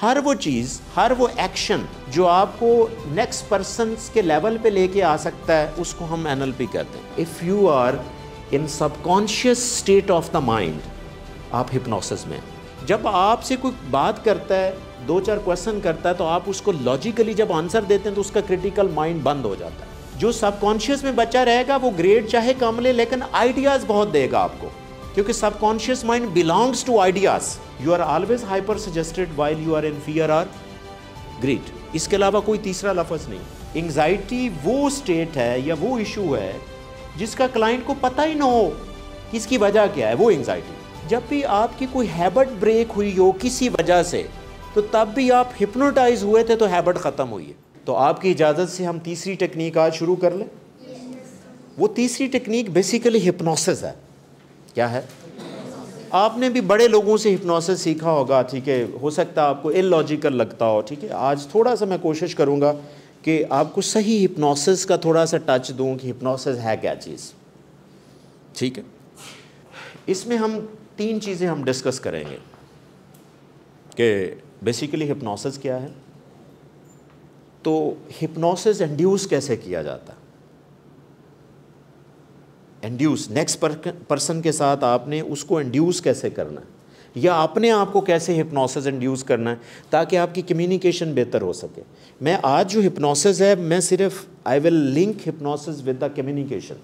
हर वो चीज़ हर वो एक्शन जो आपको नेक्स्ट पर्सन के लेवल पे लेके आ सकता है उसको हम एनएलपी पी कहते हैं if you are in subconscious state of the mind आप हिप्नोसिस में जब आपसे कोई बात करता है दो चार क्वेश्चन करता है तो आप उसको लॉजिकली जब आंसर देते हैं तो उसका क्रिटिकल माइंड बंद हो जाता है जो सबकॉन्शियस में बच्चा रहेगा वो ग्रेड चाहे कम ले लेकिन आइडियाज़ बहुत देगा आपको क्योंकि subconscious mind belongs to ideas you are always hyper suggested while you are in fear or greed इसके अलावा कोई तीसरा लफज नहीं एंग्जाइटी वो स्टेट है या वो इशू है जिसका क्लाइंट को पता ही ना हो कि इसकी वजह क्या है वो एंग्जाइटी जब भी आपकी कोई हैबिट ब्रेक हुई हो किसी वजह से तो तब भी आप हिप्नोटाइज हुए थे तो हैबिट ख़त्म हुई है तो आपकी इजाज़त से हम तीसरी टेक्निक आज शुरू कर लें yes. वो तीसरी टेक्निक बेसिकली हिप्नोसिस है क्या है आपने भी बड़े लोगों से हिप्नोसिस सीखा होगा ठीक है हो सकता है आपको इलॉजिकल लगता हो ठीक है आज थोड़ा सा मैं कोशिश करूँगा कि आपको सही हिप्नोसिस का थोड़ा सा टच दूँ कि हिप्नोसिस है क्या चीज़ ठीक है इसमें हम तीन चीज़ें हम डिस्कस करेंगे कि बेसिकली हिप्नोसिस क्या है तो हिप्नोसिस इंड्यूस कैसे किया जाता इंड्यूस नेक्स्ट पर्सन के साथ आपने उसको इंड्यूस कैसे करना है या अपने आप को कैसे हिप्नोसिस इंड्यूस करना है ताकि आपकी कम्युनिकेशन बेहतर हो सके मैं आज जो हिप्नोसिस है मैं सिर्फ I will link hypnosis with the communication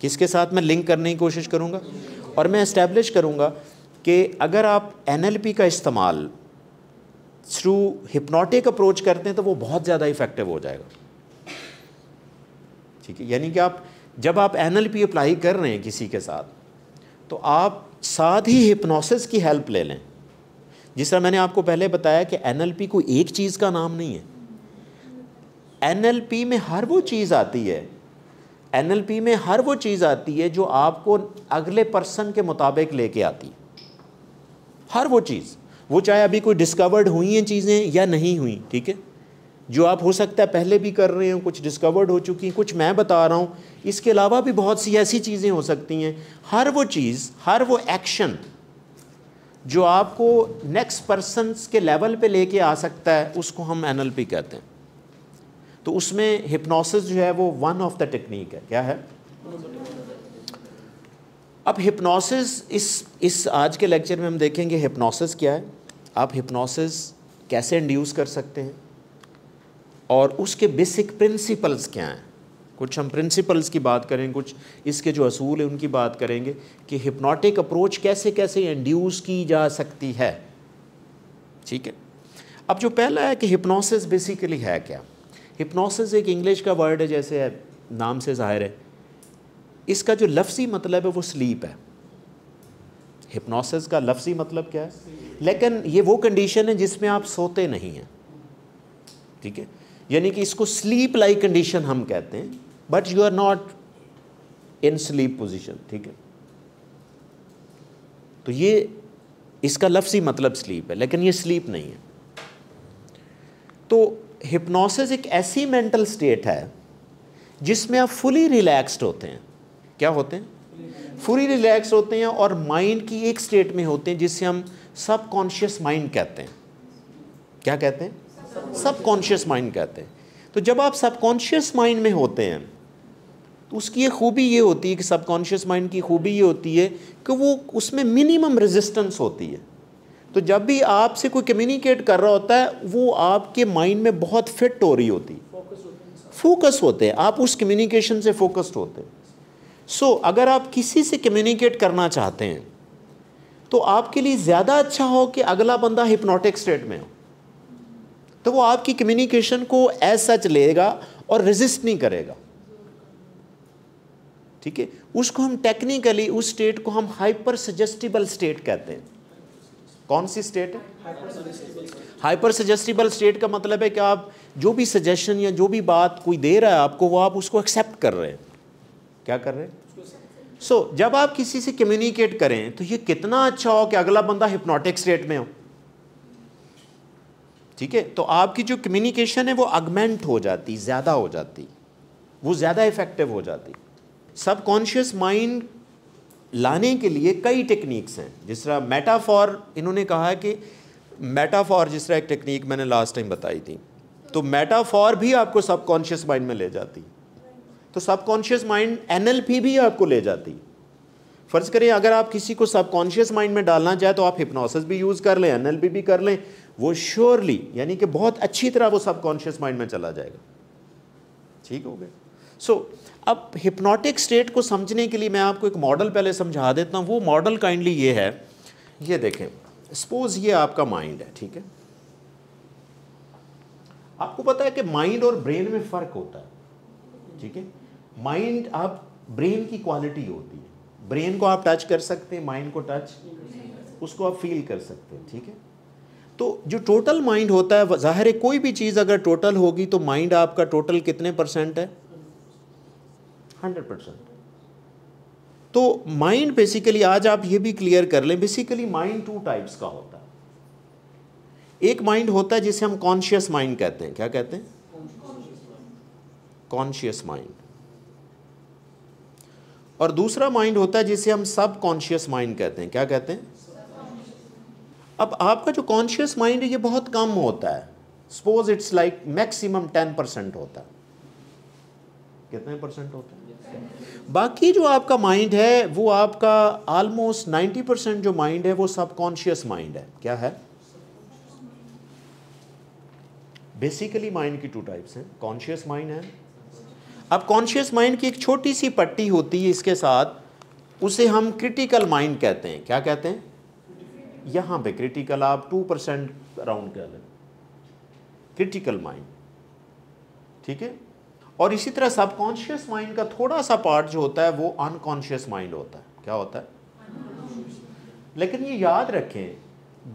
किसके साथ मैं लिंक करने की कोशिश करूँगा और मैं इस्टेब्लिश करूँगा कि अगर आप एन का इस्तेमाल थ्रू हिप्नोटिक अप्रोच करते हैं तो वो बहुत ज़्यादा इफ़ेक्टिव हो जाएगा ठीक है यानी कि आप जब आप एन पी अप्लाई कर रहे हैं किसी के साथ तो आप साथ ही हिप्नोसिस की हेल्प ले लें जिस तरह मैंने आपको पहले बताया कि एन कोई एक चीज़ का नाम नहीं है एन में हर वो चीज़ आती है एन में हर वो चीज़ आती है जो आपको अगले पर्सन के मुताबिक लेके आती है हर वो चीज़ वो चाहे अभी कोई डिस्कवर्ड हुई हैं चीज़ें या नहीं हुई ठीक है जो आप हो सकता है पहले भी कर रहे हो कुछ डिस्कवर्ड हो चुकी हैं कुछ मैं बता रहा हूँ इसके अलावा भी बहुत सी ऐसी चीज़ें हो सकती हैं हर वो चीज़ हर वो एक्शन जो आपको नेक्स्ट पर्सनस के लेवल पे लेके आ सकता है उसको हम एन कहते हैं तो उसमें हिप्नोसिस जो है वो वन ऑफ द टेक्निक है क्या है अब हिप्नोसिस इस इस आज के लेक्चर में हम देखेंगे हिप्नोसिस क्या है आप हिप्नोसिस कैसे इंड्यूस कर सकते हैं और उसके बेसिक प्रिंसिपल्स क्या हैं कुछ हम प्रिंसिपल्स की बात करें कुछ इसके जो असूल हैं उनकी बात करेंगे कि हिप्नोटिक अप्रोच कैसे कैसे इंड्यूस की जा सकती है ठीक है अब जो पहला है कि हिप्नोसिस बेसिकली है क्या हिप्नोसिस एक इंग्लिश का वर्ड है जैसे है नाम से ज़ाहिर है इसका जो लफ्जी मतलब है वो स्लीप है हिप्नोसिस का लफ्जी मतलब क्या है लेकिन ये वो कंडीशन है जिसमें आप सोते नहीं हैं ठीक है यानी कि इसको स्लीप लाइक कंडीशन हम कहते हैं but you are not in sleep position ठीक है तो ये इसका लफ्स ही मतलब स्लीप है लेकिन ये स्लीप नहीं है तो हिप्नोसिस एक ऐसी मेंटल स्टेट है जिसमें आप फुली रिलैक्स्ड होते हैं क्या होते हैं फुली रिलैक्स होते हैं और माइंड की एक स्टेट में होते हैं जिसे हम सब कॉन्शियस माइंड कहते हैं क्या कहते हैं सबकॉन्शियस माइंड कहते हैं तो जब आप सबकॉन्शियस माइंड में होते हैं तो उसकी ये खूबी ये होती है कि सबकॉन्शियस माइंड की खूबी ये होती है कि वो उसमें मिनिमम रेजिस्टेंस होती है तो जब भी आपसे कोई कम्युनिकेट कर रहा होता है वो आपके माइंड में बहुत फिट हो रही होती है फोकस होते हैं आप उस कम्युनिकेशन से फोकस्ड होते हैं सो so, अगर आप किसी से कम्युनिकेट करना चाहते हैं तो आपके लिए ज़्यादा अच्छा हो कि अगला बंदा हिप्नोटिक स्टेट में हो तो वो आपकी कम्युनिकेशन को एज सच लेगा और रेजिस्ट नहीं करेगा ठीक है उसको हम टेक्निकली उस स्टेट को हम हाइपर सजेस्टिबल स्टेट कहते हैं कौन सी स्टेट है हाइपर सजेस्टिबल स्टेट का मतलब है कि आप जो भी सजेशन या जो भी बात कोई दे रहा है आपको वो आप उसको एक्सेप्ट कर रहे हैं क्या कर रहे हैं सो so, जब आप किसी से कम्युनिकेट करें तो ये कितना अच्छा हो कि अगला बंदा हिप्नोटिक स्टेट में हो ठीक है तो आपकी जो कम्युनिकेशन है वो अगमेंट हो जाती ज़्यादा हो जाती वो ज़्यादा इफ़ेक्टिव हो जाती सबकॉन्शियस माइंड लाने के लिए कई टेक्निक्स हैं जिस तरह मेटाफॉर इन्होंने कहा है कि मेटाफॉर जिस तरह एक टेक्निक मैंने लास्ट टाइम बताई थी तो मेटाफॉर भी आपको सबकॉन्शियस माइंड में ले जाती तो सबकॉन्शियस माइंड एनएलपी भी आपको ले जाती फ़र्ज़ करें अगर आप किसी को सबकॉन्शियस माइंड में डालना चाहे तो आप हिप्नोसिस भी यूज़ कर लें एन भी, भी कर लें वो श्योरली यानी कि बहुत अच्छी तरह वो सबकॉन्शियस माइंड में चला जाएगा ठीक हो गया सो so, अब हिप्नोटिक स्टेट को समझने के लिए मैं आपको एक मॉडल पहले समझा देता हूँ वो मॉडल काइंडली ये है ये देखें सपोज ये आपका माइंड है ठीक है आपको पता है कि माइंड और ब्रेन में फ़र्क होता है ठीक है माइंड आप ब्रेन की क्वालिटी होती है ब्रेन को आप टच कर सकते हैं माइंड को टच उसको आप फील कर सकते हैं ठीक है तो जो टोटल माइंड होता है ज़ाहिर है कोई भी चीज़ अगर टोटल होगी तो माइंड आपका टोटल कितने परसेंट है हंड्रेड परसेंट तो माइंड बेसिकली आज आप ये भी क्लियर कर लें बेसिकली माइंड टू टाइप्स का होता है एक माइंड होता है जिसे हम कॉन्शियस माइंड कहते हैं क्या कहते हैं कॉन्शियस माइंड और दूसरा माइंड होता है जिसे हम सब कॉन्शियस माइंड कहते हैं क्या कहते हैं अब आपका जो कॉन्शियस माइंड है ये बहुत कम होता है suppose it's like maximum ten percent होता है कितने परसेंट होता है बाकी जो आपका माइंड है वो आपका ऑलमोस्ट नाइन्टी परसेंट जो माइंड है वो सब कॉन्शियस माइंड है क्या है बेसिकली माइंड की टू टाइप्स हैं कॉन्शियस माइंड है अब कॉन्शियस माइंड की एक छोटी सी पट्टी होती है इसके साथ उसे हम क्रिटिकल माइंड कहते हैं क्या कहते हैं यहां पे क्रिटिकल आप टू परसेंट अराउंड कह लें क्रिटिकल माइंड ठीक है और इसी तरह सबकॉन्शियस माइंड का थोड़ा सा पार्ट जो होता है वो अनकॉन्शियस माइंड होता है क्या होता है लेकिन ये याद रखें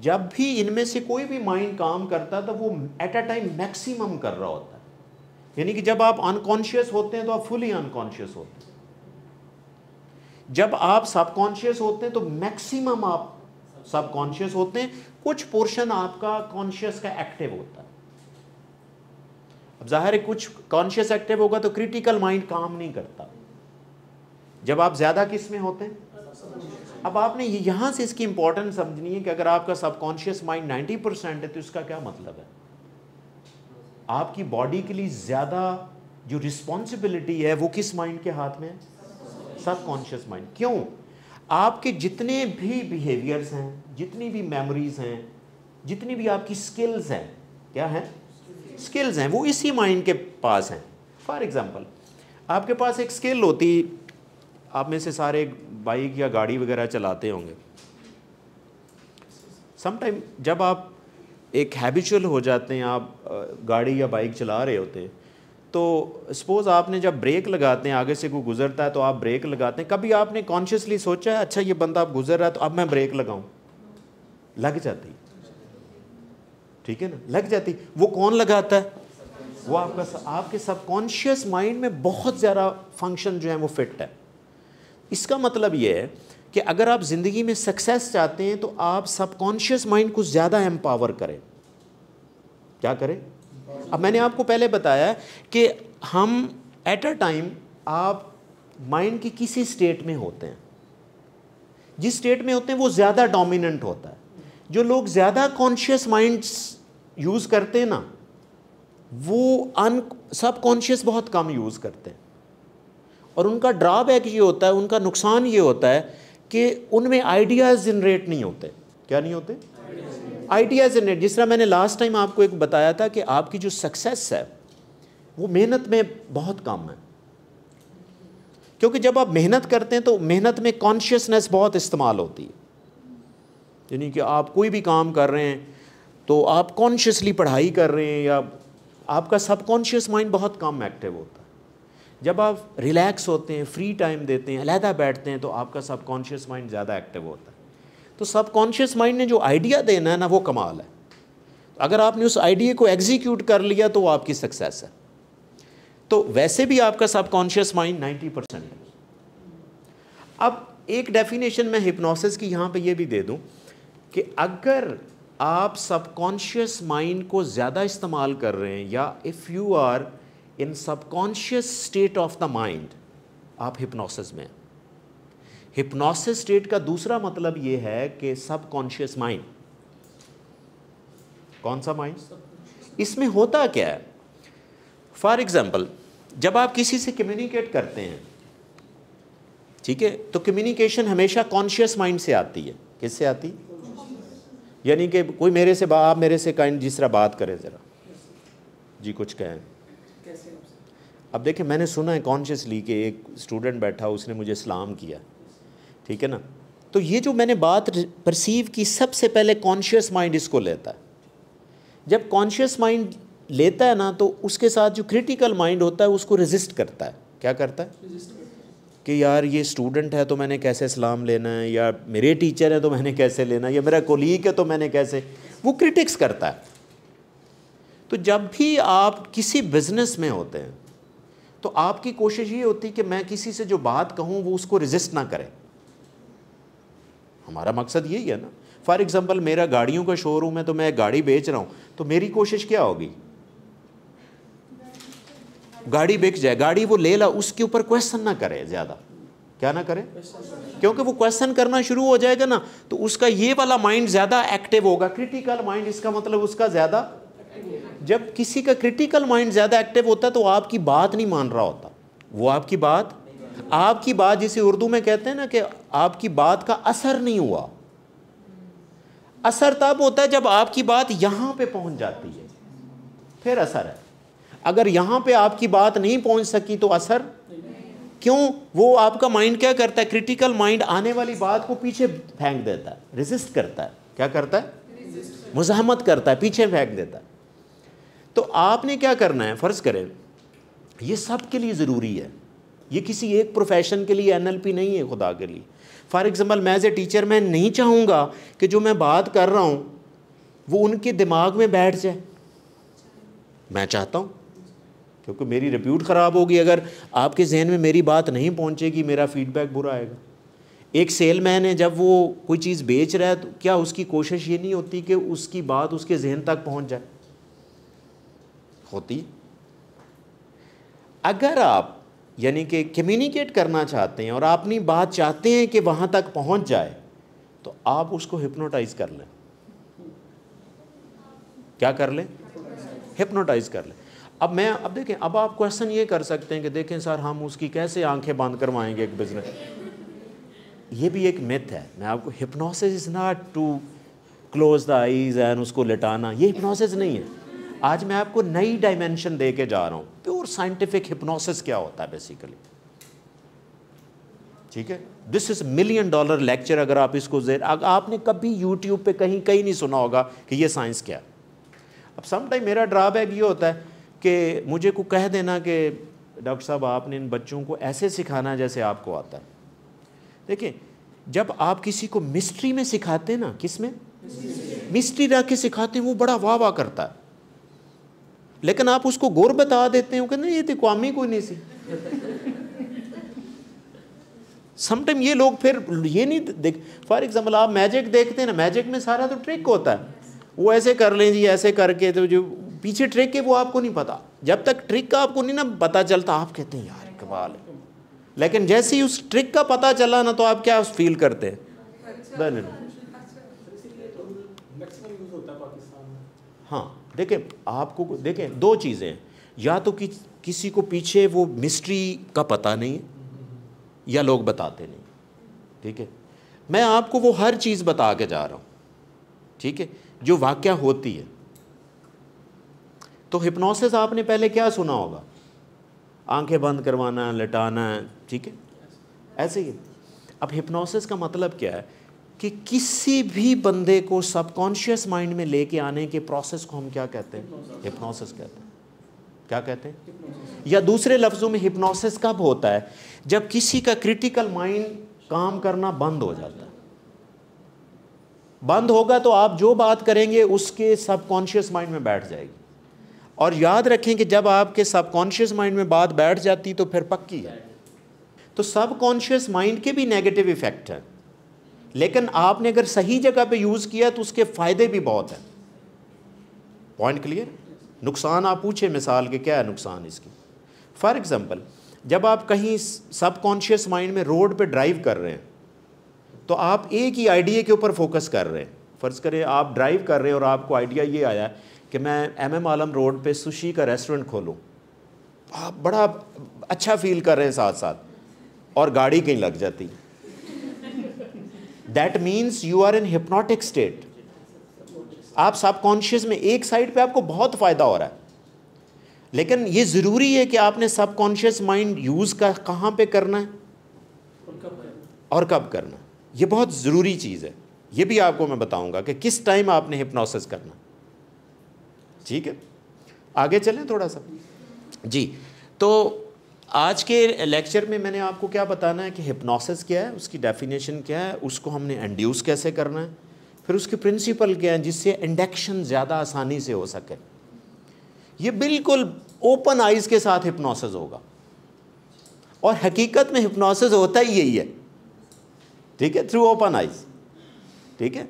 जब भी इनमें से कोई भी माइंड काम करता है तो वो एट अ टाइम मैक्सिमम कर रहा होता है यानी कि जब आप अनकॉन्शियस होते हैं तो आप फुली अनकॉन्शियस होते हैं जब आप सबकॉन्शियस होते हैं तो मैक्सिमम आप सबकॉन्शियस होते हैं कुछ पोर्शन आपका कॉन्शियस का एक्टिव होता है अब जाहिर है कुछ कॉन्शियस एक्टिव होगा तो क्रिटिकल माइंड काम नहीं करता जब आप ज़्यादा किस में होते हैं अब आपने यहां से इसकी इंपॉर्टेंस समझनी है कि अगर आपका सबकॉन्शियस माइंड 90 परसेंट है तो इसका क्या मतलब है आपकी बॉडी के लिए ज़्यादा जो रिस्पॉन्सिबिलिटी है वो किस माइंड के हाथ में है सब कॉन्शियस माइंड क्यों आपके जितने भी बिहेवियर्स हैं जितनी भी मेमोरीज हैं जितनी भी आपकी स्किल्स हैं क्या हैं स्किल्स हैं वो इसी माइंड के पास हैं फॉर एग्जांपल आपके पास एक स्किल होती आप में से सारे बाइक या गाड़ी वगैरह चलाते होंगे समटाइम जब आप एक हैबिचुअल हो जाते हैं आप गाड़ी या बाइक चला रहे होते हैं तो सपोज़ आपने जब ब्रेक लगाते हैं आगे से कोई गुजरता है तो आप ब्रेक लगाते हैं कभी आपने कॉन्शियसली सोचा है अच्छा ये बंदा आप गुजर रहा है तो अब मैं ब्रेक लगाऊं लग जाती ठीक है ना लग जाती वो कौन लगाता है वो आपका आपके सबकॉन्शियस माइंड में बहुत ज़्यादा फंक्शन जो है वो फिट है इसका मतलब ये है कि अगर आप ज़िंदगी में सक्सेस चाहते हैं तो आप सबकॉन्शियस माइंड कुछ ज़्यादा एम्पावर करें क्या करें अब मैंने आपको पहले बताया कि हम एट अ टाइम आप माइंड की किसी स्टेट में होते हैं जिस स्टेट में होते हैं वो ज़्यादा डोमिनेंट होता है जो लोग ज़्यादा कॉन्शियस माइंड्स यूज़ करते हैं ना वो अन सब कॉन्शियस बहुत कम यूज़ करते हैं और उनका ड्रॉबैक ये होता है उनका नुकसान ये होता है कि उनमें आइडियाज़ जनरेट नहीं होते क्या नहीं होते आइडियाज़ जनरेट जिस तरह मैंने लास्ट टाइम आपको एक बताया था कि आपकी जो सक्सेस है वो मेहनत में बहुत कम है क्योंकि जब आप मेहनत करते हैं तो मेहनत में कॉन्शियसनेस बहुत इस्तेमाल होती है यानी कि आप कोई भी काम कर रहे हैं तो आप कॉन्शियसली पढ़ाई कर रहे हैं या आपका सबकॉन्शियस माइंड बहुत कम एक्टिव होता है जब आप रिलैक्स होते हैं फ्री टाइम देते हैं अलहदा बैठते हैं तो आपका सबकॉन्शियस माइंड ज़्यादा एक्टिव होता है तो सबकॉन्शियस माइंड ने जो आइडिया देना है ना वो कमाल है तो अगर आपने उस आइडिया को एग्जीक्यूट कर लिया तो वो आपकी सक्सेस है तो वैसे भी आपका सबकॉन्शियस माइंड नाइन्टी परसेंट है अब एक डेफिनेशन मैं हिप्नोसिस की यहाँ पे ये भी दे दूँ कि अगर आप सबकॉन्शियस माइंड को ज़्यादा इस्तेमाल कर रहे हैं या if you are in subconscious state of the mind आप हिप्नोसिस में हिप्नोसिस स्टेट का दूसरा मतलब यह है कि सबकॉन्शियस माइंड कौन सा माइंड इसमें होता क्या है फॉर एग्जाम्पल जब आप किसी से कम्युनिकेट करते हैं ठीक है तो कम्युनिकेशन हमेशा कॉन्शियस माइंड से आती है किससे आती यानी कि कोई मेरे से आप मेरे से काइंड जिस तरह बात करें ज़रा जी कुछ कहें अब देखिए मैंने सुना है कॉन्शियसली कि एक स्टूडेंट बैठा उसने मुझे सलाम किया ठीक है ना तो ये जो मैंने बात परसीव की सबसे पहले कॉन्शियस माइंड इसको लेता है जब कॉन्शियस माइंड लेता है ना तो उसके साथ जो क्रिटिकल माइंड होता है उसको रेजिस्ट करता है क्या करता है कि यार ये स्टूडेंट है तो मैंने कैसे सलाम लेना है या मेरे टीचर है तो मैंने कैसे लेना है या मेरा कोलीग है तो मैंने कैसे वो क्रिटिक्स करता है तो जब भी आप किसी बिजनेस में होते हैं तो आपकी कोशिश ये होती कि मैं किसी से जो बात कहूँ वो उसको रिजिस्ट ना करे हमारा मकसद यही है ना फॉर एग्ज़ाम्पल मेरा गाड़ियों का शोरूम है तो मैं गाड़ी बेच रहा हूँ तो मेरी कोशिश क्या होगी गाड़ी बेच जाए गाड़ी वो ले ला उसके ऊपर क्वेश्चन ना करे ज़्यादा क्या ना करे क्योंकि वो क्वेश्चन करना शुरू हो जाएगा ना तो उसका ये वाला माइंड ज़्यादा एक्टिव होगा क्रिटिकल माइंड इसका मतलब उसका ज़्यादा जब किसी का क्रिटिकल माइंड ज़्यादा एक्टिव होता है तो आपकी बात नहीं मान रहा होता वो आपकी बात आपकी बात जिसे उर्दू में कहते हैं ना कि आपकी बात का असर नहीं हुआ असर तब होता है जब आपकी बात यहाँ पे पहुँच जाती है फिर असर है अगर यहाँ पे आपकी बात नहीं पहुँच सकी तो असर क्यों वो आपका माइंड क्या करता है क्रिटिकल माइंड आने वाली बात को पीछे फेंक देता है रिजिस्ट करता है क्या करता है मुजामत करता है पीछे फेंक देता है तो आपने क्या करना है फ़र्ज़ करें ये सब के लिए ज़रूरी है ये किसी एक प्रोफेशन के लिए एनएलपी नहीं है खुदा के लिए फॉर एग्ज़ाम्पल मैं एज़ ए टीचर मैं नहीं चाहूँगा कि जो मैं बात कर रहा हूँ वो उनके दिमाग में बैठ जाए मैं चाहता हूँ क्योंकि मेरी रिप्यूट ख़राब होगी अगर आपके जहन में मेरी बात नहीं पहुँचेगी मेरा फीडबैक बुरा आएगा एक सेल मैन है जब वो कोई चीज़ बेच रहा है तो क्या उसकी कोशिश ये नहीं होती कि उसकी बात उसके जहन तक पहुँच जाए होती अगर आप यानी कि कम्युनिकेट करना चाहते हैं और अपनी बात चाहते हैं कि वहां तक पहुंच जाए तो आप उसको हिप्नोटाइज कर लें क्या कर लें हिप्नोटाइज कर लें अब मैं अब देखें अब आप क्वेश्चन ये कर सकते हैं कि देखें सर हम उसकी कैसे आंखें बंद करवाएंगे एक बिजनेस ये भी एक मिथ है मैं आपको hypnosis is not to close the eyes and उसको लिटाना ये हिप्नोसिस नहीं है आज मैं आपको नई डायमेंशन दे के जा रहा हूं प्योर साइंटिफिक हिप्नोसिस क्या होता है बेसिकली ठीक है this is million dollar lecture अगर आप इसको आपने कभी यूट्यूब पे कहीं कहीं नहीं सुना होगा कि ये साइंस क्या अब समटाइम मेरा ड्राबैक ये होता है कि मुझे को कह देना कि डॉक्टर साहब आपने इन बच्चों को ऐसे सिखाना जैसे आपको आता है देखिए जब आप किसी को मिस्ट्री में सिखाते हैं ना किस में मिस्ट्री रख के सिखाते हैं वो बड़ा वाह वाह करता है लेकिन आप उसको गौर बता देते हो कहते ये तो कौमी कोई नहीं सी समटाइम ये लोग फिर ये नहीं देख फॉर एग्जाम्पल आप मैजिक देखते हैं ना मैजिक में सारा तो ट्रिक होता है वो ऐसे कर लें जी ऐसे करके तो जो पीछे ट्रिक है वो आपको नहीं पता जब तक ट्रिक का आपको नहीं ना पता चलता आप कहते हैं यार कमाल लेकिन जैसे ही उस ट्रिक का पता चला ना तो आप क्या फील करते हैं अच्छा। देखें आपको देखें दो चीज़ें या तो कि, किसी को पीछे वो मिस्ट्री का पता नहीं है या लोग बताते नहीं ठीक है मैं आपको वो हर चीज़ बता के जा रहा हूँ ठीक है जो वाक्य होती है तो हिप्नोसिस आपने पहले क्या सुना होगा आंखें बंद करवाना लटाना ठीक है ऐसे ही अब हिप्नोसिस का मतलब क्या है कि किसी भी बंदे को सबकॉन्शियस माइंड में लेके आने के प्रोसेस को हम क्या कहते हैं हिप्नोसिस कहते हैं क्या कहते हैं या दूसरे लफ्ज़ों में हिप्नोसिस कब होता है जब किसी का क्रिटिकल माइंड काम करना बंद हो जाता है बंद होगा तो आप जो बात करेंगे उसके सबकॉन्शियस माइंड में बैठ जाएगी और याद रखें कि जब आपके सबकॉन्शियस माइंड में बात बैठ जाती तो फिर पक्की है तो सबकॉन्शियस माइंड के भी नेगेटिव इफेक्ट हैं लेकिन आपने अगर सही जगह पे यूज़ किया तो उसके फ़ायदे भी बहुत हैं पॉइंट क्लियर नुकसान आप पूछे मिसाल के क्या है नुकसान इसकी फॉर एग्ज़ाम्पल जब आप कहीं सब कॉन्शियस माइंड में रोड पे ड्राइव कर रहे हैं तो आप एक ही आइडिया के ऊपर फोकस कर रहे हैं फ़र्ज़ करें आप ड्राइव कर रहे हैं और आपको आइडिया ये आया कि मैं एम एम आलम रोड पे सुशी का रेस्टोरेंट खोलूँ आप बड़ा अच्छा फील कर रहे हैं साथ साथ और गाड़ी कहीं लग जाती that means you are in hypnotic state आप सबकॉन्शियस में एक साइड पे आपको बहुत फ़ायदा हो रहा है लेकिन ये ज़रूरी है कि आपने सबकॉन्शियस माइंड यूज़ का कहाँ पे करना है और कब करना ये बहुत ज़रूरी चीज़ है ये भी आपको मैं बताऊंगा कि किस टाइम आपने हिप्नोसिस करना ठीक है आगे चलें थोड़ा सा जी तो आज के लेक्चर में मैंने आपको क्या बताना है कि हिप्नोसिस क्या है उसकी डेफिनेशन क्या है उसको हमने इंड्यूस कैसे करना है फिर उसके प्रिंसिपल क्या हैं जिससे इंडक्शन ज़्यादा आसानी से हो सके ये बिल्कुल ओपन आइज़ के साथ हिप्नोसिस होगा और हकीकत में हिप्नोसिस होता ही यही है ठीक है थ्रू ओपन आइज ठीक है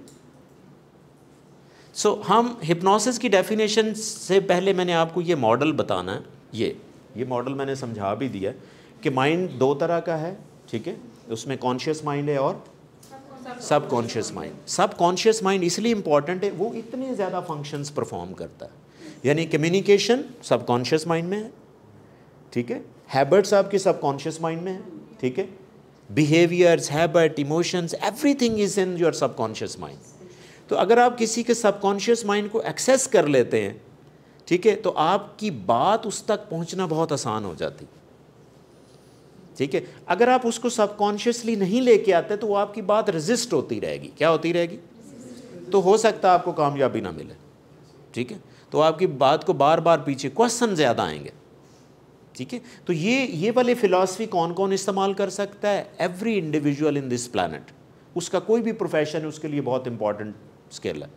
सो so, हम हिप्नोसिस की डेफिनेशन से पहले मैंने आपको ये मॉडल बताना है ये ये मॉडल मैंने समझा भी दिया कि माइंड दो तरह का है ठीक है उसमें कॉन्शियस माइंड है और subconscious mind subconscious mind इसलिए इंपॉर्टेंट है वो इतने ज़्यादा फंक्शंस परफॉर्म करता है यानी कम्युनिकेशन सब कॉन्शियस माइंड में है ठीक है हैबिट्स आपके सब कॉन्शियस माइंड में है ठीक है behaviours habit emotions everything is in your subconscious mind तो अगर आप किसी के सबकॉन्शियस माइंड को एक्सेस कर लेते हैं ठीक है तो आपकी बात उस तक पहुंचना बहुत आसान हो जाती ठीक है अगर आप उसको सबकॉन्शियसली नहीं लेके आते तो वो आपकी बात रजिस्ट होती रहेगी क्या होती रहेगी तो हो सकता है आपको कामयाबी ना मिले ठीक है तो आपकी बात को बार बार पीछे क्वेश्चन ज़्यादा आएंगे ठीक है तो ये ये वाले फिलासफी कौन कौन इस्तेमाल कर सकता है every individual in this planet उसका कोई भी प्रोफेशन है उसके लिए बहुत इंपॉर्टेंट स्किल है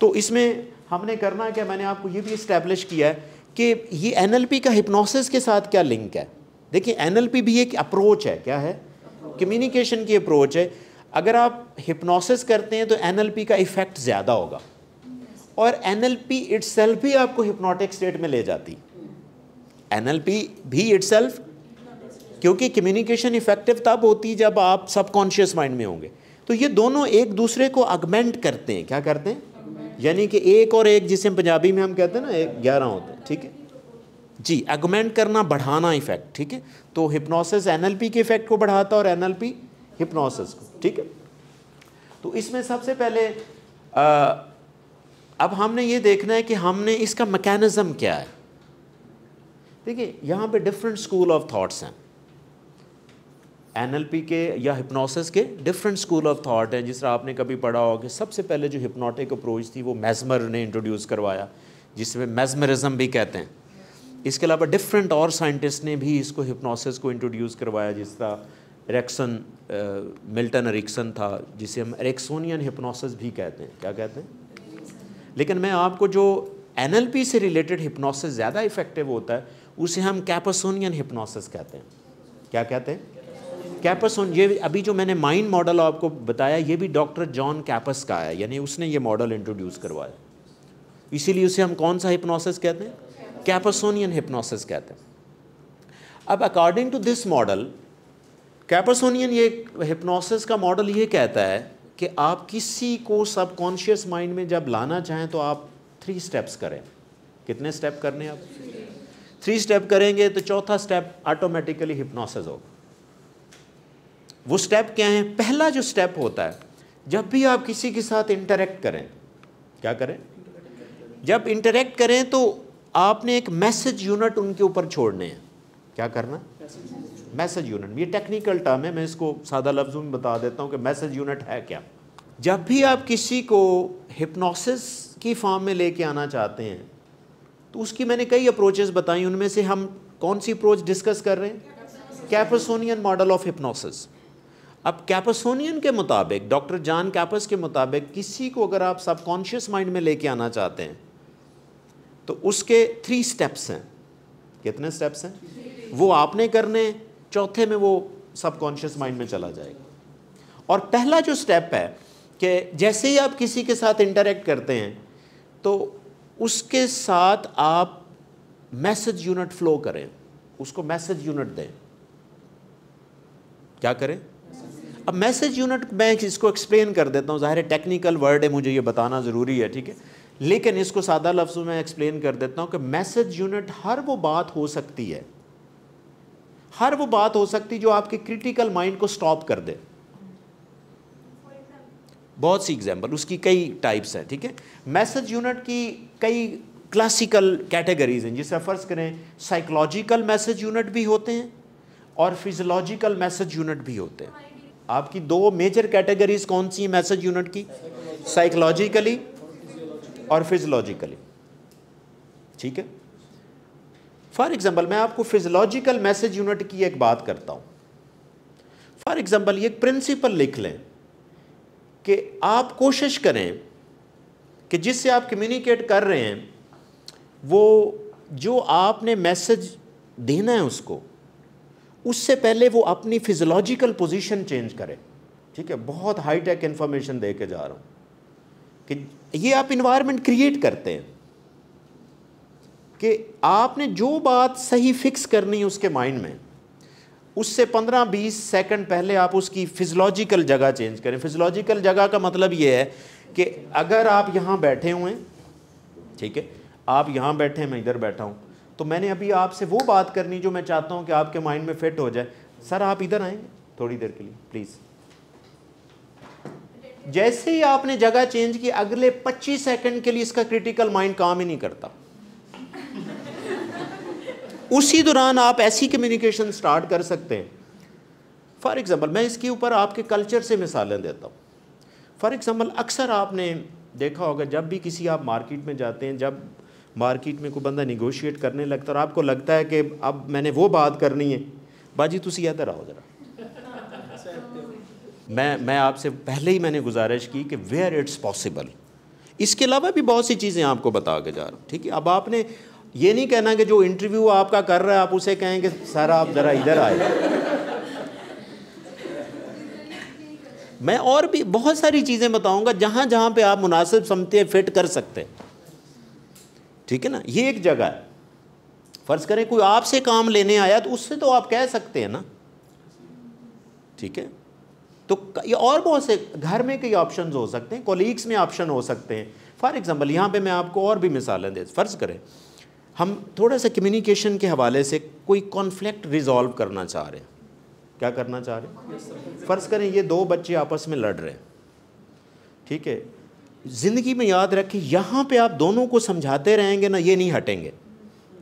तो इसमें हमने करना क्या मैंने आपको ये भी इस्टेब्लिश किया है कि ये एन का हिप्नोसिस के साथ क्या लिंक है देखिए एन भी एक अप्रोच है क्या है कम्युनिकेशन की अप्रोच है अगर आप हिप्नोसिस करते हैं तो एन का इफ़ेक्ट ज़्यादा होगा और एन एल भी आपको हिप्नोटिक स्टेट में ले जाती एनएलपी भी इट्सल्फ क्योंकि कम्युनिकेशन इफेक्टिव तब होती जब आप सबकॉन्शियस माइंड में होंगे तो ये दोनों एक दूसरे को अगमेंट करते हैं क्या करते हैं यानी कि एक और एक जिसे पंजाबी में हम कहते हैं ना एक ग्यारह होते हैं ठीक है जी एगमेंट करना बढ़ाना इफेक्ट ठीक है तो हिप्नोसिस एनएलपी के इफेक्ट को बढ़ाता और एनएलपी हिप्नोसिस को ठीक है तो इसमें सबसे पहले आ, अब हमने ये देखना है कि हमने इसका मैकेनिज़्म क्या है देखिए यहाँ पे डिफरेंट स्कूल ऑफ थॉट्स हैं एनएलपी के या हिप्नोसिस के डिफरेंट स्कूल ऑफ थॉट हैं जिस तरह आपने कभी पढ़ा हो कि सबसे पहले जो हिप्नोटिक अप्रोच थी वो मेज़मर ने इंट्रोड्यूस करवाया जिसमें मेज़मरिज्म भी कहते हैं इसके अलावा डिफरेंट और साइंटिस्ट ने भी इसको हिप्नोसिस को इंट्रोड्यूस करवाया जिस तरह रेक्सन मिल्टन एरिक्सन था जिसे हम रेक्सोनियन हिप्नोसिस भी कहते हैं क्या कहते हैं लेकिन मैं आपको जो एन से रिलेटेड हिप्नोसिस ज़्यादा इफेक्टिव होता है उसे हम कैपासोनियन हिप्नोसिस कहते हैं क्या कहते हैं कैपसोन ये अभी जो मैंने माइंड मॉडल आपको बताया ये भी डॉक्टर जॉन कैपस का है यानी उसने ये मॉडल इंट्रोड्यूस करवाया इसीलिए उसे हम कौन सा हिप्नोसिस कहते हैं कैपसोनियन हिप्नोसिस कहते हैं अब according to this model Kappasinian ये हिप्नोसिस का मॉडल ये कहता है कि आप किसी को सबकॉन्शियस माइंड में जब लाना चाहें तो आप थ्री स्टेप्स करें कितने स्टेप करने आप थ्री स्टेप करेंगे तो चौथा स्टेप ऑटोमेटिकली हिप्नोसिस होगा वो स्टेप क्या है पहला जो स्टेप होता है जब भी आप किसी के साथ इंटरेक्ट करें क्या करें जब इंटरेक्ट करें तो आपने एक मैसेज यूनिट उनके ऊपर छोड़ने हैं क्या करना मैसेज यूनिट ये टेक्निकल टर्म है मैं इसको सादा लफ्ज़ों में बता देता हूँ कि मैसेज यूनिट है क्या जब भी आप किसी को हिप्नोसिस की फॉर्म में लेके आना चाहते हैं तो उसकी मैंने कई अप्रोचेस बताई उनमें से हम कौन सी अप्रोच डिस्कस कर रहे हैं कैफोसोनियन मॉडल ऑफ हिप्नोसिस अब कैपसोनियन के मुताबिक डॉक्टर जान कैपस के मुताबिक किसी को अगर आप सब कॉन्शियस माइंड में लेके आना चाहते हैं तो उसके थ्री स्टेप्स हैं कितने स्टेप्स हैं वो आपने करने चौथे में वो सब कॉन्शियस माइंड में चला जाएगा और पहला जो स्टेप है कि जैसे ही आप किसी के साथ इंटरेक्ट करते हैं तो उसके साथ आप मैसेज यूनिट फ्लो करें उसको मैसेज यूनिट दें क्या करें अब मैसेज यूनिट मैं इसको एक्सप्लेन कर देता हूँ ज़ाहिर टेक्निकल वर्ड है मुझे ये बताना ज़रूरी है ठीक है लेकिन इसको सादा लफ्ज़ों में एक्सप्लेन कर देता हूँ कि मैसेज यूनिट हर वो बात हो सकती है हर वो बात हो सकती जो आपके क्रिटिकल माइंड को स्टॉप कर दे बहुत सी एग्जाम्पल उसकी कई टाइप्स हैं ठीक है मैसेज यूनिट की कई क्लासिकल कैटेगरीज हैं जिसे फ़र्ज़ करें साइकोलॉजिकल मैसेज यूनिट भी होते हैं और फिजियोलॉजिकल मैसेज यूनिट भी होते हैं आपकी दो मेजर कैटेगरीज कौन सी है मैसेज यूनिट की साइकोलॉजिकली और फिजोलॉजिकली ठीक है फॉर एग्जाम्पल मैं आपको फिजोलॉजिकल मैसेज यूनिट की एक बात करता हूं फॉर एग्जाम्पल ये प्रिंसिपल लिख लें कि आप कोशिश करें कि जिससे आप कम्युनिकेट कर रहे हैं वो जो आपने मैसेज देना है उसको उससे पहले वो अपनी फिजोलॉजिकल पोजीशन चेंज करे ठीक है बहुत हाई टेक इन्फॉर्मेशन दे के जा रहा हूँ कि ये आप इन्वायरमेंट क्रिएट करते हैं कि आपने जो बात सही फिक्स करनी है उसके माइंड में उससे 15-20 सेकंड पहले आप उसकी फिजोलॉजिकल जगह चेंज करें फिजोलॉजिकल जगह का मतलब ये है कि अगर आप यहाँ बैठे हुए हैं ठीक है आप यहाँ बैठे हैं मैं इधर बैठा हूँ तो मैंने अभी आपसे वो बात करनी जो मैं चाहता हूँ कि आपके माइंड में फिट हो जाए सर आप इधर आएंगे थोड़ी देर के लिए प्लीज़ जैसे ही आपने जगह चेंज की अगले 25 सेकंड के लिए इसका क्रिटिकल माइंड काम ही नहीं करता उसी दौरान आप ऐसी कम्युनिकेशन स्टार्ट कर सकते हैं फॉर एग्ज़ाम्पल मैं इसके ऊपर आपके कल्चर से मिसालें देता हूँ फॉर एग्ज़ाम्पल अक्सर आपने देखा होगा जब भी किसी आप मार्केट में जाते हैं जब मार्केट में कोई बंदा निगोशिएट करने लगता और आपको लगता है कि अब मैंने वो बात करनी है बाजी तुम इधर आओ ज़रा मैं मैं आपसे पहले ही मैंने गुजारिश की कि वेयर इट्स पॉसिबल इसके अलावा भी बहुत सी चीज़ें आपको बता के जा रहा हूँ ठीक है अब आपने ये नहीं कहना कि जो इंटरव्यू आपका कर रहा है आप उसे कहें कि सर आप ज़रा इधर आए मैं और भी बहुत सारी चीज़ें बताऊंगा जहाँ जहाँ पे आप मुनासिब समझते फिट कर सकते हैं ठीक है ना ये एक जगह है फ़र्ज़ करें कोई आपसे काम लेने आया तो उससे तो आप कह सकते हैं ना ठीक है तो ये और बहुत से घर में कई ऑप्शन हो सकते हैं कोलीग्स में ऑप्शन हो सकते हैं फॉर एग्ज़ाम्पल यहाँ पे मैं आपको और भी मिसालें दे फ़र्ज़ करें हम थोड़ा सा कम्युनिकेशन के हवाले से कोई कॉन्फ्लिक्ट रिजॉल्व करना चाह रहे हैं क्या करना चाह रहे हैं फ़र्ज़ करें ये दो बच्चे आपस में लड़ रहे हैं ठीक है ज़िंदगी में याद रखें यहाँ पे आप दोनों को समझाते रहेंगे ना ये नहीं हटेंगे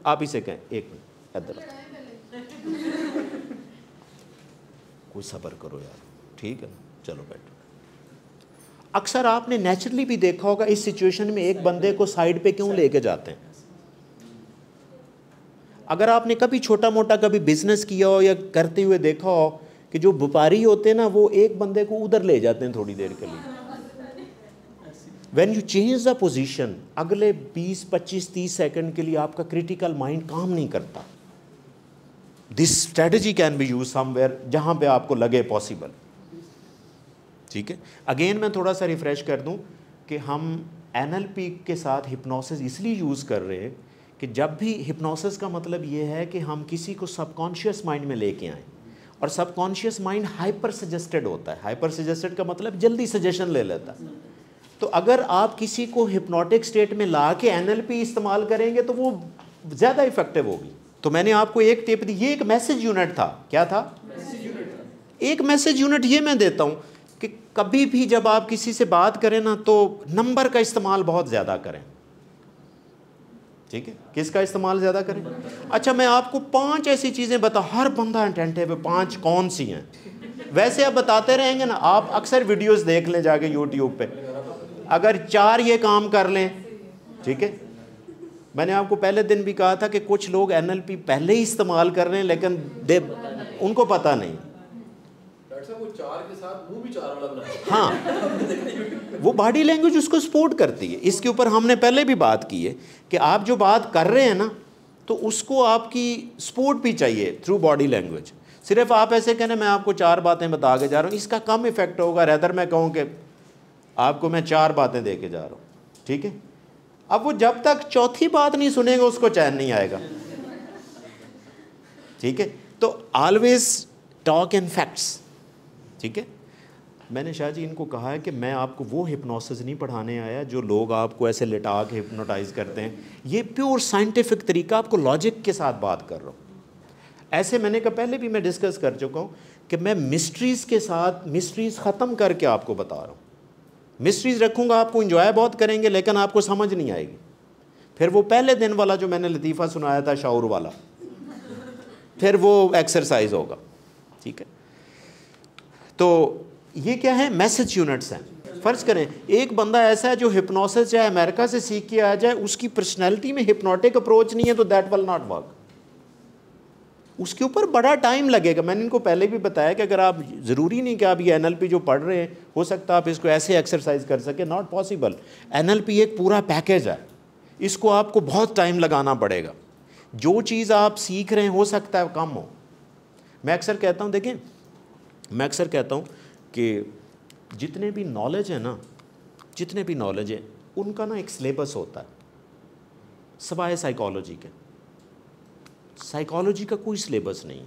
आप इसे कहें एक मिनट कोई सब्र करो यार ठीक है चलो बैठो अक्सर आपने नेचुरली भी देखा होगा इस सिचुएशन में एक बंदे को साइड पे क्यों लेके जाते हैं अगर आपने कभी छोटा मोटा कभी बिजनेस किया हो या करते हुए देखा हो कि जो व्यापारी होते हैं ना वो एक बंदे को उधर ले जाते हैं थोड़ी देर के लिए when you change the position अगले 20, 25, 30 सेकेंड के लिए आपका क्रिटिकल माइंड काम नहीं करता this strategy can be use somewhere जहां पे आपको लगे पॉसिबल ठीक है अगेन मैं थोड़ा सा रिफ्रेश कर दूं कि हम एन के साथ हिप्नोसिस इसलिए यूज़ कर रहे हैं कि जब भी हिप्नोसिस का मतलब ये है कि हम किसी को सबकॉन्शियस माइंड में लेके आए और सबकॉन्शियस माइंड हाइपर सजेस्टेड होता है हाइपर सजेस्टेड का मतलब जल्दी सजेशन ले लेता है तो अगर आप किसी को हिप्नोटिक स्टेट में ला के एन इस्तेमाल करेंगे तो वो ज़्यादा इफेक्टिव होगी तो मैंने आपको एक टिप दी ये एक मैसेज यूनिट था क्या था एक मैसेज यूनिट ये मैं देता हूँ कि कभी भी जब आप किसी से बात करें ना तो नंबर का इस्तेमाल बहुत ज़्यादा करें ठीक है किसका इस्तेमाल ज़्यादा करें अच्छा मैं आपको पांच ऐसी चीज़ें बता हर बंदा इंटेंटिव है पांच कौन सी हैं वैसे आप बताते रहेंगे ना आप अक्सर वीडियोस देख लें जाके यूट्यूब पे अगर चार ये काम कर लें ठीक है मैंने आपको पहले दिन भी कहा था कि कुछ लोग एनएलपी पहले ही इस्तेमाल कर रहे हैं लेकिन दे उनको पता नहीं हाँ वो बॉडी लैंग्वेज उसको सपोर्ट करती है इसके ऊपर हमने पहले भी बात की है कि आप जो बात कर रहे हैं ना तो उसको आपकी सपोर्ट भी चाहिए थ्रू बॉडी लैंग्वेज सिर्फ आप ऐसे कहने मैं आपको चार बातें बता के जा रहा हूँ इसका कम इफेक्ट होगा रेदर मैं कहूँ कि आपको मैं चार बातें दे के जा रहा हूँ ठीक है अब वो जब तक चौथी बात नहीं सुनेगा उसको चैन नहीं आएगा ठीक है तो ऑलवेज टॉक एंड फैक्ट्स ठीक है मैंने शाह जी इनको कहा है कि मैं आपको वो हिप्नोसिस नहीं पढ़ाने आया जो लोग आपको ऐसे लिटा के हिप्नोटाइज करते हैं ये प्योर साइंटिफिक तरीका आपको लॉजिक के साथ बात कर रहा हूँ ऐसे मैंने कहा पहले भी मैं डिस्कस कर चुका हूँ कि मैं मिस्ट्रीज़ के साथ मिस्ट्रीज़ ख़त्म करके आपको बता रहा हूँ मिस्ट्रीज रखूंगा आपको इंजॉय बहुत करेंगे लेकिन आपको समझ नहीं आएगी फिर वो पहले दिन वाला जो मैंने लतीफ़ा सुनाया था शाउर वाला फिर वो एक्सरसाइज होगा ठीक है तो ये क्या है मैसेज यूनिट्स हैं फ़र्ज़ करें एक बंदा ऐसा है जो हिप्नोसिस चाहे अमेरिका से सीख के आ जाए उसकी पर्सनैलिटी में हिप्नोटिक अप्रोच नहीं है तो दैट विल नॉट वर्क उसके ऊपर बड़ा टाइम लगेगा मैंने इनको पहले भी बताया कि अगर आप ज़रूरी नहीं कि आप ये एन जो पढ़ रहे हैं हो सकता है आप इसको ऐसे एक्सरसाइज कर सकें नॉट पॉसिबल एन एक पूरा पैकेज है इसको आपको बहुत टाइम लगाना पड़ेगा जो चीज़ आप सीख रहे हैं हो सकता है कम हो मैं अक्सर कहता हूँ देखें मैं अक्सर कहता हूँ कि जितने भी नॉलेज है ना जितने भी नॉलेज है उनका ना एक सिलेबस होता है सवाए साइकोलॉजी के साइकोलॉजी का कोई सिलेबस नहीं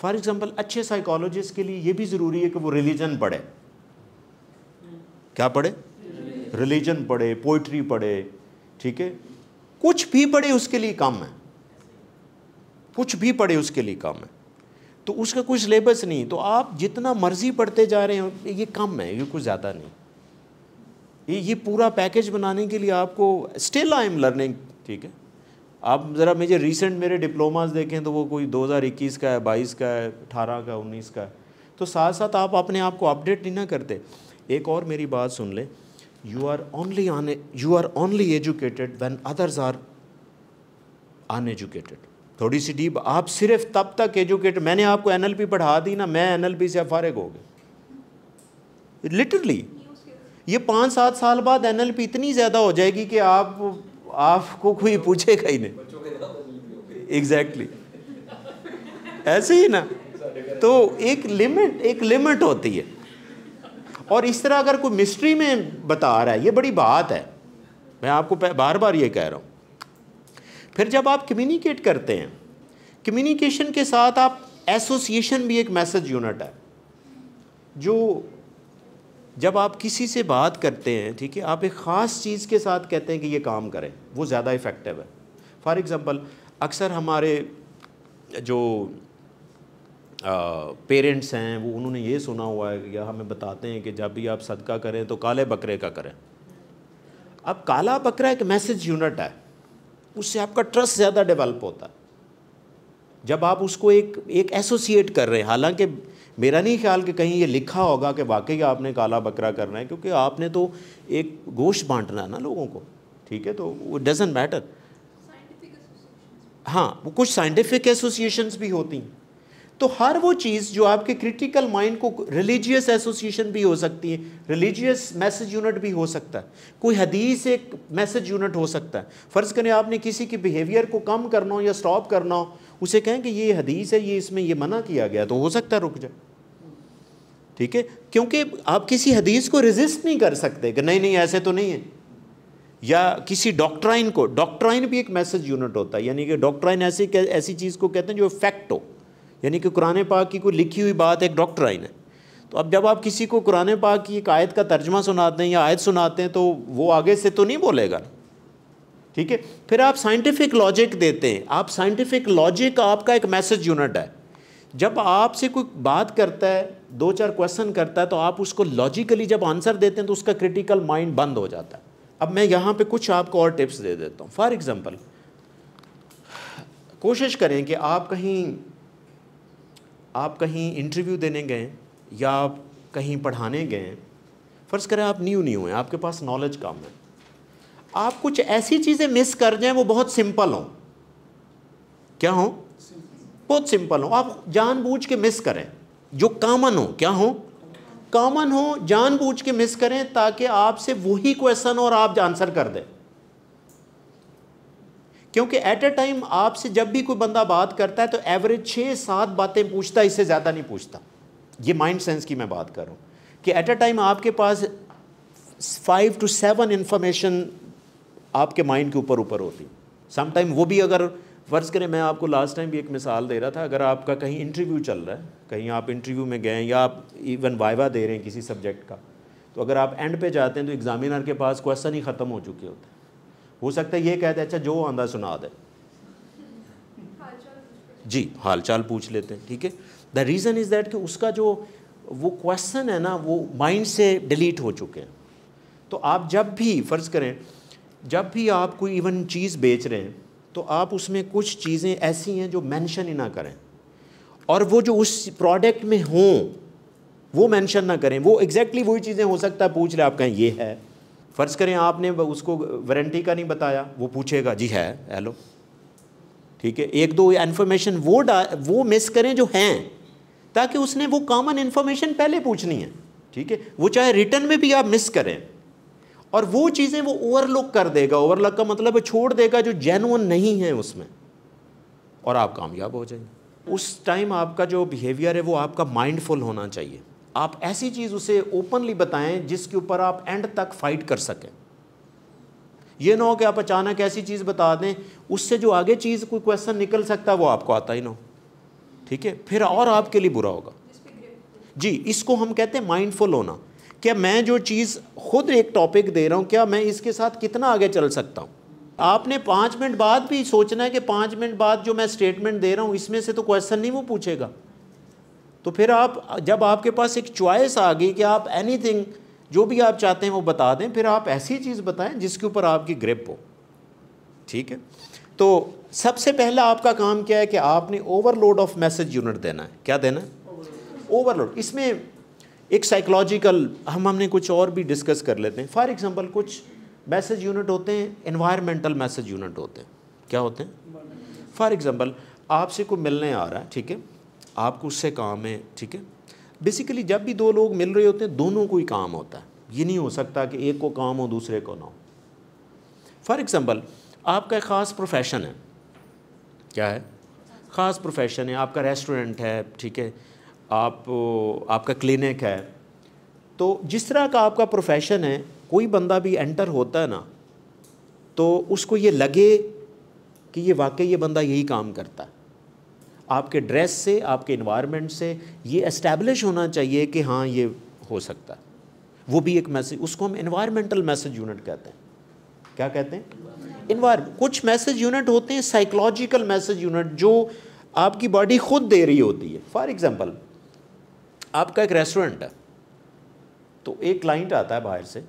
फॉर एग्ज़ाम्पल अच्छे साइकोलॉजिस्ट के लिए ये भी ज़रूरी है कि वो रिलीजन पढ़े क्या पढ़े रिलीजन पढ़े पोइट्री पढ़े ठीक है कुछ भी पढ़े उसके लिए कम है कुछ भी पढ़े उसके लिए कम है तो उसका कोई सिलेबस नहीं तो आप जितना मर्जी पढ़ते जा रहे हैं ये कम है ये कुछ ज़्यादा नहीं ये ये पूरा पैकेज बनाने के लिए आपको स्टिल आई एम लर्निंग ठीक है आप ज़रा मुझे रिसेंट मेरे डिप्लोमास देखें तो वो कोई 2021 का है 22 का है 18 का 19 का है तो साथ साथ आप अपने आप को अपडेट नहीं ना करते एक और मेरी बात सुन ले you are only you are only educated when others are uneducated थोड़ी सी डीप आप सिर्फ तब तक एजुकेट मैंने आपको एन पढ़ा दी ना मैं एन से फारग हो गए लिटरली ये पाँच सात साल बाद एनएलपी इतनी ज़्यादा हो जाएगी कि आप आपको कोई पूछेगा ही नहीं एग्जैक्टली exactly. ऐसे ही ना तो एक लिमिट एक लिमिट होती है और इस तरह अगर कोई मिस्ट्री में बता रहा है ये बड़ी बात है मैं आपको बार बार ये कह रहा हूँ फिर जब आप कम्युनिकेट करते हैं कम्युनिकेशन के साथ आप एसोसिएशन भी एक मैसेज यूनिट है जो जब आप किसी से बात करते हैं ठीक है आप एक ख़ास चीज़ के साथ कहते हैं कि ये काम करें वो ज़्यादा इफ़ेक्टिव है फॉर एग्ज़ाम्पल अक्सर हमारे जो पेरेंट्स हैं वो उन्होंने ये सुना हुआ है या हमें बताते हैं कि जब भी आप सदका करें तो काले बकरे का करें अब काला बकरा एक मैसेज यूनिट है उससे आपका ट्रस्ट ज़्यादा डेवलप होता है जब आप उसको एक एक एसोसिएट कर रहे हैं हालांकि मेरा नहीं ख्याल कि कहीं ये लिखा होगा कि वाकई आपने काला बकरा करना है क्योंकि आपने तो एक गोश्त बांटना है ना लोगों को ठीक है तो वो डजेंट मैटर हाँ वो कुछ साइंटिफिक एसोसिएशंस भी होती हैं तो हर वो चीज़ जो आपके क्रिटिकल माइंड को रिलीजियस एसोसिएशन भी हो सकती है रिलीजियस मैसेज यूनिट भी हो सकता है कोई हदीस एक मैसेज यूनिट हो सकता है फ़र्ज़ करें आपने किसी के बिहेवियर को कम करना हो या स्टॉप करना हो उसे कहें कि ये हदीस है ये इसमें ये मना किया गया तो हो सकता है रुक जाए ठीक है क्योंकि आप किसी हदीस को रिजिस्ट नहीं कर सकते कि नहीं नहीं ऐसे तो नहीं है या किसी डॉक्ट्राइन को डॉक्ट्राइन भी एक मैसेज यूनिट होता है यानी कि डॉक्ट्राइन ऐसी ऐसी चीज़ को कहते हैं जो फैक्ट हो यानी कि कुरने पाक की कोई लिखी हुई बात एक डॉक्ट्राइन है तो अब जब आप किसी को कुरने पाक की एक आयत का तर्जमा सुनाते हैं या आयत सुनाते हैं तो वो आगे से तो नहीं बोलेगा ठीक है फिर आप साइंटिफिक लॉजिक देते हैं आप साइंटिफिक लॉजिक आपका एक मैसेज यूनिट है जब आपसे कोई बात करता है दो चार क्वेश्चन करता है तो आप उसको लॉजिकली जब आंसर देते हैं तो उसका क्रिटिकल माइंड बंद हो जाता है अब मैं यहाँ पे कुछ आपको और टिप्स दे देता हूँ फॉर एग्ज़ाम्पल कोशिश करें कि आप कहीं आप कहीं इंटरव्यू देने गए या आप कहीं पढ़ाने गए फ़र्ज़ करें आप न्यू न्यू हैं आपके पास नॉलेज कम है आप कुछ ऐसी चीज़ें मिस कर जाएँ वो बहुत सिंपल हों क्या हों बहुत सिंपल हो आप जानबूझ के मिस करें जो कामन हो क्या हो कामन हो जानबूझ के मिस करें ताकि आपसे वही क्वेश्चन और आप आंसर कर दें क्योंकि एट ए टाइम आपसे जब भी कोई बंदा बात करता है तो एवरेज छः सात बातें पूछता इससे ज़्यादा नहीं पूछता ये माइंड सेंस की मैं बात कर रहा हूँ कि एट ए टाइम आपके पास फाइव टू सेवन इन्फॉर्मेशन आपके माइंड के ऊपर ऊपर होती समटाइम वो भी अगर फ़र्ज़ करें मैं आपको लास्ट टाइम भी एक मिसाल दे रहा था अगर आपका कहीं इंटरव्यू चल रहा है कहीं आप इंटरव्यू में गए या आप इवन वाइवा दे रहे हैं किसी सब्जेक्ट का तो अगर आप एंड पे जाते हैं तो एग्ज़ामिनर के पास क्वेश्चन ही ख़त्म हो चुके होते हैं हो सकता है ये कहते अच्छा जो आंदा सुना दे जी हाल चाल पूछ लेते हैं ठीक है द रीज़न इज़ दैट कि उसका जो वो क्वेश्चन है ना वो माइंड से डिलीट हो चुके हैं तो आप जब भी फ़र्ज़ करें जब भी आप कोई इवन चीज़ बेच रहे हैं तो आप उसमें कुछ चीज़ें ऐसी हैं जो मेंशन ही ना करें और वो जो उस प्रोडक्ट में हों वो मेंशन ना करें वो एग्जैक्टली exactly वही चीज़ें हो सकता है पूछ ले आप कहें ये है फ़र्ज़ करें आपने उसको वारंटी का नहीं बताया वो पूछेगा जी है हेलो ठीक है एक दो इन्फॉर्मेशन वो डा वो मिस करें जो हैं ताकि उसने वो कॉमन इन्फॉर्मेशन पहले पूछनी है ठीक है वो चाहे रिटर्न में भी आप मिस करें और वो चीज़ें वो ओवरलुक कर देगा ओवरलुक का मतलब है छोड़ देगा जो जेनुअन नहीं है उसमें और आप कामयाब हो जाएंगे उस टाइम आपका जो बिहेवियर है वो आपका माइंडफुल होना चाहिए आप ऐसी चीज़ उसे ओपनली बताएं जिसके ऊपर आप एंड तक फाइट कर सकें ये ना हो कि आप अचानक ऐसी चीज़ बता दें उससे जो आगे चीज़ कोई क्वेश्चन निकल सकता है वो आपको आता ही ना हो ठीक है फिर और आपके लिए बुरा होगा जी इसको हम कहते हैं माइंडफुल होना क्या मैं जो चीज़ खुद एक टॉपिक दे रहा हूँ क्या मैं इसके साथ कितना आगे चल सकता हूँ आपने पाँच मिनट बाद भी सोचना है कि पाँच मिनट बाद जो मैं स्टेटमेंट दे रहा हूँ इसमें से तो क्वेश्चन नहीं वो पूछेगा तो फिर आप जब आपके पास एक चॉइस आ गई कि आप एनी जो भी आप चाहते हैं वो बता दें फिर आप ऐसी चीज़ बताएं जिसके ऊपर आपकी ग्रिप हो ठीक है तो सबसे पहला आपका काम क्या है कि आपने ओवरलोड ऑफ मैसेज यूनिट देना है क्या देना है ओवरलोड इसमें एक साइकोलॉजिकल हम हमने कुछ और भी डिस्कस कर लेते हैं फॉर एग्जांपल कुछ मैसेज यूनिट होते हैं इन्वायरमेंटल मैसेज यूनिट होते हैं क्या होते हैं फॉर एग्जांपल आपसे कोई मिलने आ रहा है ठीक है आपको उससे काम है ठीक है बेसिकली जब भी दो लोग मिल रहे होते हैं दोनों को ही काम होता है ये नहीं हो सकता कि एक को काम हो दूसरे को ना हो फॉर एग्ज़ाम्पल आपका एक ख़ास प्रोफेशन है क्या है ख़ास प्रोफेशन है आपका रेस्टोरेंट है ठीक है आप आपका क्लिनिक है तो जिस तरह का आपका प्रोफेशन है कोई बंदा भी एंटर होता है ना तो उसको ये लगे कि ये वाकई ये बंदा यही काम करता है आपके ड्रेस से आपके इन्वायरमेंट से ये इस्टेब्लिश होना चाहिए कि हाँ ये हो सकता है वो भी एक मैसेज उसको हम इन्वायरमेंटल मैसेज यूनिट कहते हैं क्या कहते हैं इन्वायर कुछ मैसेज यूनिट होते हैं साइकोलॉजिकल मैसेज यूनिट जो आपकी बॉडी खुद दे रही होती है फॉर एग्ज़ाम्पल आपका एक रेस्टोरेंट है तो एक क्लाइंट आता है बाहर से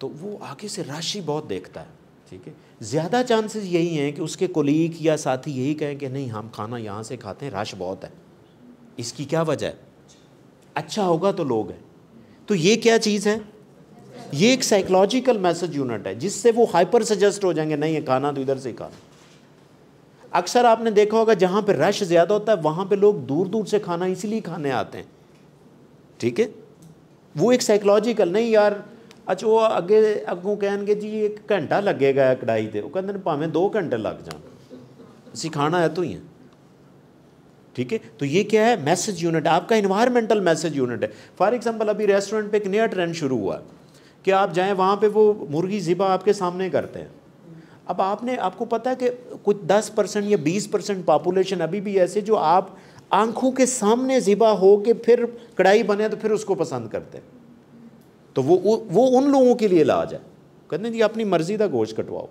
तो वो आगे से राशि बहुत देखता है ठीक है ज़्यादा चांसेस यही हैं कि उसके कोलीग या साथी यही कहें कि नहीं हम खाना यहाँ से खाते हैं राश बहुत है इसकी क्या वजह है अच्छा होगा तो लोग हैं तो ये क्या चीज़ है ये एक साइकोलॉजिकल मैसेज यूनिट है जिससे वो हाइपर सजेस्ट हो जाएंगे नहीं ये खाना तो इधर से खाना अक्सर आपने देखा होगा जहाँ पे रश ज़्यादा होता है वहाँ पे लोग दूर दूर से खाना इसीलिए खाने आते हैं ठीक है वो एक साइकोलॉजिकल नहीं यार अच्छा वो अगे अगों कह जी एक घंटा लगेगा कढ़ाई तो वह कहते भावें दो घंटे लग जा सिखाना है तो ही है ठीक है तो ये क्या है मैसेज यूनिट आपका इन्वायरमेंटल मैसेज यूनिट है फॉर एग्जांपल अभी रेस्टोरेंट पे एक नया ट्रेंड शुरू हुआ कि आप जाएं वहाँ पे वो मुर्गी ज़िबा आपके सामने करते हैं अब आपने आपको पता है कि कुछ दस परसेंट या बीस परसेंट पॉपुलेशन अभी भी ऐसे जो आप आंखों के सामने ज़िबा हो के फिर कढ़ाई बने तो फिर उसको पसंद करते हैं तो वो वो उन लोगों के लिए इलाज है कहते हैं जी अपनी मर्ज़ी का गोश्त कटवाओ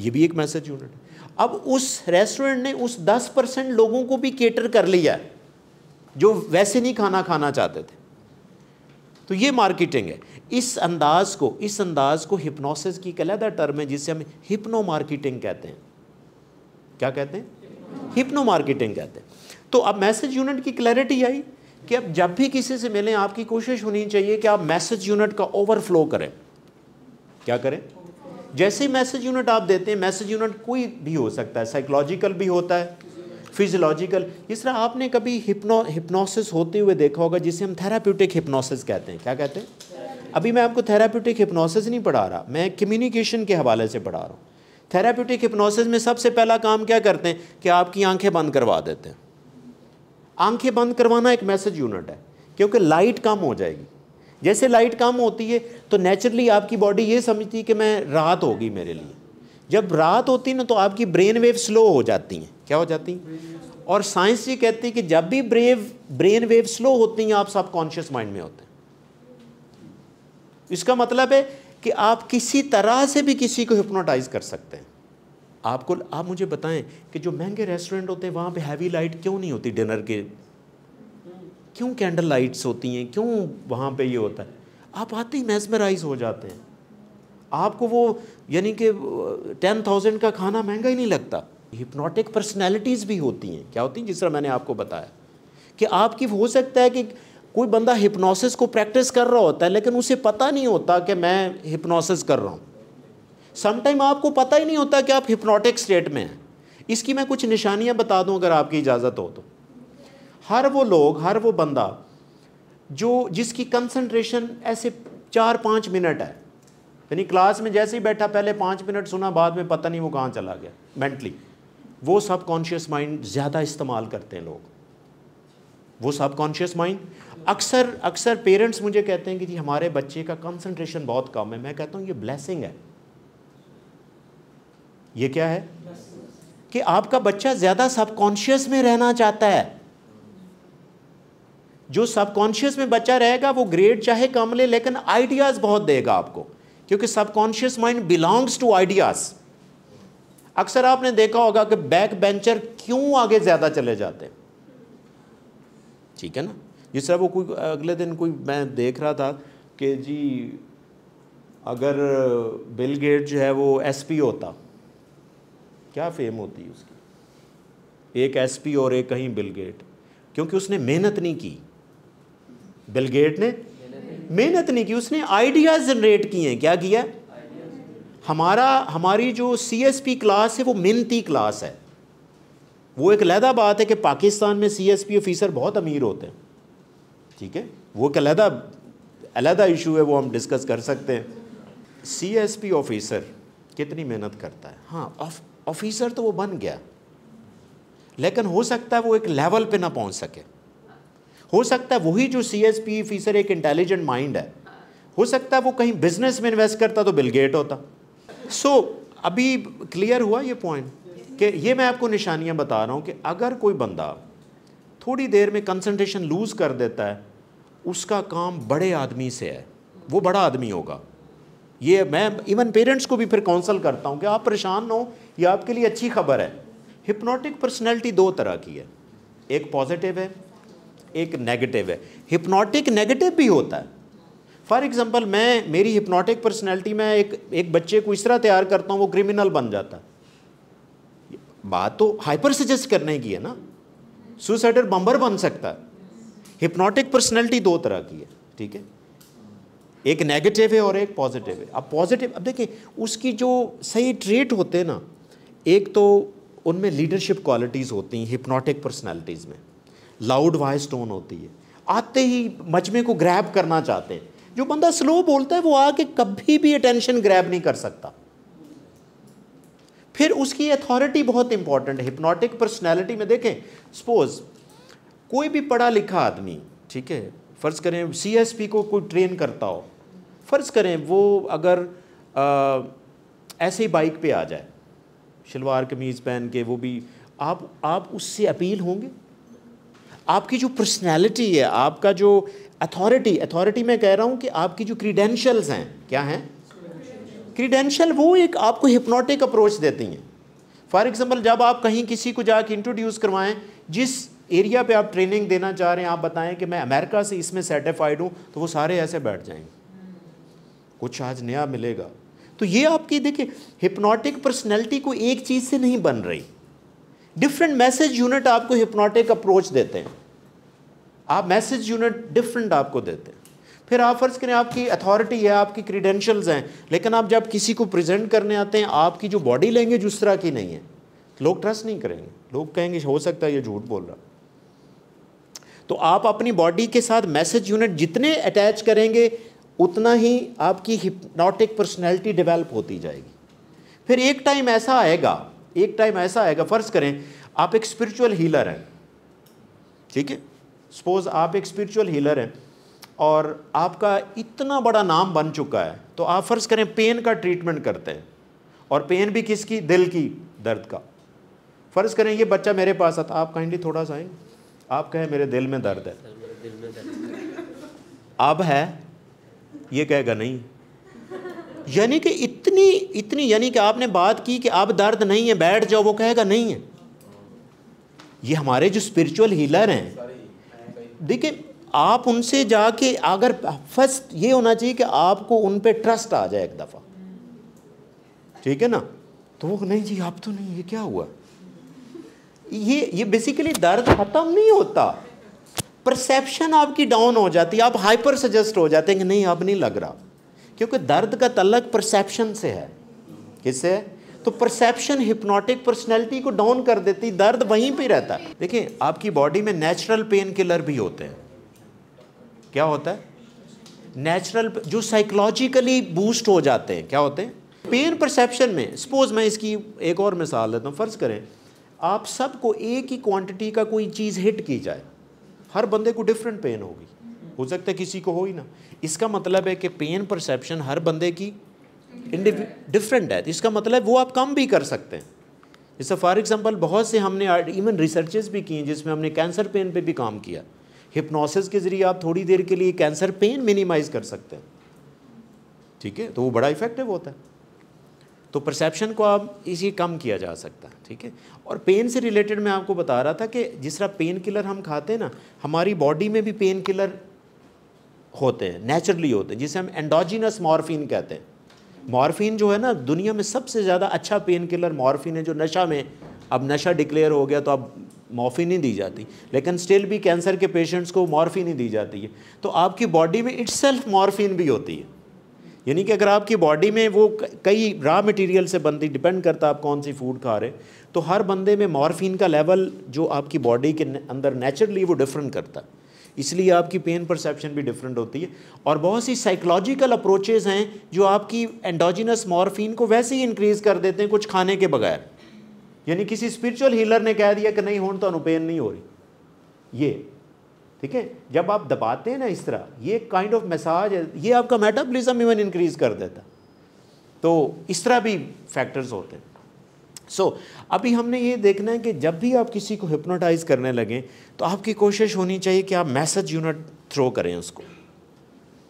ये भी एक मैसेज यूनिट है अब उस रेस्टोरेंट ने उस दस परसेंट लोगों को भी केटर कर लिया जो वैसे नहीं खाना खाना चाहते थे तो ये मार्केटिंग है इस अंदाज को इस अंदाज को हिप्नोसिस की कलहदा टर्म है जिसे हम हिप्नो मार्केटिंग कहते हैं क्या कहते हैं हिप्नो मार्केटिंग कहते हैं तो अब मैसेज यूनिट की क्लैरिटी आई कि अब जब भी किसी से मिलें आपकी कोशिश होनी चाहिए कि आप मैसेज यूनिट का ओवरफ्लो करें क्या करें जैसे ही मैसेज यूनिट आप देते हैं मैसेज यूनिट कोई भी हो सकता है साइकोलॉजिकल भी होता है फिजियोलॉजिकल इस तरह आपने कभी हिप्नो हिप्नोसिस होते हुए देखा होगा जिसे हम थेराप्यूटिक हिप्नोसिस कहते हैं क्या कहते हैं अभी मैं आपको थेरापूटिक हिप्नोसिस नहीं पढ़ा रहा मैं कम्युनिकेशन के हवाले से पढ़ा रहा हूँ थेराप्यूटिक हिप्नोसिस में सबसे पहला काम क्या करते हैं कि आपकी आंखें बंद करवा देते हैं आंखें बंद करवाना एक मैसेज यूनिट है क्योंकि लाइट कम हो जाएगी जैसे लाइट कम होती है तो नेचुरली आपकी बॉडी ये समझती है कि मैं रात होगी मेरे लिए जब रात होती है ना तो आपकी ब्रेन वेव स्लो हो जाती हैं क्या हो जाती हैं और साइंस ये कहती है कि जब भी ब्रेव ब्रेन वेव स्लो होती हैं आप सबकॉन्शियस माइंड में होते हैं इसका मतलब है कि आप किसी तरह से भी किसी को हिप्नोटाइज कर सकते हैं आपको आप मुझे बताएं कि जो महंगे रेस्टोरेंट होते हैं वहाँ पे हैवी लाइट क्यों नहीं होती डिनर के क्यों कैंडल लाइट्स होती हैं क्यों वहाँ पे ये होता है आप आते ही मैसमराइज हो जाते हैं आपको वो यानी कि टेन थाउजेंड का खाना महंगा ही नहीं लगता हिप्नोटिक पर्सनैलिटीज़ भी होती हैं क्या होती हैं जिस तरह मैंने आपको बताया कि आपकी हो सकता है कि कोई बंदा हिप्नोसिस को प्रैक्टिस कर रहा होता है लेकिन उसे पता नहीं होता कि मैं हिप्नोसिस कर रहा हूँ समटाइम आपको पता ही नहीं होता कि आप हिप्नोटिक स्टेट में हैं इसकी मैं कुछ निशानियां बता दूं अगर आपकी इजाज़त हो तो हर वो लोग हर वो बंदा जो जिसकी कंसंट्रेशन ऐसे चार पाँच मिनट है यानी क्लास में जैसे ही बैठा पहले पाँच मिनट सुना बाद में पता नहीं वो कहाँ चला गया मेंटली वो सब कॉन्शियस माइंड ज़्यादा इस्तेमाल करते हैं लोग वो सब कॉन्शियस माइंड अक्सर अक्सर पेरेंट्स मुझे कहते हैं कि जी हमारे बच्चे का कंसंट्रेशन बहुत कम है मैं कहता हूँ ये ब्लेसिंग है ये क्या है कि आपका बच्चा ज़्यादा सबकॉन्शियस में रहना चाहता है जो सबकॉन्शियस में बच्चा रहेगा वो ग्रेड चाहे कम ले लेकिन आइडियाज़ बहुत देगा आपको क्योंकि subconscious mind belongs to ideas अक्सर आपने देखा होगा कि बैक बेंचर क्यों आगे ज़्यादा चले जाते ठीक है ना जिस तरह वो कोई अगले दिन कोई मैं देख रहा था कि जी अगर बिल गेट जो है वो एसपी होता क्या फेम होती है उसकी एक एसपी और एक कहीं बिलगेट क्योंकि उसने मेहनत नहीं की बिलगेट ने मेहनत नहीं की उसने आइडिया जनरेट किए हैं क्या किया हमारा हमारी जो सीएसपी क्लास है वो मेहनती क्लास है वो एक लहदा बात है कि पाकिस्तान में सीएसपी ऑफिसर बहुत अमीर होते हैं ठीक है वो एक अलहदा अलहदा इशू है वो हम डिस्कस कर सकते हैं सीएसपी ऑफिसर कितनी मेहनत करता है हाँ ऑफ ऑफिसर तो वो बन गया लेकिन हो सकता है वो एक लेवल पे ना पहुंच सके हो सकता है वही जो सी एस पी ऑफिसर एक इंटेलिजेंट माइंड है हो सकता है वो कहीं बिजनेस में इन्वेस्ट करता तो बिलगेट होता सो so, अभी क्लियर हुआ ये पॉइंट कि ये मैं आपको निशानियां बता रहा हूं कि अगर कोई बंदा थोड़ी देर में कंसंट्रेशन लूज़ कर देता है उसका काम बड़े आदमी से है वो बड़ा आदमी होगा ये मैं इवन पेरेंट्स को भी फिर काउंसल करता हूँ कि आप परेशान ना हो ये आपके लिए अच्छी खबर है हिप्नोटिक पर्सनैलिटी दो तरह की है एक पॉजिटिव है एक नेगेटिव है हिप्नोटिक नेगेटिव भी होता है फॉर एग्जाम्पल मैं मेरी हिप्नोटिक पर्सनैलिटी में एक एक बच्चे को इस तरह तैयार करता हूँ वो क्रिमिनल बन जाता है बात तो हाइपर सजेस्ट करने की है ना सुसाइडर बम्बर बन सकता है हिप्नोटिक पर्सनैलिटी दो तरह की है ठीक है एक नेगेटिव है और एक पॉजिटिव है अब पॉजिटिव अब देखिए उसकी जो सही ट्रेट होते हैं ना एक तो उनमें लीडरशिप क्वालिटीज़ होती हैं हिप्नोटिक पर्सनैलिटीज़ में लाउड वॉइस टोन होती है आते ही मजमे को ग्रैब करना चाहते हैं जो बंदा स्लो बोलता है वो आके कभी भी अटेंशन ग्रैब नहीं कर सकता फिर उसकी अथॉरिटी बहुत इंपॉर्टेंट है हिप्नोटिक पर्सनैलिटी में देखें सपोज कोई भी पढ़ा लिखा आदमी ठीक है फ़र्ज़ करें सीएसपी को कोई ट्रेन करता हो फ़र्ज़ करें वो अगर आ, ऐसे ही बाइक पे आ जाए शलवार कमीज़ पहन के वो भी आप आप उससे अपील होंगे आपकी जो पर्सनैलिटी है आपका जो अथॉरिटी अथॉरिटी मैं कह रहा हूँ कि आपकी जो क्रीडेंशल्स हैं क्या हैं क्रीडेंशल वो एक आपको हिप्नोटिक अप्रोच देती हैं फॉर एग्ज़ाम्पल जब आप कहीं किसी को जाके इंट्रोड्यूस करवाएं जिस एरिया पे आप ट्रेनिंग देना चाह रहे हैं आप बताएं कि मैं अमेरिका से इसमें सर्टिफाइड हूँ तो वो सारे ऐसे बैठ जाएंगे कुछ आज नया मिलेगा तो ये आपकी देखिए हिप्नोटिक पर्सनैलिटी को एक चीज़ से नहीं बन रही डिफरेंट मैसेज यूनिट आपको हिप्नोटिक अप्रोच देते हैं आप मैसेज यूनिट डिफरेंट आपको देते हैं फिर आप फर्ज करें आपकी अथॉरिटी है आपकी क्रीडेंशल्स हैं लेकिन आप जब किसी को प्रेजेंट करने आते हैं आपकी जो बॉडी लैंग्वेज उस तरह की नहीं है लोग ट्रस्ट नहीं करेंगे लोग कहेंगे हो सकता है ये झूठ बोल रहा तो आप अपनी बॉडी के साथ मैसेज यूनिट जितने अटैच करेंगे उतना ही आपकी हिप्नोटिक पर्सनैलिटी डेवलप होती जाएगी फिर एक टाइम ऐसा आएगा एक टाइम ऐसा आएगा फ़र्ज़ करें आप एक स्पिरिचुअल हीलर हैं ठीक है सपोज़ आप एक स्पिरिचुअल हीलर हैं और आपका इतना बड़ा नाम बन चुका है तो आप फ़र्ज़ करें पेन का ट्रीटमेंट करते हैं और पेन भी किसकी दिल की दर्द का फ़र्ज़ करें ये बच्चा मेरे पास आता आप काइंडली थोड़ा सा आएंगे आप कहें मेरे दिल में दर्द है अब है ये कहेगा नहीं यानी कि इतनी इतनी यानी कि आपने बात की कि आप दर्द नहीं है बैठ जाओ वो कहेगा नहीं है ये हमारे जो स्पिरिचुअल हीलर हैं देखिए आप उनसे जाके अगर फर्स्ट ये होना चाहिए कि आपको उन पर ट्रस्ट आ जाए एक दफ़ा ठीक है ना तो वो नहीं जी आप तो नहीं ये क्या हुआ ये ये बेसिकली दर्द ख़त्म नहीं होता परसेप्शन आपकी डाउन हो जाती है आप हाइपर सजेस्ट हो जाते हैं कि नहीं अब नहीं लग रहा क्योंकि दर्द का तलक परसेप्शन से है किससे तो परसेप्शन हिप्नोटिक पर्सनैलिटी को डाउन कर देती दर्द वहीं पर रहता है देखिए आपकी बॉडी में नेचुरल पेन किलर भी होते हैं क्या होता है नेचुरल जो साइकोलॉजिकली बूस्ट हो जाते हैं क्या होते हैं पेन परसेप्शन में सपोज मैं इसकी एक और मिसाल देता हूँ फ़र्ज़ करें आप सबको एक ही क्वांटिटी का कोई चीज़ हिट की जाए हर बंदे को डिफरेंट पेन होगी हो सकता है किसी को हो ही ना इसका मतलब है कि पेन परसेप्शन हर बंदे की डिफरेंट है इसका मतलब वो आप कम भी कर सकते हैं जैसे फॉर एग्जांपल बहुत से हमने इवन रिसर्चेस भी किए जिसमें हमने कैंसर पेन पे भी काम किया हिप्नोसिस के ज़रिए आप थोड़ी देर के लिए कैंसर पेन मिनिमाइज कर सकते हैं ठीक है तो वो बड़ा इफेक्टिव होता है तो परसेप्शन को आप इसी कम किया जा सकता है ठीक है और पेन से रिलेटेड मैं आपको बता रहा था कि जिस तरह पेन किलर हम खाते हैं ना हमारी बॉडी में भी पेन किलर होते हैं नेचुरली होते हैं जिसे हम एंडोजिनस मॉर्फिन कहते हैं मॉर्फिन जो है ना दुनिया में सबसे ज़्यादा अच्छा पेन किलर मॉर्फिन है जो नशा में अब नशा डिक्लेयर हो गया तो अब मॉर्फिन ही दी जाती लेकिन स्टिल भी कैंसर के पेशेंट्स को मॉर्फिन ही दी जाती है तो आपकी बॉडी में इट्स मॉर्फिन भी होती है यानी कि अगर आपकी बॉडी में वो कई रॉ मटेरियल से बनती डिपेंड करता आप कौन सी फूड खा रहे तो हर बंदे में मॉर्फिन का लेवल जो आपकी बॉडी के अंदर नेचुरली वो डिफरेंट करता है इसलिए आपकी पेन परसेप्शन भी डिफरेंट होती है और बहुत सी साइकोलॉजिकल अप्रोचेज़ हैं जो आपकी एंडोजिनस मॉर्फिन को वैसे ही इंक्रीज़ कर देते हैं कुछ खाने के बगैर यानी किसी स्पिरिचुअल हीलर ने कह दिया कि नहीं हूँ तो पेन नहीं हो रही ये ठीक है जब आप दबाते हैं ना इस तरह ये काइंड ऑफ मैसाज ये आपका मेटाबॉलिज्म इवन इंक्रीज कर देता तो इस तरह भी फैक्टर्स होते हैं सो so, अभी हमने ये देखना है कि जब भी आप किसी को हिप्नोटाइज़ करने लगें तो आपकी कोशिश होनी चाहिए कि आप मैसेज यूनिट थ्रो करें उसको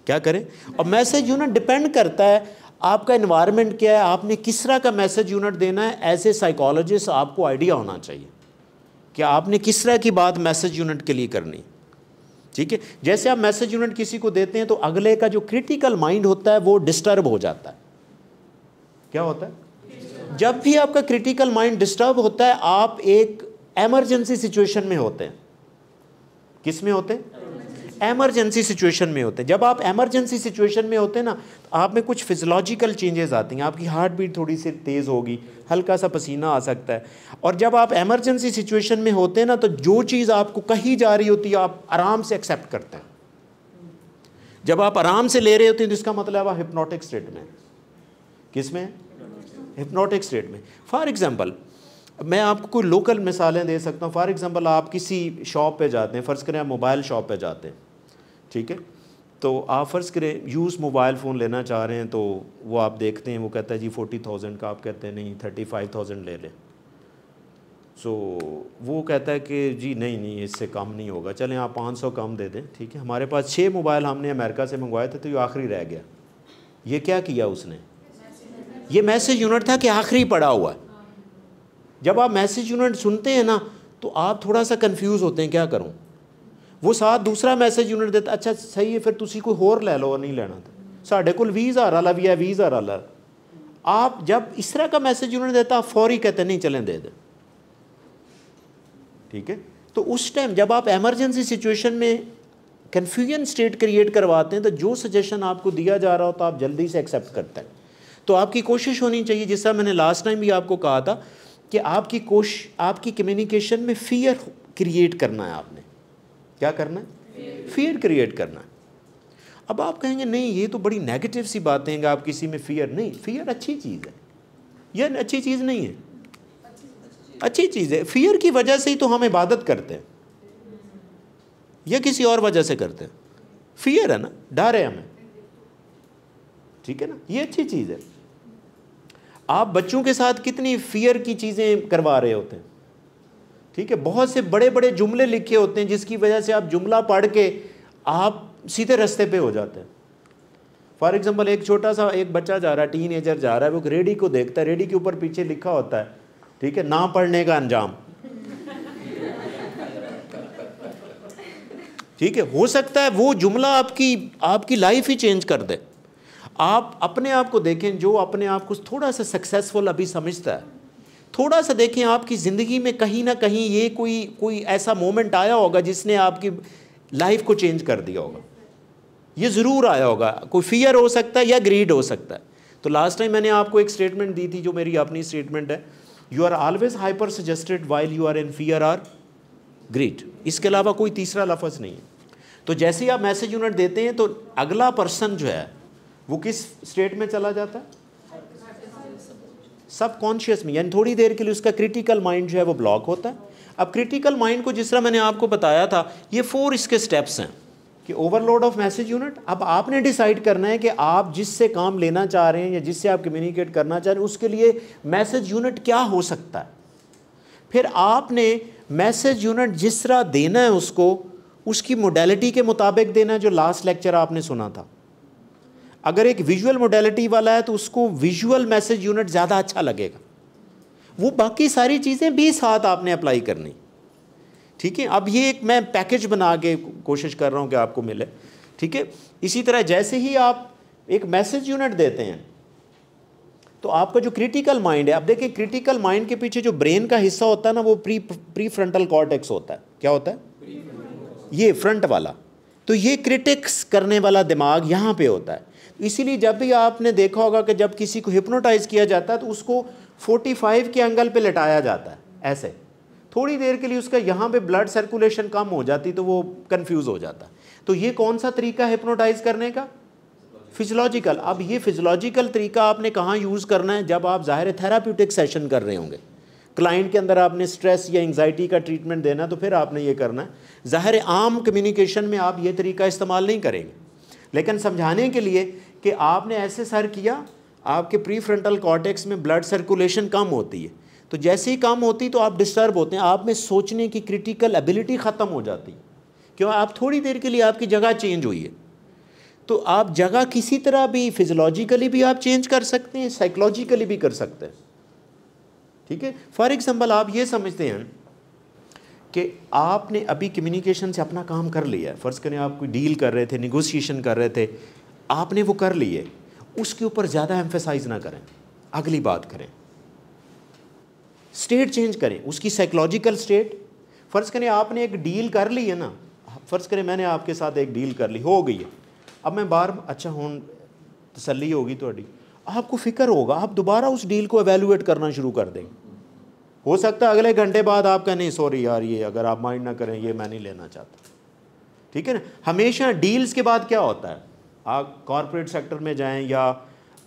क्या करें और मैसेज यूनिट डिपेंड करता है आपका इन्वायरमेंट क्या है आपने किस तरह का मैसेज यूनिट देना है एज ए साइकोलॉजिस्ट आपको आइडिया होना चाहिए कि आपने किस तरह की बात मैसेज यूनिट के लिए करनी ठीक है जैसे आप मैसेज यूनिट किसी को देते हैं तो अगले का जो क्रिटिकल माइंड होता है वो डिस्टर्ब हो जाता है क्या होता है जब भी आपका क्रिटिकल माइंड डिस्टर्ब होता है आप एक एमरजेंसी सिचुएशन में होते हैं किस में होते हैं एमरजेंसी सिचुएशन में होते हैं जब आप एमरजेंसी सिचुएशन में होते हैं ना तो आप में कुछ फिजोलॉजिकल चेंजेस आती हैं आपकी हार्ट बीट थोड़ी सी तेज़ होगी हल्का सा पसीना आ सकता है और जब आप एमरजेंसी सिचुएशन में होते हैं ना तो जो चीज़ आपको कही जा रही होती है आप आराम से एक्सेप्ट करते हैं जब आप आराम से ले रहे होते हैं तो इसका मतलब आप हिप्नोटिक स्टेट में किस में हिप्नोटिक स्टेट में फॉर एग्ज़ाम्पल मैं आपको कोई लोकल मिसालें दे सकता हूँ फॉर एग्ज़ाम्पल आप किसी शॉप पे जाते हैं फ़र्ज़ करें आप मोबाइल शॉप पे जाते हैं ठीक है तो आप फ़र्ज़ करें यूज़ मोबाइल फ़ोन लेना चाह रहे हैं तो वो आप देखते हैं वो कहता है जी फोर्टी थाउजेंड का आप कहते हैं नहीं थर्टी फाइव थाउजेंड ले लें सो so, वो कहता है कि जी नहीं नहीं इससे कम नहीं होगा चलें आप पाँच सौ कम दे दें ठीक है हमारे पास छः मोबाइल हमने अमेरिका से मंगवाए थे तो ये आखिरी रह गया ये क्या किया उसने ये मैसेज यूनिट था कि आखिरी पड़ा हुआ जब आप मैसेज यूनिट सुनते हैं ना तो आप थोड़ा सा कन्फ्यूज़ होते हैं क्या करूँ वो मैसेज ਸਾਥ देता अच्छा सही है फिर ਸਹੀ ਹੈ ਫਿਰ ਤੁਸੀਂ ਕੋਈ नहीं ਲੈ था तो। साढ़े को भी हज़ार वाला भी है भी हज़ार वाला आप जब इस तरह का मैसेज उन्होंने देता आप फौरी कहते नहीं चलें दे दें ठीक है तो उस टाइम जब आप एमरजेंसी सिचुएशन में कन्फ्यूजन स्टेट क्रिएट करवाते हैं तो जो सजेशन आपको दिया जा रहा हो तो आप जल्दी से एक्सेप्ट करते हैं तो आपकी कोशिश होनी चाहिए जिस तरह मैंने लास्ट टाइम भी आपको कहा था कि आपकी कोश आपकी कम्युनिकेशन में फियर क्रिएट करना है आपने क्या करना है फियर क्रिएट करना है अब आप कहेंगे नहीं ये तो बड़ी नेगेटिव सी बातें हैं आप किसी में फियर नहीं फियर अच्छी चीज़ है यह अच्छी चीज़ नहीं है अच्छी चीज़ है फियर की वजह से ही तो हम इबादत करते हैं यह किसी और वजह से करते हैं फियर है ना डर है हमें ठीक है ना ये अच्छी चीज़ है आप बच्चों के साथ कितनी फियर की चीज़ें करवा रहे होते हैं ठीक है बहुत से बड़े बड़े जुमले लिखे होते हैं जिसकी वजह से आप जुमला पढ़ के आप सीधे रस्ते पे हो जाते हैं फॉर एग्जाम्पल एक छोटा सा एक बच्चा जा रहा है टीन एजर जा रहा है वो रेडी को देखता है रेडी के ऊपर पीछे लिखा होता है ठीक है ना पढ़ने का अंजाम ठीक है हो सकता है वो जुमला आपकी आपकी लाइफ ही चेंज कर दे आप अपने आप को देखें जो अपने आप को थोड़ा सा सक्सेसफुल अभी समझता है थोड़ा सा देखें आपकी ज़िंदगी में कहीं ना कहीं ये कोई कोई ऐसा मोमेंट आया होगा जिसने आपकी लाइफ को चेंज कर दिया होगा ये ज़रूर आया होगा कोई फियर हो सकता है या ग्रीड हो सकता है तो लास्ट टाइम मैंने आपको एक स्टेटमेंट दी थी जो मेरी अपनी स्टेटमेंट है you are always hyper suggested while you are in fear or greed इसके अलावा कोई तीसरा लफज नहीं है तो जैसे ही आप मैसेज यूनिट देते हैं तो अगला पर्सन जो है वो किस स्टेट में चला जाता है सब कॉन्शियस में यानी थोड़ी देर के लिए उसका क्रिटिकल माइंड जो है वो ब्लॉक होता है अब क्रिटिकल माइंड को जिस तरह मैंने आपको बताया था ये फोर इसके स्टेप्स हैं कि ओवरलोड ऑफ मैसेज यूनिट अब आपने डिसाइड करना है कि आप जिससे काम लेना चाह रहे हैं या जिससे आप कम्युनिकेट करना चाह रहे हैं उसके लिए मैसेज यूनिट क्या हो सकता है फिर आपने मैसेज यूनिट जिस तरह देना है उसको उसकी मोडेलिटी के मुताबिक देना है जो लास्ट लेक्चर आपने सुना था अगर एक विजुअल मोडेलिटी वाला है तो उसको विजुअल मैसेज यूनिट ज़्यादा अच्छा लगेगा वो बाकी सारी चीज़ें भी साथ आपने अप्लाई करनी ठीक है अब ये एक मैं पैकेज बना के कोशिश कर रहा हूँ कि आपको मिले ठीक है इसी तरह जैसे ही आप एक मैसेज यूनिट देते हैं तो आपका जो क्रिटिकल माइंड है आप देखिए क्रिटिकल माइंड के पीछे जो ब्रेन का हिस्सा होता है ना वो प्री प्री फ्रंटल कॉर्टेक्स होता है क्या होता है ये फ्रंट वाला तो ये क्रिटिक्स करने वाला दिमाग यहाँ पे होता है इसीलिए जब भी आपने देखा होगा कि जब किसी को हिप्नोटाइज़ किया जाता है तो उसको 45 के एंगल पे लटाया जाता है ऐसे थोड़ी देर के लिए उसका यहाँ पे ब्लड सर्कुलेशन कम हो जाती तो वो कन्फ्यूज़ हो जाता तो ये कौन सा तरीका है हिप्नोटाइज करने का फिजोलॉजिकल अब ये फिजोलॉजिकल तरीका आपने कहाँ यूज़ करना है जब आप ज़ाहिर थेराप्यूटिक सेशन कर रहे होंगे क्लाइंट के अंदर आपने स्ट्रेस या एंगजाइटी का ट्रीटमेंट देना तो फिर आपने ये करना है ज़ाहिर आम कम्युनिकेशन में आप ये तरीका इस्तेमाल नहीं करेंगे लेकिन समझाने के लिए कि आपने ऐसे सर किया आपके प्री फ्रंटल कॉर्टेक्स में ब्लड सर्कुलेशन कम होती है तो जैसे ही कम होती तो आप डिस्टर्ब होते हैं आप में सोचने की क्रिटिकल एबिलिटी ख़त्म हो जाती क्यों आप थोड़ी देर के लिए आपकी जगह चेंज हुई है तो आप जगह किसी तरह भी फिजोलॉजिकली भी आप चेंज कर सकते हैं साइकोलॉजिकली भी कर सकते हैं ठीक है फॉर एग्ज़ाम्पल आप ये समझते हैं कि आपने अभी कम्युनिकेशन से अपना काम कर लिया है फ़र्ज़ करें आप कोई डील कर रहे थे निगोशिएशन कर रहे थे आपने वो कर लिए उसके ऊपर ज़्यादा एम्फेसाइज ना करें अगली बात करें स्टेट चेंज करें उसकी साइकोलॉजिकल स्टेट फ़र्ज़ करें आपने एक डील कर ली है ना फ़र्ज़ करें मैंने आपके साथ एक डील कर ली हो गई है अब मैं बार अच्छा हूँ तसली होगी थोड़ी आपको फ़िक्र होगा आप दोबारा उस डील को एवेलुएट करना शुरू कर देंगे हो सकता है अगले घंटे बाद आप कहें नहीं सॉरी यार ये अगर आप माइंड ना करें ये मैं नहीं लेना चाहता ठीक है ना हमेशा डील्स के बाद क्या होता है आप कॉरपोरेट सेक्टर में जाएं या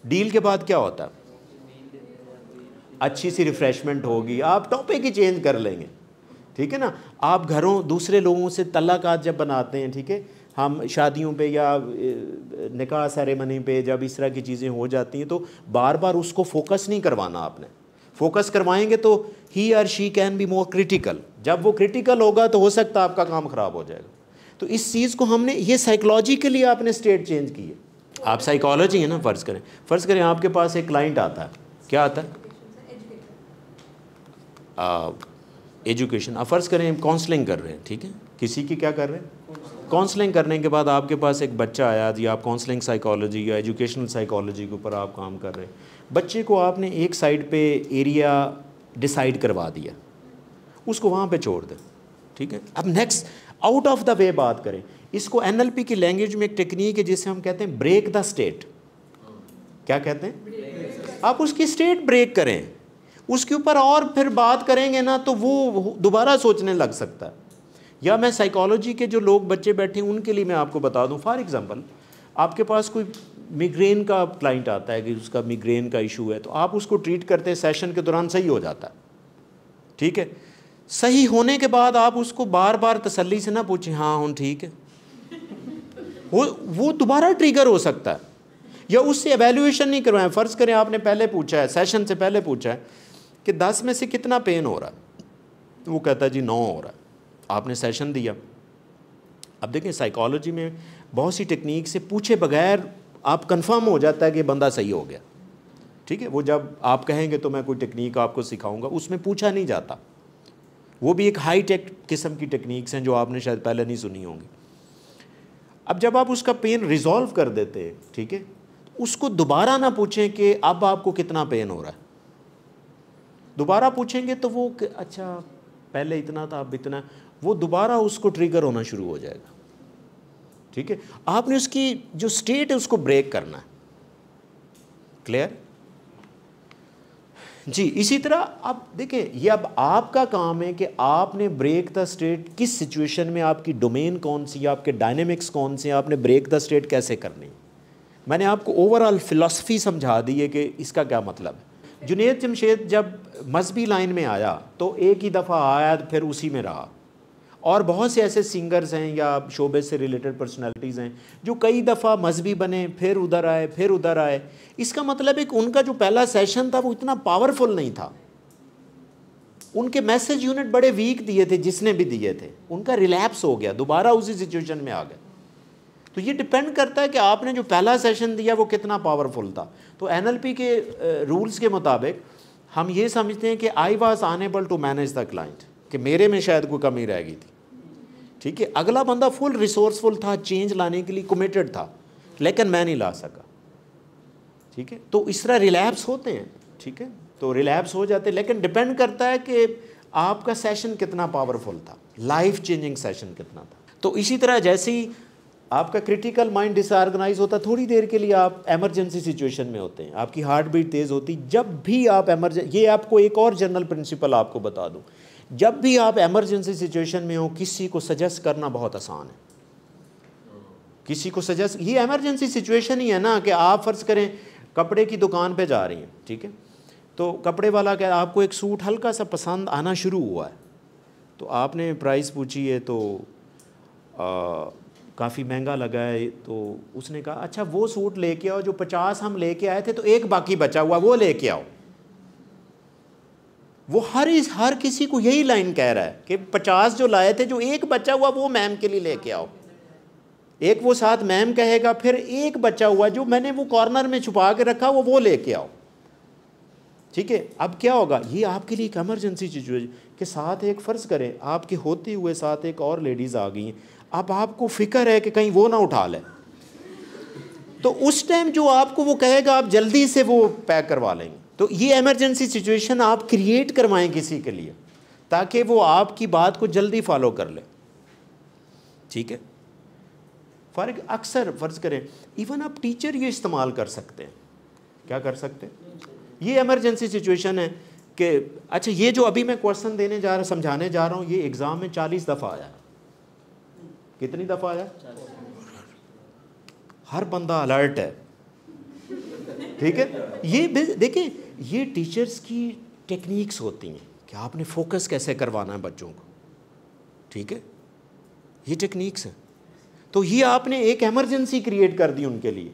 डील के बाद क्या होता है अच्छी सी रिफ्रेशमेंट होगी आप टॉपिक ही चेंज कर लेंगे ठीक है ना आप घरों दूसरे लोगों से तलाक जब बनाते हैं ठीक है हम शादियों पे या निकाह सेरेमनी पे जब इस तरह की चीज़ें हो जाती हैं तो बार बार उसको फोकस नहीं करवाना आपने फोकस करवाएंगे तो he or she can be more critical जब वो क्रिटिकल होगा तो हो सकता है आपका काम ख़राब हो जाएगा तो इस चीज़ को हमने ये साइकोलॉजिकली आपने स्टेट चेंज की है आप साइकोलॉजी है ना फ़र्ज़ करें फ़र्ज़ करें आपके पास एक क्लाइंट आता है क्या आता है एजुकेशन आप फ़र्ज़ करें काउंसलिंग कर रहे हैं ठीक है किसी की क्या कर रहे हैं काउंसलिंग करने के बाद आपके पास एक बच्चा आया जी आप काउंसलिंग साइकोलॉजी या एजुकेशनल साइकोलॉजी के ऊपर आप काम कर रहे हैं बच्चे को आपने एक साइड पे एरिया डिसाइड करवा दिया उसको वहाँ पे छोड़ दें ठीक है अब next out of the way बात करें इसको एनएलपी की लैंग्वेज में एक टेक्निक है जिसे हम कहते हैं ब्रेक द स्टेट क्या कहते हैं आप उसकी स्टेट ब्रेक करें उसके ऊपर और फिर बात करेंगे ना तो वो दोबारा सोचने लग सकता है या मैं साइकोलॉजी के जो लोग बच्चे बैठे हैं उनके लिए मैं आपको बता दूं फॉर एग्जांपल आपके पास कोई मिग्रेन का क्लाइंट आता है कि उसका मिग्रेन का इशू है तो आप उसको ट्रीट करते हैं सेशन के दौरान सही हो जाता है ठीक है सही होने के बाद आप उसको बार बार तसल्ली से ना पूछें हाँ हूँ ठीक है वो वो दोबारा ट्रिगर हो सकता है या उससे एवेल्यूएशन नहीं करवाएं फ़र्ज़ करें आपने पहले पूछा है सेशन से पहले पूछा है कि दस में से कितना पेन हो रहा है तो वो कहता है जी नौ हो रहा है आपने सेशन दिया अब देखें साइकोलॉजी में बहुत सी टेक्निक से पूछे बगैर आप कंफर्म हो जाता है कि बंदा सही हो गया ठीक है वो जब आप कहेंगे तो मैं कोई टेक्निक आपको सिखाऊंगा उसमें पूछा नहीं जाता वो भी एक हाई टेक किस्म की टेक्निक्स हैं जो आपने शायद पहले नहीं सुनी होंगी अब जब आप उसका पेन रिजॉल्व कर देते हैं ठीक है उसको दोबारा ना पूछें कि अब आपको कितना पेन हो रहा है दोबारा पूछेंगे तो वो अच्छा पहले इतना था अब इतना वो दोबारा उसको ट्रिगर होना शुरू हो जाएगा ठीक है आपने उसकी जो स्टेट है उसको ब्रेक करना है क्लियर जी इसी तरह आप देखें ये अब आपका काम है कि आपने ब्रेक द स्टेट किस सिचुएशन में आपकी डोमेन कौन सी है आपके डायनेमिक्स कौन से हैं आपने ब्रेक द स्टेट कैसे करनी मैंने आपको ओवरऑल फ़िलासफ़ी समझा दी है कि इसका क्या मतलब जुनेद जमशेद जब मजहबी लाइन में आया तो एक ही दफ़ा आया फिर उसी में रहा और बहुत से ऐसे सिंगर्स हैं या शोबे से रिलेटेड पर्सनालिटीज़ हैं जो कई दफ़ा मजहबी बने फिर उधर आए फिर उधर आए इसका मतलब है कि उनका जो पहला सेशन था वो इतना पावरफुल नहीं था उनके मैसेज यूनिट बड़े वीक दिए थे जिसने भी दिए थे उनका रिलैप्स हो गया दोबारा उसी सिचुएशन में आ गए तो ये डिपेंड करता है कि आपने जो पहला सेशन दिया वो कितना पावरफुल था तो एन के रूल्स के मुताबिक हम ये समझते हैं कि I was unable to manage the client कि मेरे में शायद कोई कमी रह गई थी ठीक है अगला बंदा फुल रिसोर्सफुल था चेंज लाने के लिए कमिटेड था लेकिन मैं नहीं ला सका ठीक है तो इस तरह रिलैप्स होते हैं ठीक है तो रिलैप्स हो जाते हैं लेकिन डिपेंड करता है कि आपका सेशन कितना पावरफुल था लाइफ चेंजिंग सेशन कितना था तो इसी तरह जैसे ही आपका क्रिटिकल माइंड डिसऑर्गेनाइज होता थोड़ी देर के लिए आप एमरजेंसी सिचुएशन में होते हैं आपकी हार्ट बीट तेज़ होती जब भी आप एमरजें ये आपको एक और जनरल प्रिंसिपल आपको बता दूँ जब भी आप एमरजेंसी सिचुएशन में हो किसी को सजेस्ट करना बहुत आसान है किसी को सजेस्ट ये एमरजेंसी सिचुएशन ही है ना कि आप फ़र्ज़ करें कपड़े की दुकान पे जा रही हैं ठीक है तो कपड़े वाला क्या आपको एक सूट हल्का सा पसंद आना शुरू हुआ है तो आपने प्राइस पूछी है तो काफ़ी महंगा लगा है तो उसने कहा अच्छा वो सूट लेके आओ जो पचास हम लेके आए थे तो एक बाकी बचा हुआ वो लेके आओ वो हर इस हर किसी को यही लाइन कह रहा है कि पचास जो लाए थे जो एक बच्चा हुआ वो मैम के लिए लेके आओ एक वो साथ मैम कहेगा फिर एक बच्चा हुआ जो मैंने वो कॉर्नर में छुपा के रखा वो वो लेके आओ ठीक है अब क्या होगा ये आपके लिए एक एमरजेंसी सिचुएशन के कि साथ एक फ़र्ज़ करें आपके होते हुए साथ एक और लेडीज़ आ गई हैं अब आपको फ़िक्र है कि कहीं वो ना उठा लें तो उस टाइम जो आपको वो कहेगा आप जल्दी से वो पैक करवा लेंगे तो ये इमरजेंसी सिचुएशन आप क्रिएट करवाएं किसी के लिए ताकि वो आपकी बात को जल्दी फॉलो कर ले ठीक है फॉर अक्सर फ़र्ज़ करें इवन आप टीचर ये इस्तेमाल कर सकते हैं क्या कर सकते हैं ये इमरजेंसी सिचुएशन है कि अच्छा ये जो अभी मैं क्वेश्चन देने जा रहा समझाने जा रहा हूँ ये एग्ज़ाम में चालीस दफ़ा आया कितनी दफ़ा आया हर बंदा अलर्ट है ठीक है ये देखिए ये टीचर्स की टेक्निक्स होती हैं कि आपने फोकस कैसे करवाना है बच्चों को ठीक है ये टेक्निक्स हैं तो ये आपने एक एमरजेंसी क्रिएट कर दी उनके लिए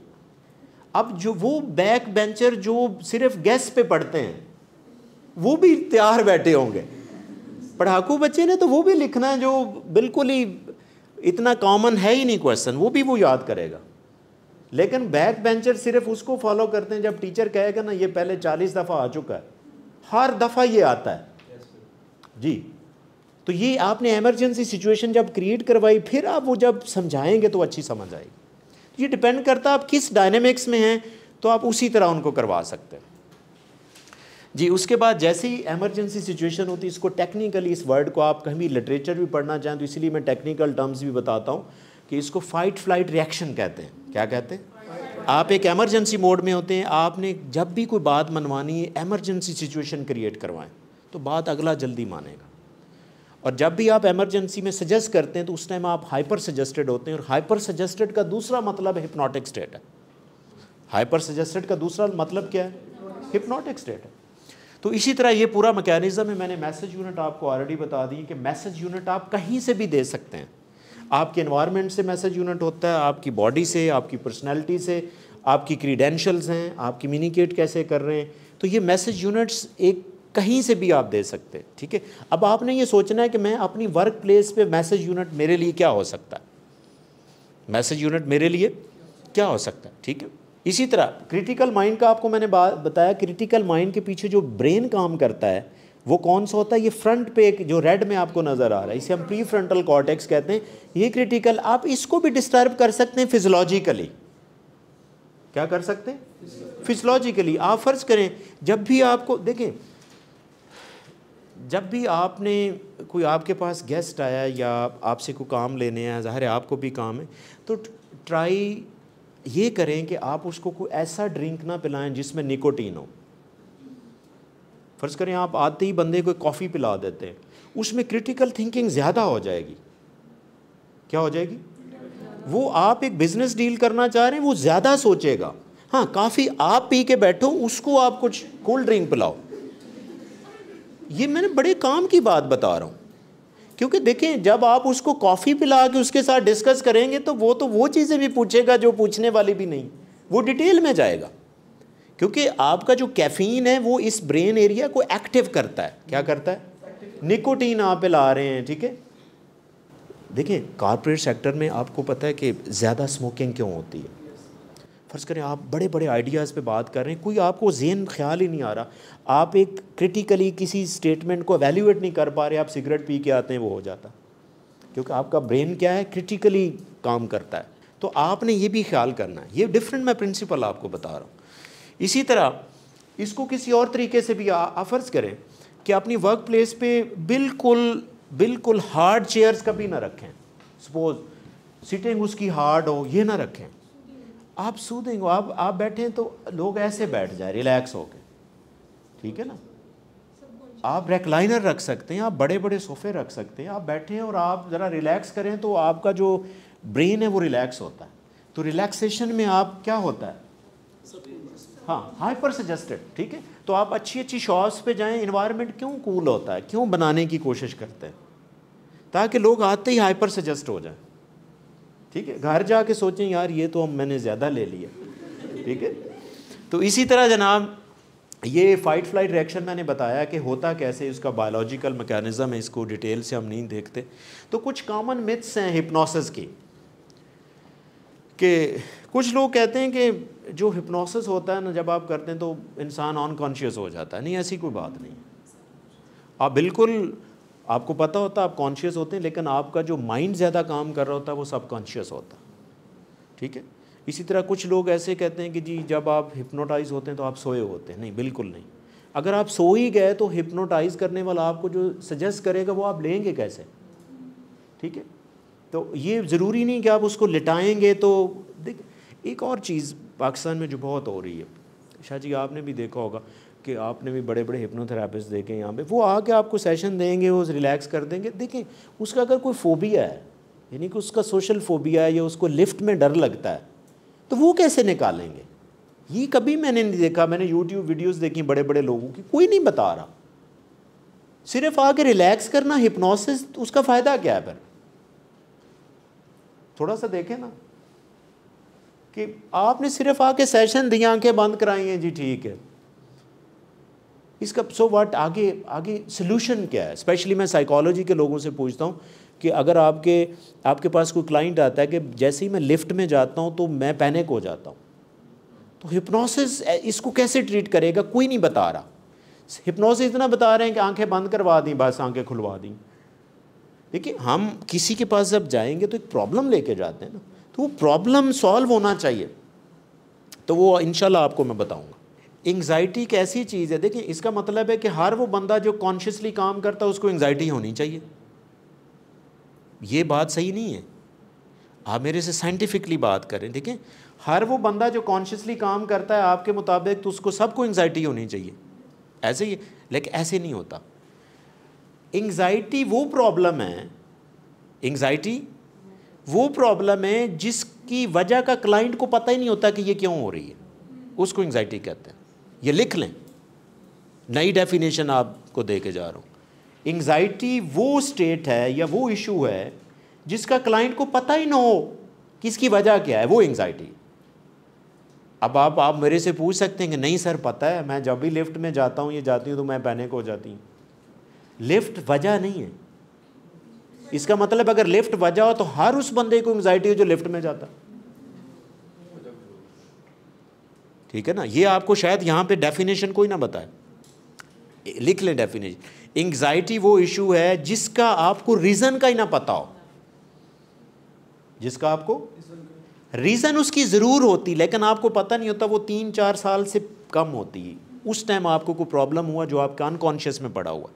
अब जो वो बैक बेंचर जो सिर्फ गैस पे पढ़ते हैं वो भी तैयार बैठे होंगे पढ़ाकू बच्चे ने तो वो भी लिखना है जो बिल्कुल ही इतना कॉमन है ही नहीं क्वेश्चन वो भी वो याद करेगा लेकिन बैक बेंचर सिर्फ उसको फॉलो करते हैं जब टीचर कहेगा ना ये पहले चालीस दफ़ा आ चुका है हर दफ़ा ये आता है जी तो ये आपने एमरजेंसी सिचुएशन जब क्रिएट करवाई फिर आप वो जब समझाएंगे तो अच्छी समझ आएगी तो ये डिपेंड करता है आप किस डायनेमिक्स में हैं तो आप उसी तरह उनको करवा सकते हैं जी उसके बाद जैसे ही एमरजेंसी सिचुएशन होती है इसको टेक्निकली इस वर्ड को आप कहीं भी लिटरेचर भी पढ़ना चाहें तो इसलिए मैं टेक्निकल टर्म्स भी बताता हूँ कि इसको फाइट फ्लाइट रिएक्शन कहते हैं क्या कहते आप एक एमरजेंसी मोड में होते हैं आपने जब भी कोई बात मनवानी है एमरजेंसी सिचुएशन क्रिएट करवाएं तो बात अगला जल्दी मानेगा और जब भी आप एमरजेंसी में सजेस्ट करते हैं तो उस टाइम आप हाइपर सजेस्टेड होते हैं और हाइपर सजेस्टेड का दूसरा मतलब हिप्नोटिक स्टेट है हाइपर सजेस्टेड का दूसरा मतलब क्या है हिप्नोटिक स्टेट है तो इसी तरह ये पूरा मैकेनिज़्म है मैंने मैसेज यूनिट आपको ऑलरेडी बता दी कि मैसेज यूनिट आप कहीं से भी दे सकते हैं आपके इन्वायरमेंट से मैसेज यूनिट होता है आपकी बॉडी से आपकी पर्सनैलिटी से आपकी क्रीडेंशल्स हैं आप कम्युनिकेट कैसे कर रहे हैं तो ये मैसेज यूनिट्स एक कहीं से भी आप दे सकते हैं ठीक है अब आपने ये सोचना है कि मैं अपनी वर्क प्लेस पर मैसेज यूनिट मेरे लिए क्या हो सकता है मैसेज यूनिट मेरे लिए क्या हो सकता है ठीक है इसी तरह क्रिटिकल माइंड का आपको मैंने बताया क्रिटिकल माइंड के पीछे जो ब्रेन काम करता है वो कौन सा होता है ये फ्रंट पे जो रेड में आपको नज़र आ रहा है इसे हम प्री फ्रंटल कॉर्टेक्स कहते हैं ये क्रिटिकल आप इसको भी डिस्टर्ब कर सकते हैं फिजोलॉजिकली क्या कर सकते हैं फिजोलॉजिकली आप फ़र्ज़ करें जब भी आपको देखें जब भी आपने कोई आपके पास गेस्ट आया या आपसे कोई काम लेने आया ज़ाहिर है आपको भी काम है तो ट्राई ये करें कि आप उसको कोई ऐसा ड्रिंक ना पिलाएं जिसमें निकोटीन हो फ़र्ज़ करें आप आते ही बंदे को कॉफ़ी पिला देते हैं उसमें क्रिटिकल थिंकिंग ज़्यादा हो जाएगी क्या हो जाएगी वो आप एक बिज़नेस डील करना चाह रहे हैं वो ज़्यादा सोचेगा हाँ काफ़ी आप पी के बैठो उसको आप कुछ कोल्ड ड्रिंक पिलाओ ये मैंने बड़े काम की बात बता रहा हूँ क्योंकि देखें जब आप उसको कॉफ़ी पिला के उसके साथ डिस्कस करेंगे तो वो तो वो चीज़ें भी पूछेगा जो पूछने वाली भी नहीं वो डिटेल में जाएगा क्योंकि आपका जो कैफीन है वो इस ब्रेन एरिया को एक्टिव करता है क्या करता है निकोटीन आप ला रहे हैं ठीक है देखिए कॉरपोरेट सेक्टर में आपको पता है कि ज़्यादा स्मोकिंग क्यों होती है फ़र्ज़ करें आप बड़े बड़े आइडियाज़ पे बात कर रहे हैं कोई आपको जेन ख्याल ही नहीं आ रहा आप एक क्रिटिकली किसी स्टेटमेंट को वैल्यूएट नहीं कर पा रहे आप सिगरेट पी के आते हैं वो हो जाता क्योंकि आपका ब्रेन क्या है क्रिटिकली काम करता है तो आपने ये भी ख्याल करना है ये डिफरेंट मैं प्रिंसिपल आपको बता रहा हूँ इसी तरह इसको किसी और तरीके से भी आफर्ज करें कि अपनी वर्क प्लेस पर बिल्कुल बिल्कुल हार्ड चेयर्स कभी ना रखें सपोज सिटिंग उसकी हार्ड हो ये ना रखें आप सूदेंगे हो आप आप बैठें तो लोग ऐसे बैठ जाए रिलैक्स हो के ठीक है ना आप रेकलाइनर रख सकते हैं आप बड़े बड़े सोफ़े रख सकते हैं आप बैठें और आप ज़रा रिलैक्स करें तो आपका जो ब्रेन है वो रिलैक्स होता है तो रिलैक्सेशन में आप क्या होता है हाँ हाइपर सजेस्टेड ठीक है तो आप अच्छी अच्छी शॉप्स पे जाएं इन्वायरमेंट क्यों कूल होता है क्यों बनाने की कोशिश करते हैं ताकि लोग आते ही हाइपर सजेस्ट हो जाएं ठीक है घर जाके सोचें यार ये तो हम मैंने ज़्यादा ले लिया ठीक है तो इसी तरह जनाब ये फाइट फ्लाइट रिएक्शन मैंने बताया कि होता कैसे इसका बायोलॉजिकल मैकेनिज़्म है इसको डिटेल से हम नहीं देखते तो कुछ कॉमन मिथ्स हैं हिप्नोसिस की कि कुछ लोग कहते हैं कि जो हिप्नोसिस होता है ना जब आप करते हैं तो इंसान अनकॉन्शियस हो जाता है नहीं ऐसी कोई बात नहीं आप बिल्कुल आपको पता होता आप कॉन्शियस होते हैं लेकिन आपका जो माइंड ज़्यादा काम कर रहा होता है वो सब कॉन्शियस होता ठीक है इसी तरह कुछ लोग ऐसे कहते हैं कि जी जब आप हिप्नोटाइज होते हैं तो आप सोए होते हैं नहीं बिल्कुल नहीं अगर आप सो ही गए तो हिप्नोटाइज करने वाला आपको जो सजेस्ट करेगा वो आप लेंगे कैसे ठीक है तो ये ज़रूरी नहीं कि आप उसको लिटाएंगे तो देख एक और चीज़ पाकिस्तान में जो बहुत हो रही है शाह जी आपने भी देखा होगा कि आपने भी बड़े बड़े हिप्नोथेरापिस्ट देखे यहाँ पे वो आके आपको सेशन देंगे वो रिलैक्स कर देंगे देखें उसका अगर कोई फोबिया है यानी कि उसका सोशल फोबिया है या उसको लिफ्ट में डर लगता है तो वो कैसे निकालेंगे ये कभी मैंने नहीं देखा मैंने यूट्यूब वीडियोस देखी बड़े बड़े लोगों की कोई नहीं बता रहा सिर्फ आके रिलैक्स करना हिप्नोसिस उसका फ़ायदा क्या है पर थोड़ा सा देखें ना कि आपने सिर्फ आके सेशन दी आंखें बंद कराई हैं जी ठीक है इसका सो वाट आगे आगे सोल्यूशन क्या है स्पेशली मैं साइकोलॉजी के लोगों से पूछता हूँ कि अगर आपके आपके पास कोई क्लाइंट आता है कि जैसे ही मैं लिफ्ट में जाता हूँ तो मैं पैनिक हो जाता हूँ तो हिप्नोसिस इसको कैसे ट्रीट करेगा कोई नहीं बता रहा हिप्नोसिस इतना बता रहे हैं कि आंखें बंद करवा दी बस आंखें खुलवा दी देखिए हम किसी के पास जब जाएंगे तो एक प्रॉब्लम लेके जाते हैं ना तो वो प्रॉब्लम सॉल्व होना चाहिए तो वो इनशाला आपको मैं बताऊँगा एंग्जाइटी एक ऐसी चीज़ है देखिए इसका मतलब है कि हर वो बंदा जो कॉन्शियसली काम करता है उसको एंग्जाइटी होनी चाहिए ये बात सही नहीं है आप मेरे से साइंटिफिकली बात करें ठीक है हर वो बंदा जो कॉन्शियसली काम करता है आपके मुताबिक तो उसको सबको एंग्जाइटी होनी चाहिए ऐसे ही लेकिन ऐसे नहीं होता एंगजाइटी वो प्रॉब्लम है एंग्जाइटी वो प्रॉब्लम है जिसकी वजह का क्लाइंट को पता ही नहीं होता कि ये क्यों हो रही है उसको एंग्जाइटी कहते हैं ये लिख लें नई डेफिनेशन आपको दे के जा रहा हूँ एंग्जाइटी वो स्टेट है या वो इशू है जिसका क्लाइंट को पता ही ना हो कि इसकी वजह क्या है वो एंग्जाइटी अब आप आप मेरे से पूछ सकते हैं कि नहीं सर पता है मैं जब भी लिफ्ट में जाता हूँ ये जाती हूँ तो मैं पैनिक हो जाती हूँ लिफ्ट वजह नहीं है इसका मतलब अगर लिफ्ट बजा हो तो हर उस बंदे को एंग्जाइटी हो जो लिफ्ट में जाता ठीक है ना ये आपको शायद यहां पे डेफिनेशन कोई ना बताए लिख लें डेफिनेशन एंग्जाइटी वो इशू है जिसका आपको रीज़न का ही ना पता हो जिसका आपको रीज़न उसकी ज़रूर होती लेकिन आपको पता नहीं होता वो तीन चार साल से कम होती है उस टाइम आपको कोई प्रॉब्लम हुआ जो आपका अनकॉन्शियस में पड़ा हुआ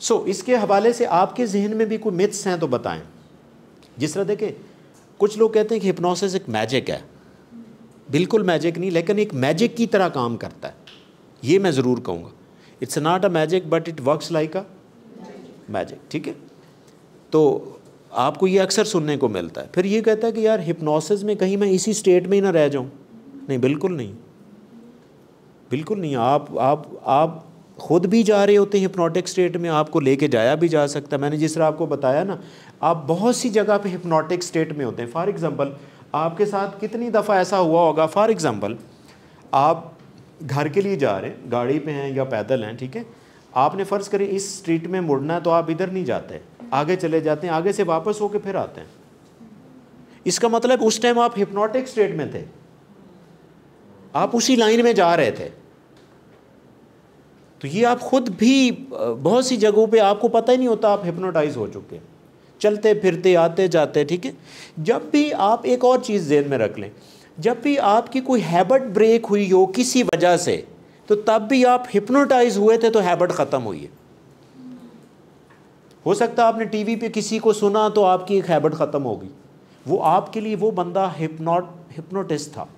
सो so, इसके हवाले से आपके जहन में भी कोई मिथ्स हैं तो बताएं जिस तरह देखें कुछ लोग कहते हैं कि हिप्नोसिस एक मैजिक है बिल्कुल मैजिक नहीं लेकिन एक मैजिक की तरह काम करता है ये मैं ज़रूर कहूँगा it's not a magic but it works like a magic ठीक है तो आपको ये अक्सर सुनने को मिलता है फिर ये कहता है कि यार हिप्नोसिस में कहीं मैं इसी स्टेट में ही ना रह जाऊँ नहीं बिल्कुल नहीं बिल्कुल नहीं आप आप आप खुद भी जा रहे होते हैं हिप्नोटिक स्टेट में आपको लेके जाया भी जा सकता है मैंने जिस तरह आपको बताया ना आप बहुत सी जगह पे हिप्नोटिक स्टेट में होते हैं फॉर एग्ज़ाम्पल आपके साथ कितनी दफ़ा ऐसा हुआ होगा फॉर एग्ज़ाम्पल आप घर के लिए जा रहे हैं गाड़ी पे हैं या पैदल हैं ठीक है आपने फ़र्ज़ करें इस स्ट्रीट में मुड़ना है तो आप इधर नहीं जाते आगे चले जाते हैं आगे से वापस होके फिर आते हैं इसका मतलब उस टाइम आप हिप्नोटिक स्टेट में थे आप उसी लाइन में जा रहे थे तो ये आप खुद भी बहुत सी जगहों पे आपको पता ही नहीं होता आप हिप्नोटाइज हो चुके हैं चलते फिरते आते जाते ठीक है जब भी आप एक और चीज़ जेन में रख लें जब भी आपकी कोई हैबिट ब्रेक हुई हो किसी वजह से तो तब भी आप हिप्नोटाइज हुए थे तो हैबिट ख़त्म हुई है हो सकता आपने टीवी पे किसी को सुना तो आपकी एक हैबिट ख़त्म होगी वो आपके लिए वो बंदा हिप्नोट हिप्नोटिस्ट था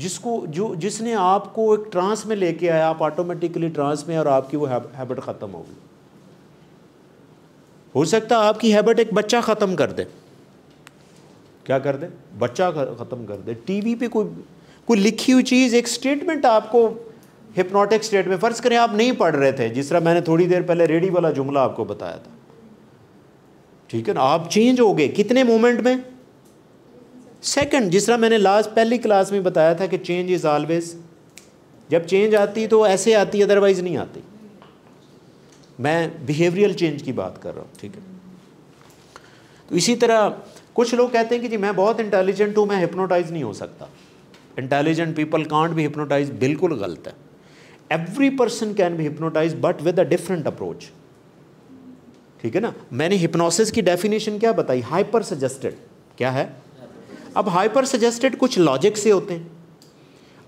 जिसको जो जिसने आपको एक ट्रांस में लेके आया आप ऑटोमेटिकली ट्रांस में और आपकी वो हैबिट ख़त्म होगी हो सकता है आपकी हैबिट एक बच्चा ख़त्म कर दे क्या कर दे बच्चा ख़त्म कर दे टीवी पे कोई कोई लिखी हुई चीज़ एक स्टेटमेंट आपको हिप्नोटिक स्टेट में फ़र्ज़ करें आप नहीं पढ़ रहे थे जिस तरह मैंने थोड़ी देर पहले रेडी वाला जुमला आपको बताया था ठीक है ना आप चेंज हो गए कितने मोमेंट में सेकंड जिस तरह मैंने लास्ट पहली क्लास में बताया था कि चेंज इज़ ऑलवेज जब चेंज आती तो ऐसे आती अदरवाइज़ नहीं आती मैं बिहेवियरल चेंज की बात कर रहा हूँ ठीक है तो इसी तरह कुछ लोग कहते हैं कि जी मैं बहुत इंटेलिजेंट हूँ मैं हिप्नोटाइज नहीं हो सकता इंटेलिजेंट पीपल कांट भी हिप्नोटाइज बिल्कुल गलत है एवरी पर्सन कैन भी hypnotise but with a different approach ठीक है ना मैंने हिप्नोसिस की डेफिनेशन क्या बताई हाइपर सजेस्टेड क्या है अब हाइपर सजेस्टेड कुछ लॉजिक से होते हैं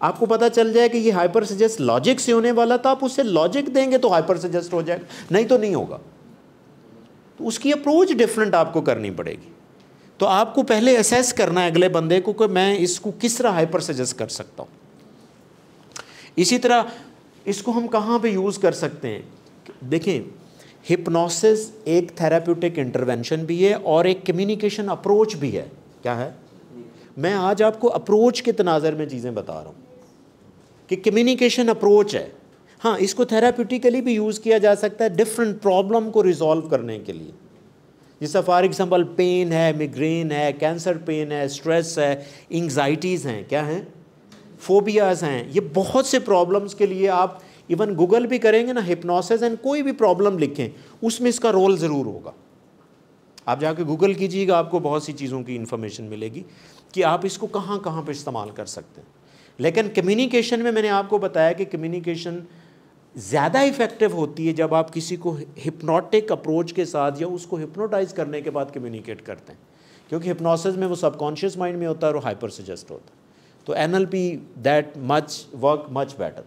आपको पता चल जाए कि ये हाइपर सजेस्ट लॉजिक से होने वाला था आप उसे लॉजिक देंगे तो हाइपर सजेस्ट हो जाएगा नहीं तो नहीं होगा तो उसकी अप्रोच डिफरेंट आपको करनी पड़ेगी तो आपको पहले असेस करना है अगले बंदे को कि मैं इसको किस तरह हाइपर सजेस्ट कर सकता हूँ इसी तरह इसको हम कहाँ पे यूज़ कर सकते हैं देखें हिप्नोसिस एक थेराप्यूटिक इंटरवेंशन भी है और एक कम्युनिकेशन अप्रोच भी है क्या है मैं आज आपको अप्रोच के तनाजर में चीज़ें बता रहा हूँ कि कम्युनिकेशन अप्रोच है हाँ इसको थेरापटिकली भी यूज़ किया जा सकता है डिफरेंट प्रॉब्लम को रिजॉल्व करने के लिए जैसा फॉर एग्ज़ाम्पल पेन है मिग्रेन है कैंसर पेन है स्ट्रेस है इंग्जाइटीज़ हैं क्या हैं फोबियाज़ हैं ये बहुत से प्रॉब्लम्स के लिए आप इवन गूगल भी करेंगे ना हिप्नोसिस एंड कोई भी प्रॉब्लम लिखें उसमें इसका रोल ज़रूर होगा आप जाके गूगल कीजिएगा आपको बहुत सी चीज़ों की इन्फॉर्मेशन मिलेगी कि आप इसको कहाँ कहाँ पर इस्तेमाल कर सकते हैं लेकिन कम्युनिकेशन में मैंने आपको बताया कि कम्युनिकेशन ज़्यादा इफ़ेक्टिव होती है जब आप किसी को हिप्नोटिक अप्रोच के साथ या उसको हिप्नोटाइज करने के बाद कम्युनिकेट करते हैं क्योंकि हिप्नोसिस में वो सबकॉन्शियस माइंड में होता है और हाइपर सजेस्ट होता है तो N L P that much work much better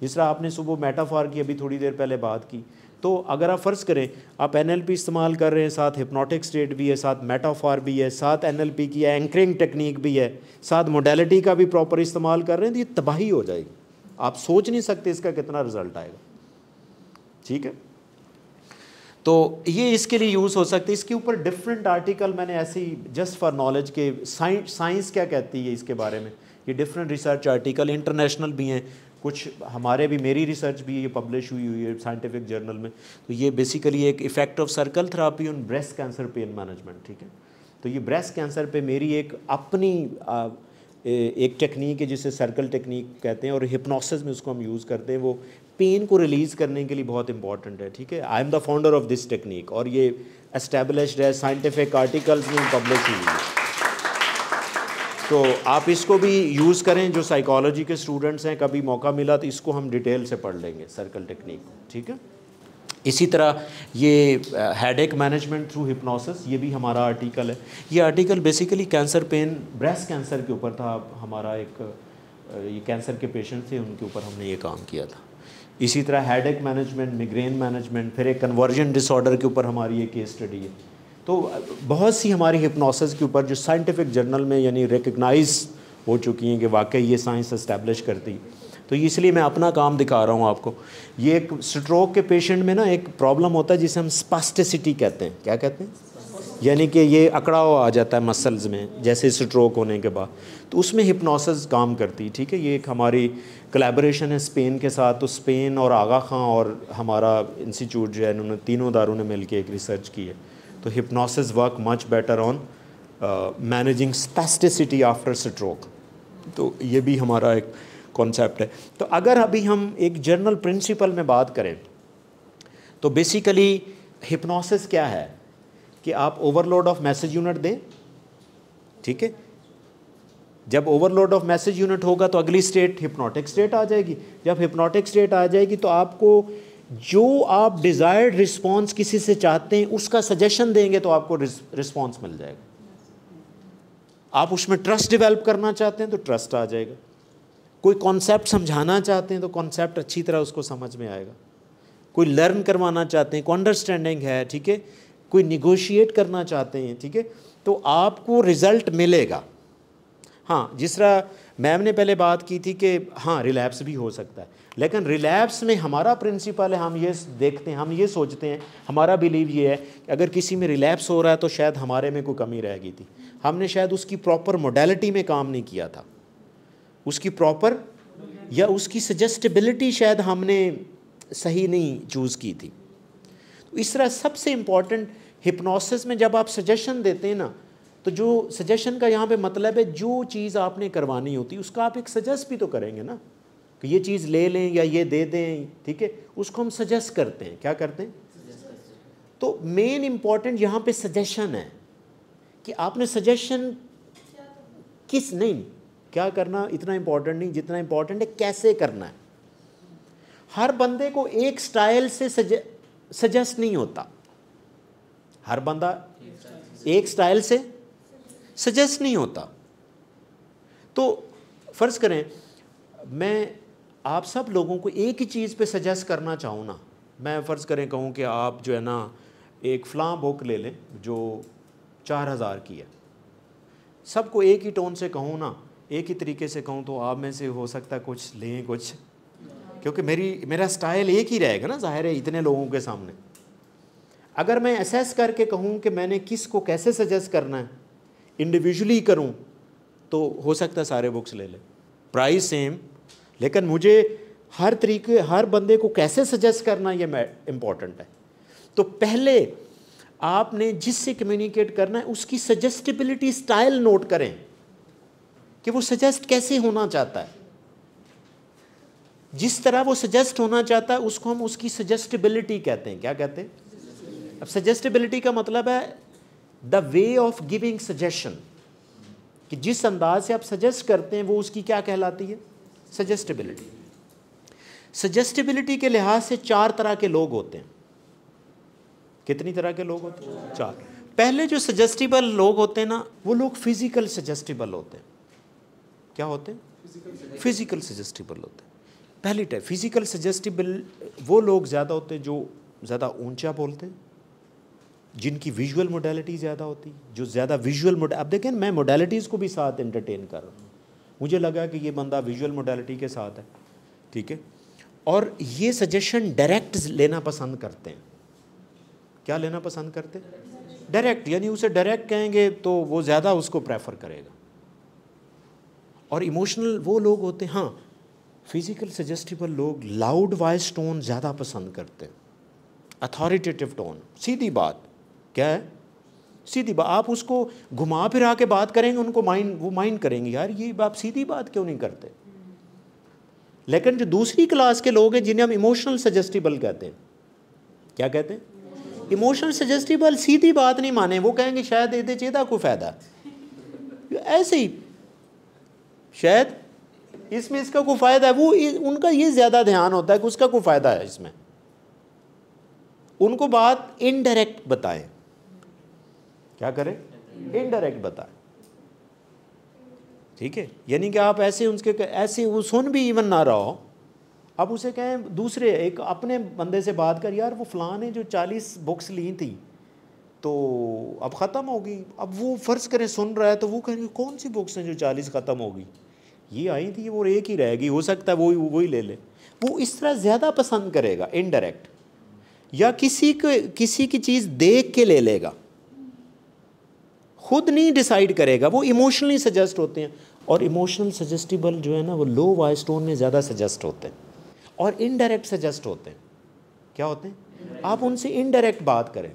जिस तरह आपने सुबह मेटाफार की अभी थोड़ी देर पहले बात की तो अगर आप फ़र्ज़ करें आप एन इस्तेमाल कर रहे हैं साथ हिप्नोटिक स्टेट भी है साथ मेटाफार भी है साथ एन की एंकरिंग टेक्निक भी है साथ मोडेलिटी का भी प्रॉपर इस्तेमाल कर रहे हैं तो ये तबाही हो जाएगी आप सोच नहीं सकते इसका कितना रिजल्ट आएगा ठीक है तो ये इसके लिए यूज़ हो सकती है इसके ऊपर डिफरेंट आर्टिकल मैंने ऐसे ही जस्ट फॉर नॉलेज के साइंस क्या कहती है इसके बारे में ये डिफरेंट रिसर्च आर्टिकल इंटरनेशनल भी हैं कुछ हमारे भी मेरी रिसर्च भी ये पब्लिश हुई हुई है साइंटिफिक जर्नल में तो ये बेसिकली एक effect of circle therapy on breast cancer pain management ठीक है तो ये ब्रेस्ट कैंसर पे मेरी एक अपनी आ, एक टेक्निक है जिसे सर्कल टेक्निक कहते हैं और हिप्नोसिस में उसको हम यूज़ करते हैं वो पेन को रिलीज़ करने के लिए बहुत इंपॉर्टेंट है ठीक है I am the founder of this technique और ये एस्टेब्लिश है साइंटिफिक आर्टिकल्स में पब्लिश हुई है तो आप इसको भी यूज़ करें जो साइकोलॉजी के स्टूडेंट्स हैं कभी मौका मिला तो इसको हम डिटेल से पढ़ लेंगे सर्कल टेक्निक ठीक है इसी तरह ये हेड एक मैनेजमेंट थ्रू हिप्नोसिस ये भी हमारा आर्टिकल है ये article basically cancer pain breast cancer के ऊपर था हमारा एक uh, ये कैंसर के पेशेंट थे उनके ऊपर हमने ये काम किया था इसी तरह हेड एक मैनेजमेंट मिग्रेन मैनेजमेंट फिर एक कन्वर्जन डिसऑर्डर के ऊपर हमारी ये केस स्टडी है तो बहुत सी हमारी हिप्नोसिस के ऊपर जो साइंटिफिक जर्नल में यानी रिकगनाइज हो चुकी हैं कि वाकई ये साइंस इस्टेब्लिश करती है तो इसलिए मैं अपना काम दिखा रहा हूँ आपको ये एक स्ट्रोक के पेशेंट में ना एक प्रॉब्लम होता है जिसे हम स्पास्टिसिटी कहते हैं क्या कहते हैं यानी कि ये अकड़ा आ जाता है मसल्स में जैसे स्ट्रोक होने के बाद तो उसमें हिप्नोसिस काम करती है ठीक है ये एक हमारी कलेबोरेशन है स्पेन के साथ तो स्पेन और आगा खां और हमारा इंस्टीट्यूट जो है इन्होंने तीनों दारों ने मिलकर एक रिसर्च की है तो hypnosis work much better on managing managing after stroke तो ये भी हमारा एक कॉन्सेप्ट है तो अगर अभी हम एक जनरल प्रिंसिपल में बात करें तो बेसिकली हिप्नोसिस क्या है कि आप ओवरलोड ऑफ मैसेज यूनिट दें ठीक है जब ओवरलोड ऑफ मैसेज यूनिट होगा तो अगली स्टेट हिप्नोटिक स्टेट आ जाएगी जब हिप्नोटिक स्टेट आ जाएगी तो आपको जो आप डिज़ायर्ड रिस्पॉन्स किसी से चाहते हैं उसका सजेशन देंगे तो आपको रिस्पॉन्स मिल जाएगा आप उसमें ट्रस्ट डेवलप करना चाहते हैं तो ट्रस्ट आ जाएगा कोई कॉन्सेप्ट समझाना चाहते हैं तो कॉन्सेप्ट अच्छी तरह उसको समझ में आएगा कोई लर्न करवाना चाहते हैं कोई अंडरस्टैंडिंग है ठीक है कोई निगोशिएट करना चाहते हैं ठीक है तो आपको रिज़ल्ट मिलेगा हाँ जिस तरह मैम ने पहले बात की थी कि हाँ रिलैप्स भी हो सकता है लेकिन रिलैप्स में हमारा प्रिंसिपल है हम ये देखते हैं हम ये सोचते हैं हमारा बिलीव ये है कि अगर किसी में रिलैप्स हो रहा है तो शायद हमारे में कोई कमी रह गई थी हमने शायद उसकी प्रॉपर मोडेलिटी में काम नहीं किया था उसकी प्रॉपर या उसकी सजेस्टेबिलिटी शायद हमने सही नहीं चूज़ की थी तो इस तरह सबसे इम्पॉर्टेंट हिप्नोसिस में जब आप सजेशन देते हैं ना तो जो सजेशन का यहाँ पे मतलब है जो चीज़ आपने करवानी होती उसका आप एक सजेस्ट भी तो करेंगे ना कि ये चीज़ ले लें या ये दे दें ठीक है उसको हम सजेस्ट करते हैं क्या करते हैं तो मेन इम्पॉर्टेंट यहाँ पे सजेशन है कि आपने सजेशन किस नहीं क्या करना इतना इम्पॉर्टेंट नहीं जितना इम्पॉर्टेंट है कैसे करना है हर बंदे को एक स्टाइल से सजेस्ट नहीं होता हर बंदा एक स्टाइल से सजेस्ट नहीं होता तो फ़र्ज़ करें मैं आप सब लोगों को एक ही चीज़ पे सजेस्ट करना चाहूँ ना मैं फ़र्ज़ करें कहूँ कि आप जो है ना एक फ्लाँ बुक ले लें जो चार हज़ार की है सबको एक ही टोन से कहूँ ना एक ही तरीके से कहूँ तो आप में से हो सकता कुछ लें कुछ क्योंकि मेरी मेरा स्टाइल एक ही रहेगा ना ज़ाहिर है इतने लोगों के सामने अगर मैं असेस करके कहूँ कि मैंने किस को कैसे सजेस्ट करना है इंडिविजुअली करूं तो हो सकता है सारे बुक्स ले लें प्राइस सेम लेकिन मुझे हर तरीके हर बंदे को कैसे सजेस्ट करना ये इम्पॉर्टेंट है तो पहले आपने जिससे कम्युनिकेट करना है उसकी सजेस्टिबिलिटी स्टाइल नोट करें कि वो सजेस्ट कैसे होना चाहता है जिस तरह वो सजेस्ट होना चाहता है उसको हम उसकी सजेस्टिबिलिटी कहते हैं क्या कहते हैं अब सजेस्टिबिलिटी का मतलब है the way of giving suggestion कि जिस अंदाज से आप सजेस्ट करते हैं वो उसकी क्या कहलाती है सजेस्टिबिलिटी सजेस्टिबिलिटी के लिहाज से चार तरह के लोग होते हैं कितनी तरह के लोग होते हैं चार पहले जो सजेस्टिबल लोग होते हैं ना वो लोग फिजिकल सजेस्टिबल होते हैं क्या होते हैं फिजिकल सजेस्टिबल होते हैं पहली टाइप फिजिकल सजेस्टिबल वो लोग ज़्यादा होते हैं जो ज़्यादा ऊंचा बोलते हैं जिनकी विजुअल मोडेलिटी ज़्यादा होती जो ज़्यादा विजुअल मोड अब देखें मैं मोडेलिटीज़ को भी साथ एंटरटेन कर रहा हूँ मुझे लगा कि ये बंदा विजुअल मोडेलिटी के साथ है ठीक है और ये सजेशन डायरेक्ट लेना पसंद करते हैं क्या लेना पसंद करते हैं डायरेक्ट यानी उसे डायरेक्ट कहेंगे तो वो ज़्यादा उसको प्रेफर करेगा और इमोशनल वो लोग होते हैं हाँ फिज़िकल सजेस्टिबल लोग लाउड वॉइस टोन ज़्यादा पसंद करते हैं अथॉरिटेटिव टोन सीधी बात क्या है सीधी बात आप उसको घुमा फिरा के बात करेंगे उनको माइंड वो माइंड करेंगे यार ये आप सीधी बात क्यों नहीं करते लेकिन जो दूसरी क्लास के लोग हैं जिन्हें हम इमोशनल सजेस्टिबल कहते हैं क्या कहते हैं इमोशनल सजेस्टिबल सीधी बात नहीं माने वो कहेंगे शायद ये चेदा को फ़ायदा ऐसे ही शायद इसमें इसका कोई फ़ायदा है वो उनका ये ज़्यादा ध्यान होता है कि उसका कोई फ़ायदा है इसमें उनको बात इनडायरेक्ट बताएं क्या करें इनडायरेक्ट बताएं ठीक है यानी कि आप ऐसे उसके ऐसे वो सुन भी इवन ना रहा हो अब उसे कहें दूसरे एक अपने बंदे से बात कर यार वो फ़लाँ ने जो चालीस बुक्स ली थी तो अब ख़त्म होगी अब वो फ़र्ज़ करें सुन रहा है तो वो कहेंगे कौन सी बुक्स हैं जो चालीस ख़त्म होगी ये आई थी वो एक ही रहेगी हो सकता है वही वही ले ले वो इस तरह ज़्यादा पसंद करेगा इनडायरेक्ट या किसी को किसी की चीज़ देख के ले लेगा खुद नहीं डिसाइड करेगा वो इमोशनली सजेस्ट होते हैं और इमोशनल सजेस्टिबल जो है ना वो लो वॉइस टोन में ज़्यादा सजेस्ट होते हैं और इनडायरेक्ट सजेस्ट होते हैं क्या होते हैं आप उनसे इनडायरेक्ट बात करें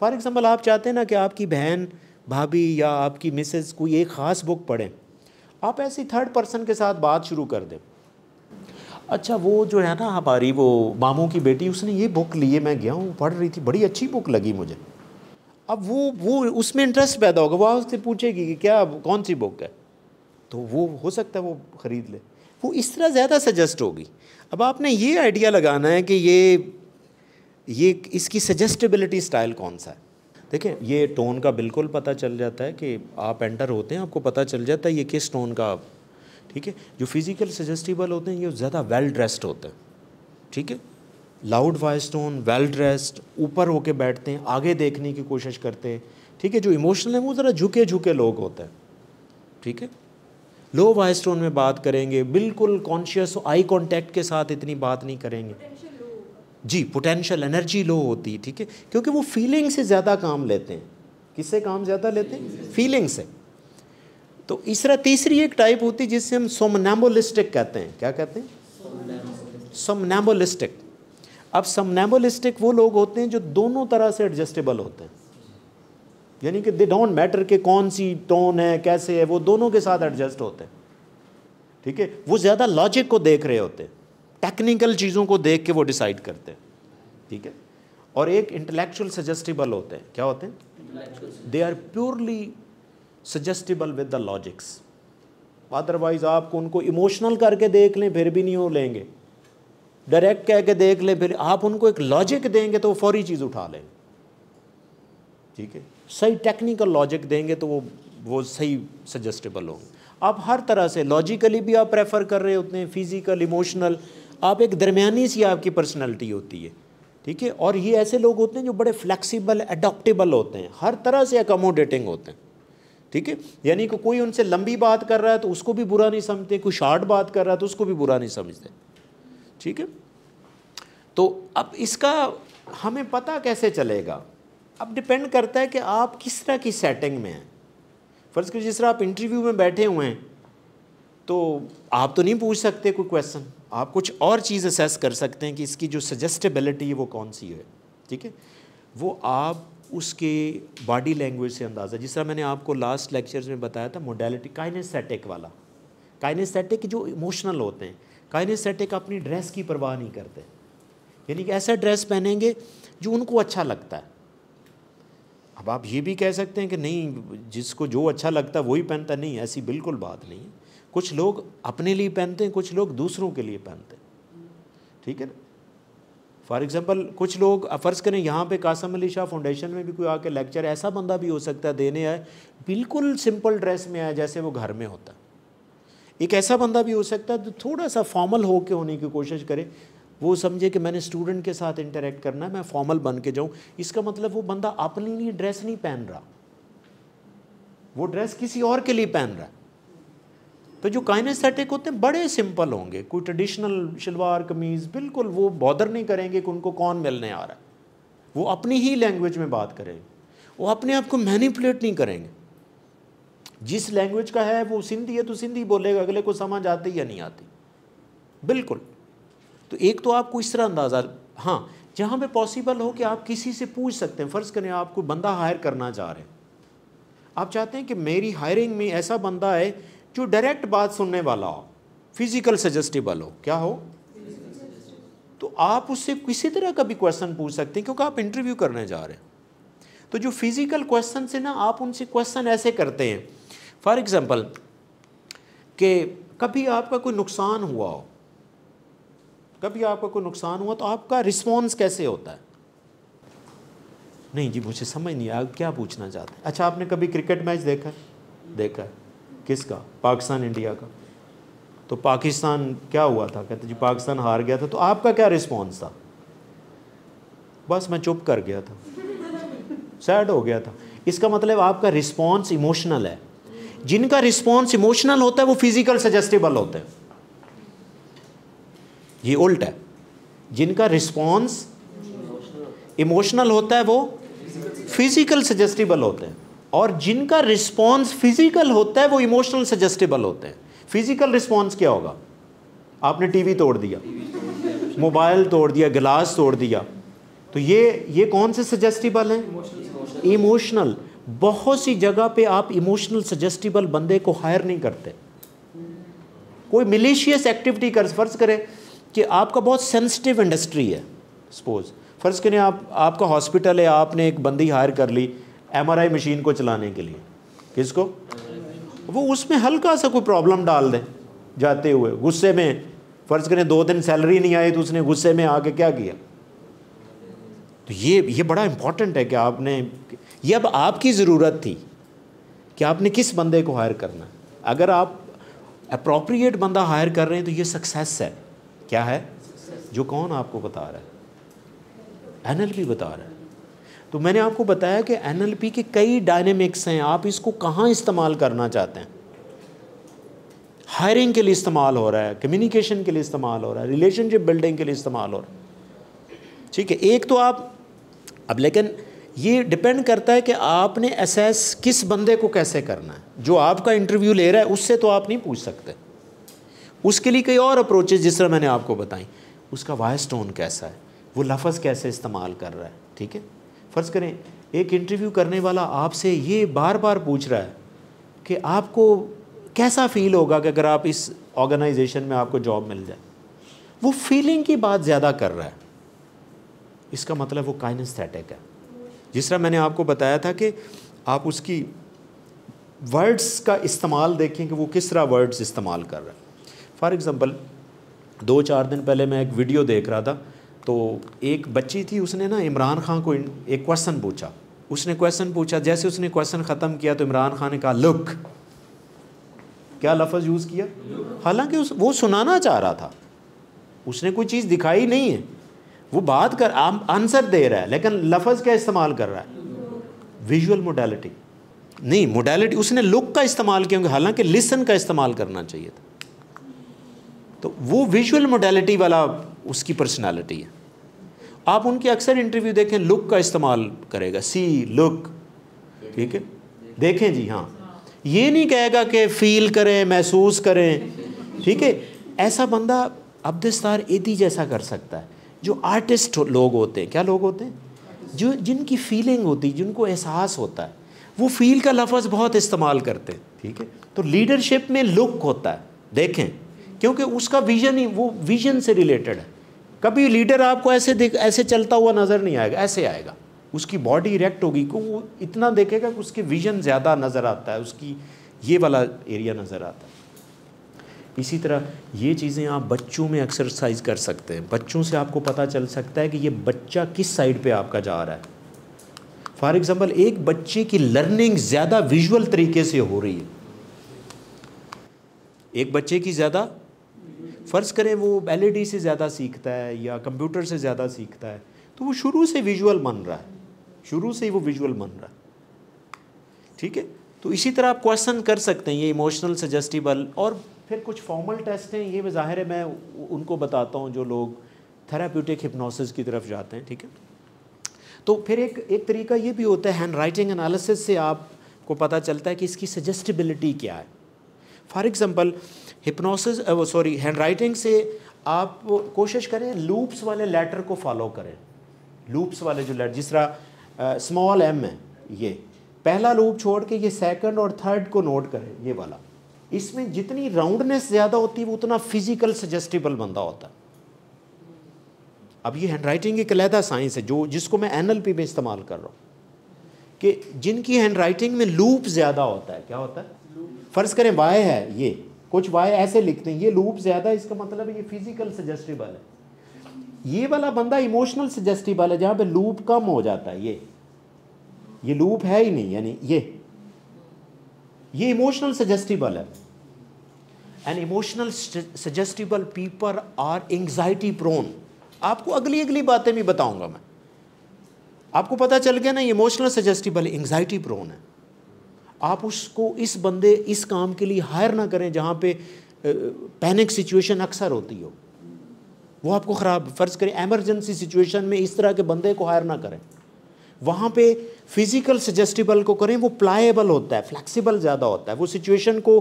फॉर एग्ज़ाम्पल आप चाहते हैं ना कि आपकी बहन भाभी या आपकी मिसेज कोई एक ख़ास बुक पढ़ें आप ऐसी थर्ड पर्सन के साथ बात शुरू कर दें अच्छा वो जो है ना हमारी वो मामू की बेटी उसने ये बुक लिए मैं गया हूँ पढ़ रही थी बड़ी अच्छी बुक लगी मुझे अब वो वो उसमें इंटरेस्ट पैदा होगा वो आपसे पूछेगी कि क्या कौन सी बुक है तो वो हो सकता है वो ख़रीद ले वो इस तरह ज़्यादा सजेस्ट होगी अब आपने ये आइडिया लगाना है कि ये ये इसकी सजेस्टेबिलिटी स्टाइल कौन सा है देखिए ये टोन का बिल्कुल पता चल जाता है कि आप एंटर होते हैं आपको पता चल जाता है ये किस टोन का आप ठीक है जो फिज़िकल सजेस्टिबल होते हैं ये ज़्यादा वेल ड्रेस्ड होते हैं ठीक है loud voice tone well dressed ऊपर होके बैठते हैं आगे देखने की कोशिश करते हैं ठीक है जो इमोशनल है वो ज़रा झुके झुके लोग होते हैं ठीक है लो वॉइस टोन में बात करेंगे बिल्कुल कॉन्शियस आई कॉन्टैक्ट के साथ इतनी बात नहीं करेंगे जी पोटेंशियल एनर्जी लो होती है ठीक है क्योंकि वो फीलिंग से ज़्यादा काम लेते हैं किससे काम ज़्यादा लेते हैं फीलिंग से तो तरह तीसरी एक टाइप होती है जिससे हम सोमनेम्बोलिस्टिक कहते हैं क्या कहते हैं सोमनेम्बोलिस्टिक अब समनेबलिस्टिक वो लोग होते हैं जो दोनों तरह से एडजस्टेबल होते हैं यानी कि दे डोंट मैटर के कौन सी टोन है कैसे है वो दोनों के साथ एडजस्ट होते हैं ठीक है वो ज़्यादा लॉजिक को देख रहे होते हैं टेक्निकल चीज़ों को देख के वो डिसाइड करते हैं ठीक है और एक इंटेलेक्चुअल सजेस्टिबल होते हैं क्या होते हैं they are purely suggestible with the logics otherwise आपको उनको इमोशनल करके देख लें फिर भी नहीं हो लेंगे डायरेक्ट कह के देख ले फिर आप उनको एक लॉजिक देंगे तो वो फौरी चीज़ उठा लें ठीक है सही टेक्निकल लॉजिक देंगे तो वो वो सही सजेस्टेबल होंगे आप हर तरह से लॉजिकली भी आप प्रेफर कर रहे होते हैं फिज़िकल इमोशनल आप एक दरमियानी सी आपकी पर्सनैलिटी होती है ठीक है और ये ऐसे लोग होते हैं जो बड़े फ्लैक्सीबल एडोप्टेबल होते हैं हर तरह से अकोमोडेटिंग होते हैं ठीक है यानी कि कोई उनसे लंबी बात कर रहा है तो उसको भी बुरा नहीं समझते कोई शॉर्ट बात कर रहा है तो उसको भी बुरा नहीं समझते ठीक है तो अब इसका हमें पता कैसे चलेगा अब डिपेंड करता है कि आप किस तरह की सेटिंग में हैं फ़र्ज़ कर जिस तरह आप इंटरव्यू में बैठे हुए हैं तो आप तो नहीं पूछ सकते कोई क्वेश्चन आप कुछ और चीज़ असेस कर सकते हैं कि इसकी जो सजेस्टेबिलिटी है वो कौन सी है ठीक है वो आप उसके बॉडी लैंग्वेज से अंदाज़ा जिस तरह मैंने आपको लास्ट लेक्चर्स में बताया था मोडेलिटी काइनेस्थेटिक वाला काइनेस्थेटिक जो इमोशनल होते हैं काइनेस्थेटिक अपनी ड्रेस की परवाह नहीं करते यानी कि ऐसा ड्रेस पहनेंगे जो उनको अच्छा लगता है अब आप ये भी कह सकते हैं कि नहीं जिसको जो अच्छा लगता है वही पहनता नहीं ऐसी बिल्कुल बात नहीं है कुछ लोग अपने लिए पहनते हैं कुछ लोग दूसरों के लिए पहनते हैं ठीक है ना फॉर एग्ज़ाम्पल कुछ लोग फ़र्ज़ करें यहाँ पे कासम अली शाह फाउंडेशन में भी कोई आके लेक्चर ऐसा बंदा भी हो सकता है देने आए बिल्कुल सिंपल ड्रेस में आए जैसे वो घर में होता है एक ऐसा बंदा भी हो सकता है जो तो थोड़ा सा फॉर्मल होके होने की कोशिश करे वो समझे कि मैंने स्टूडेंट के साथ इंटरेक्ट करना है मैं फॉर्मल बन के जाऊँ इसका मतलब वो बंदा अपने लिए ड्रेस नहीं पहन रहा वो ड्रेस किसी और के लिए पहन रहा है तो जो काइनेस्थेटिक होते हैं बड़े सिंपल होंगे कोई ट्रेडिशनल शलवार कमीज़ बिल्कुल वो बॉदर नहीं करेंगे कि उनको कौन मिलने आ रहा है वो अपनी ही लैंग्वेज में बात करेंगे वो अपने आप को मैनिपुलेट नहीं करेंगे जिस लैंग्वेज का है वो सिंधी है तो सिंधी बोलेगा अगले को समझ आती या नहीं आती बिल्कुल तो एक तो आपको इस तरह अंदाज़ा हाँ जहाँ पे पॉसिबल हो कि आप किसी से पूछ सकते हैं फ़र्ज़ करें आपको बंदा हायर करना चाह रहे हैं आप चाहते हैं कि मेरी हायरिंग में ऐसा बंदा है जो डायरेक्ट बात सुनने वाला हो फिज़िकल सजेस्टिबल हो क्या हो तो आप उससे किसी तरह का भी क्वेश्चन पूछ सकते हैं क्योंकि आप इंटरव्यू करने जा रहे हैं तो जो फिज़िकल क्वेश्चन से ना आप उनसे क्वेश्चन ऐसे करते हैं फॉर एग्ज़ाम्पल कि कभी आपका कोई नुकसान हुआ हो कभी आपका कोई नुकसान हुआ तो आपका रिस्पॉन्स कैसे होता है नहीं जी मुझे समझ नहीं आया क्या पूछना चाहते हैं अच्छा आपने कभी क्रिकेट मैच देखा है देखा है किसका पाकिस्तान इंडिया का तो पाकिस्तान क्या हुआ था कहते जी पाकिस्तान हार गया था तो आपका क्या रिस्पॉन्स था बस मैं चुप कर गया था सैड हो गया था इसका मतलब आपका रिस्पॉन्स इमोशनल है जिनका रिस्पॉन्स इमोशनल होता है वो फिजिकल सजेस्टेबल होते हैं ये उल्ट है जिनका रिस्पॉन्स इमोशनल होता है वो फिजिकल सजेस्टेबल होते हैं और जिनका रिस्पॉन्स फिजिकल होता है वो इमोशनल सजेस्टेबल होते हैं फिजिकल रिस्पॉन्स क्या होगा आपने टीवी तोड़ दिया मोबाइल तोड़ दिया गिलास तोड़ दिया तो ये ये कौन से सजेस्टिबल हैं इमोशनल बहुत सी जगह पे आप इमोशनल सजेस्टिबल बंदे को हायर नहीं करते कोई मिलीशियस एक्टिविटी कर फर्ज करें कि आपका बहुत सेंसिटिव इंडस्ट्री है सपोज फ़र्ज़ करें आप आपका हॉस्पिटल है आपने एक बंदी हायर कर ली एमआरआई मशीन को चलाने के लिए किसको वो उसमें हल्का सा कोई प्रॉब्लम डाल दें जाते हुए गुस्से में फ़र्ज़ करें दो दिन सैलरी नहीं आई तो उसने गुस्से में आके क्या किया तो ये ये बड़ा इंपॉर्टेंट है कि आपने ये अब आपकी ज़रूरत थी कि आपने किस बंदे को हायर करना है अगर आप अप्रोप्रिएट बंदा हायर कर रहे हैं तो ये सक्सेस है क्या है जो कौन आपको बता रहा है एनएलपी बता रहा है तो मैंने आपको बताया कि एनएलपी के कई डायनेमिक्स हैं आप इसको कहाँ इस्तेमाल करना चाहते हैं हायरिंग के लिए इस्तेमाल हो रहा है कम्युनिकेशन के लिए इस्तेमाल हो रहा है रिलेशनशिप बिल्डिंग के लिए इस्तेमाल हो रहा है ठीक है एक तो आप अब लेकिन ये डिपेंड करता है कि आपने असेस किस बंदे को कैसे करना है जो आपका इंटरव्यू ले रहा है उससे तो आप नहीं पूछ सकते उसके लिए कई और अप्रोचेज जिस तरह मैंने आपको बताई उसका वॉयस टोन कैसा है वो लफज कैसे इस्तेमाल कर रहा है ठीक है फ़र्ज़ करें एक इंटरव्यू करने वाला आपसे ये बार बार पूछ रहा है कि आपको कैसा फील होगा कि अगर आप इस ऑर्गेनाइजेशन में आपको जॉब मिल जाए वो फीलिंग की बात ज़्यादा कर रहा है इसका मतलब वो काइनस्थेटिक है जिस तरह मैंने आपको बताया था कि आप उसकी वर्ड्स का इस्तेमाल देखें कि वो किस तरह वर्ड्स इस्तेमाल कर रहे हैं फॉर एग्ज़ाम्पल दो चार दिन पहले मैं एक वीडियो देख रहा था तो एक बच्ची थी उसने ना इमरान खान को एक क्वेश्चन पूछा उसने क्वेश्चन पूछा जैसे उसने क्वेश्चन ख़त्म किया तो इमरान खान ने कहा लुक क्या लफज यूज़ किया हालांकि उस वो सुनाना चाह रहा था उसने कोई चीज़ दिखाई नहीं है वो बात कर आंसर दे रहा है लेकिन लफज क्या इस्तेमाल कर रहा है विजुअल मोडेलिटी नहीं मोडेलिटी उसने लुक का इस्तेमाल किया हालांकि लिसन का इस्तेमाल करना चाहिए था तो वो विजुअल मोडेलिटी वाला उसकी पर्सनालिटी है आप उनके अक्सर इंटरव्यू देखें लुक का इस्तेमाल करेगा सी लुक ठीक है देखें जी हाँ ये नहीं कहेगा कि फील करें महसूस करें ठीक है ऐसा बंदा अब्दस्तार एदी जैसा कर सकता है जो आर्टिस्ट लोग होते हैं क्या लोग होते हैं जो जिनकी फीलिंग होती है जिनको एहसास होता है वो फील का लफज बहुत इस्तेमाल करते हैं ठीक है तो लीडरशिप में लुक होता है देखें क्योंकि उसका विजन ही वो विजन से रिलेटेड है कभी लीडर आपको ऐसे देख ऐसे चलता हुआ नज़र नहीं आएगा ऐसे आएगा उसकी बॉडी इरेक्ट होगी क्योंकि वो इतना देखेगा कि उसके विजन ज़्यादा नज़र आता है उसकी ये वाला एरिया नज़र आता है इसी तरह ये चीज़ें आप बच्चों में एक्सरसाइज कर सकते हैं बच्चों से आपको पता चल सकता है कि ये बच्चा किस साइड पे आपका जा रहा है फॉर एग्ज़ाम्पल एक बच्चे की लर्निंग ज़्यादा विजुअल तरीके से हो रही है एक बच्चे की ज़्यादा फ़र्ज़ करें वो एल e से ज़्यादा सीखता है या कंप्यूटर से ज़्यादा सीखता है तो वो शुरू से विजुअल बन रहा है शुरू से ही वो विजुअल बन रहा है ठीक है तो इसी तरह आप क्वेश्चन कर सकते हैं ये इमोशनल सजेस्टिबल और फिर कुछ फॉर्मल टेस्ट हैं ये ज़ाहिर है मैं उनको बताता हूँ जो लोग थेराप्यूटिक हिप्नोसिस की तरफ जाते हैं ठीक है तो फिर एक एक तरीका ये भी होता है हैंड राइटिंग एनालिसिस से आपको पता चलता है कि इसकी सजेस्टिबिलिटी क्या है for example hypnosis sorry handwriting से आप कोशिश करें लूप्स वाले लेटर को फॉलो करें लूप्स वाले जो लेटर जिस तरह स्मॉल एम है ये पहला लूप छोड़ के ये सेकंड और थर्ड को नोट करें ये वाला इसमें जितनी राउंडनेस ज़्यादा होती है वो उतना फिजिकल सजेस्टिबल बंदा होता है अब ये हैंड राइटिंग एक अलहदा साइंस है जो जिसको मैं एन में इस्तेमाल कर रहा हूँ कि जिनकी हैंड राइटिंग में लूप ज़्यादा होता है क्या होता है फ़र्ज़ करें वाय है ये कुछ वाय ऐसे लिखते हैं ये लूप ज़्यादा इसका मतलब ये फिज़िकल सजेस्टिबल है ये वाला बंदा इमोशनल सजेस्टिबल है जहाँ पे लूप कम हो जाता है ये ये लूप है ही नहीं यानी ये ये इमोशनल सजेस्टिबल है and emotional suggestible people are anxiety prone आपको अगली अगली बातें भी बताऊंगा मैं आपको पता चल गया ना इमोशनल सजेस्टिबल एंग्जाइटी प्रोन है आप उसको इस बंदे इस काम के लिए हायर ना करें जहाँ पे पैनिक सिचुएशन अक्सर होती हो वो आपको ख़राब फ़र्ज़ करें एमरजेंसी सिचुएशन में इस तरह के बंदे को हायर ना करें वहाँ पे फिज़िकल सजेस्टिबल को करें वो प्लाएबल होता है फ्लैक्सीबल ज़्यादा होता है वो सिचुएशन को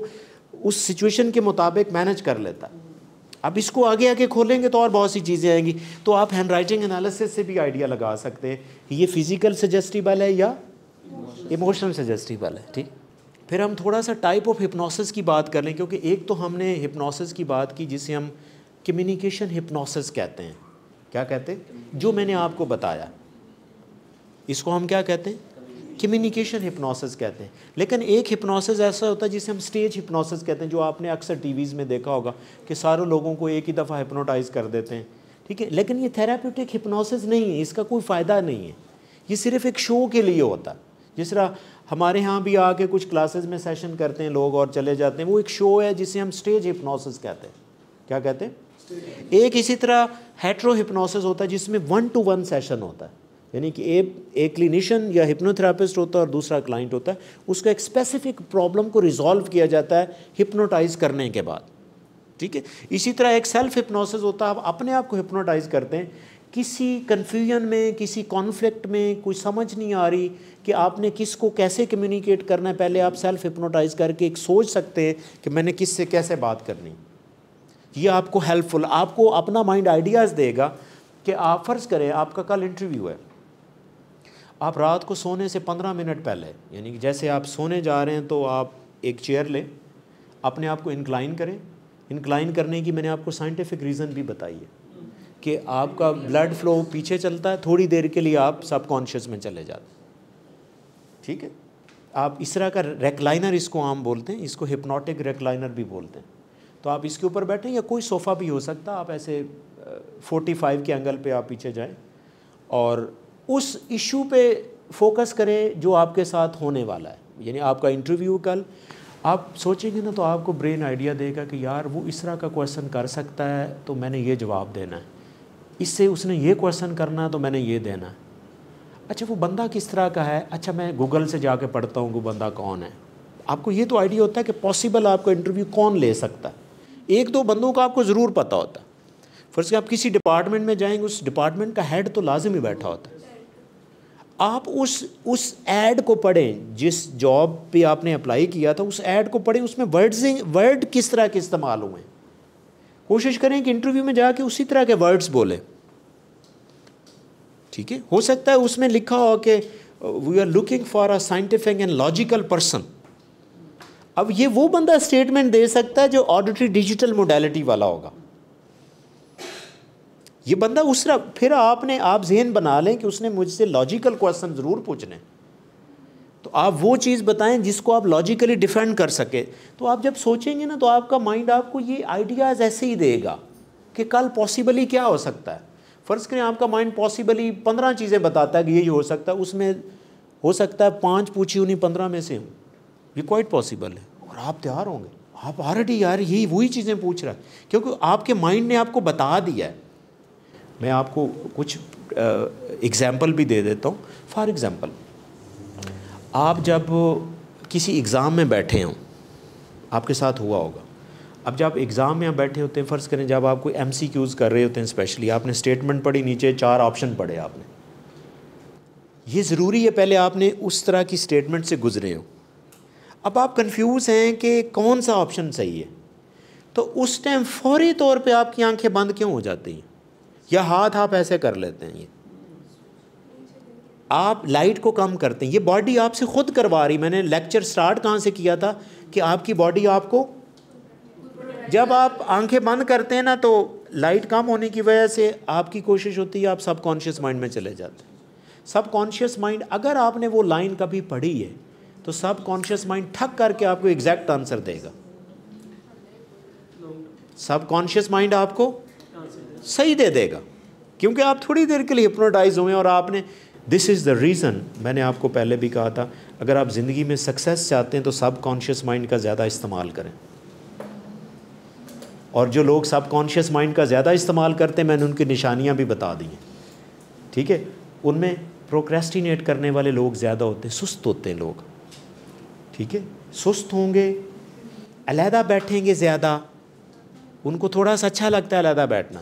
उस सिचुएशन के मुताबिक मैनेज कर लेता अब इसको आगे आगे खोलेंगे तो और बहुत सी चीज़ें आएंगी तो आप हैंड राइटिंग एनालिसिस से भी आइडिया लगा सकते हैं ये फिज़िकल सजेस्टिबल है या इमोशनल सजेस्टिबल है ठीक फिर हम थोड़ा सा टाइप ऑफ हिप्नोसिस की बात कर लें क्योंकि एक तो हमने हिप्नोसिस की बात की जिसे हम कम्युनिकेशन हिप्नोसिस कहते हैं क्या कहते हैं जो मैंने आपको बताया इसको हम क्या कहते हैं कम्युनिकेशन हिप्नोसिस कहते हैं लेकिन एक हिप्नोसिस ऐसा होता है जिसे हम स्टेज हिप्नोसिस कहते हैं जो आपने अक्सर टीवीज़ में देखा होगा कि सारों लोगों को एक ही दफ़ा हिप्नोटाइज कर देते हैं ठीक है लेकिन ये थेरापटिक हिप्नोसिस नहीं है इसका कोई फ़ायदा नहीं है ये सिर्फ एक शो के लिए होता है जिस तरह हमारे यहाँ भी आके कुछ क्लासेज में सेशन करते हैं लोग और चले जाते हैं वो एक शो है जिसे हम स्टेज हिप्नोसिस कहते हैं क्या कहते हैं एक इसी तरह हेट्रो हिप्नोसिस होता है जिसमें वन टू वन सेशन होता है यानी कि एक एक क्लिनिशियन या हिप्नोथेरापिस्ट होता है और दूसरा क्लाइंट होता है उसका एक स्पेसिफिक प्रॉब्लम को रिजॉल्व किया जाता है हिप्नोटाइज करने के बाद ठीक है इसी तरह एक सेल्फ हिप्नोसिस होता है आप अपने आप को हिप्नोटाइज करते हैं किसी कन्फ्यूजन में किसी कॉन्फ्लिक्ट में कोई समझ नहीं आ रही कि आपने किसको कैसे कम्युनिकेट करना है पहले आप सेल्फ हिप्नोटाइज करके एक सोच सकते हैं कि मैंने किससे कैसे बात करनी ये आपको हेल्पफुल आपको अपना माइंड आइडियाज़ देगा कि आप फ़र्ज़ करें आपका कल इंटरव्यू है आप रात को सोने से पंद्रह मिनट पहले यानी कि जैसे आप सोने जा रहे हैं तो आप एक चेयर लें अपने आप को इंक्लाइन करें इंक्लाइन करने की मैंने आपको साइंटिफिक रीज़न भी बताई है कि आपका ब्लड फ्लो पीछे चलता है थोड़ी देर के लिए आप सब कॉन्शियस में चले जाते ठीक है आप इस तरह का रेकलाइनर इसको आम बोलते हैं इसको हिप्नोटिक रेकलाइनर भी बोलते हैं तो आप इसके ऊपर बैठें या कोई सोफ़ा भी हो सकता आप ऐसे 45 के एंगल पे आप पीछे जाएं और उस इशू पे फोकस करें जो आपके साथ होने वाला है यानी आपका इंटरव्यू कल आप सोचेंगे ना तो आपको ब्रेन आइडिया देगा कि यार वो इस तरह का क्वेश्चन कर सकता है तो मैंने ये जवाब देना है इससे उसने ये क्वेश्चन करना है तो मैंने ये देना है अच्छा वो बंदा किस तरह का है अच्छा मैं गूगल से जाके पढ़ता हूँ वो बंदा कौन है आपको ये तो आइडिया होता है कि पॉसिबल आपका इंटरव्यू कौन ले सकता है एक दो बंदों का आपको ज़रूर पता होता है फर्स्ट आप किसी डिपार्टमेंट में जाएंगे उस डिपार्टमेंट का हेड तो लाजमी बैठा होता है आप उस उस एड को पढ़ें जिस जॉब पे आपने अप्लाई किया था उस एड को पढ़ें उसमें वर्ड्स वर्ड किस तरह के इस्तेमाल हुए कोशिश करें कि इंटरव्यू में जाके उसी तरह के वर्ड्स बोलें ठीक है हो सकता है उसमें लिखा हो कि we are looking for a scientific and logical person अब ये वो बंदा स्टेटमेंट दे सकता है जो ऑडिटरी डिजिटल मोडेलिटी वाला होगा ये बंदा उस फिर आपने आप जहन बना लें कि उसने मुझसे लॉजिकल क्वेश्चन ज़रूर पूछने तो आप वो चीज़ बताएं जिसको आप लॉजिकली डिफेंड कर सके तो आप जब सोचेंगे ना तो आपका माइंड आपको ये आइडियाज़ ऐसे ही देगा कि कल पॉसिबली क्या हो सकता है फ़र्ज़ करें आपका माइंड पॉसिबली पंद्रह चीज़ें बताता है कि यही हो सकता है उसमें हो सकता है पाँच पूछी उन्हीं पंद्रह में से हूँ ये क्वाइट पॉसिबल है और आप तैयार होंगे आप ऑलरेडी यार यही वही चीज़ें पूछ रहे हैं क्योंकि आपके माइंड ने आपको बता दिया है मैं आपको कुछ एग्ज़ाम्पल भी दे देता हूँ फॉर एग्ज़ाम्पल आप जब किसी एग्ज़ाम में बैठे हों आपके साथ हुआ होगा अब जब आप एग्ज़ाम में आप बैठे होते हैं फ़र्ज़ करें जब आप कोई एम कर रहे होते हैं स्पेशली आपने स्टेटमेंट पढ़ी नीचे चार ऑप्शन पढ़े आपने ये ज़रूरी है पहले आपने उस तरह की स्टेटमेंट से गुजरे हो अब आप कंफ्यूज हैं कि कौन सा ऑप्शन सही है तो उस टाइम फौरी तौर पे आपकी आंखें बंद क्यों हो जाती हैं या हाथ आप ऐसे कर लेते हैं ये आप लाइट को कम करते हैं ये बॉडी आपसे खुद करवा रही मैंने लेक्चर स्टार्ट कहाँ से किया था कि आपकी बॉडी आपको जब आप आंखें बंद करते हैं ना तो लाइट कम होने की वजह से आपकी कोशिश होती है आप सबकॉन्शियस माइंड में चले जाते हैं सब कॉन्शियस माइंड अगर आपने वो लाइन कभी पढ़ी है तो सब कॉन्शियस माइंड ठक करके आपको एग्जैक्ट आंसर देगा सब कॉन्शियस माइंड आपको सही दे देगा क्योंकि आप थोड़ी देर के लिए हिप्नोटाइज हुए और आपने दिस इज़ द रीज़न मैंने आपको पहले भी कहा था अगर आप ज़िंदगी में सक्सेस चाहते हैं तो सब कॉन्शियस माइंड का ज़्यादा इस्तेमाल करें और जो लोग सब कॉन्शियस माइंड का ज़्यादा इस्तेमाल करते हैं मैंने उनकी निशानियाँ भी बता दी हैं ठीक है उनमें प्रोक्रेस्टिनेट करने वाले लोग ज़्यादा होते हैं सुस्त होते हैं लोग ठीक है सुस्त होंगे अलहदा बैठेंगे ज़्यादा उनको थोड़ा सा अच्छा लगता है अलहदा बैठना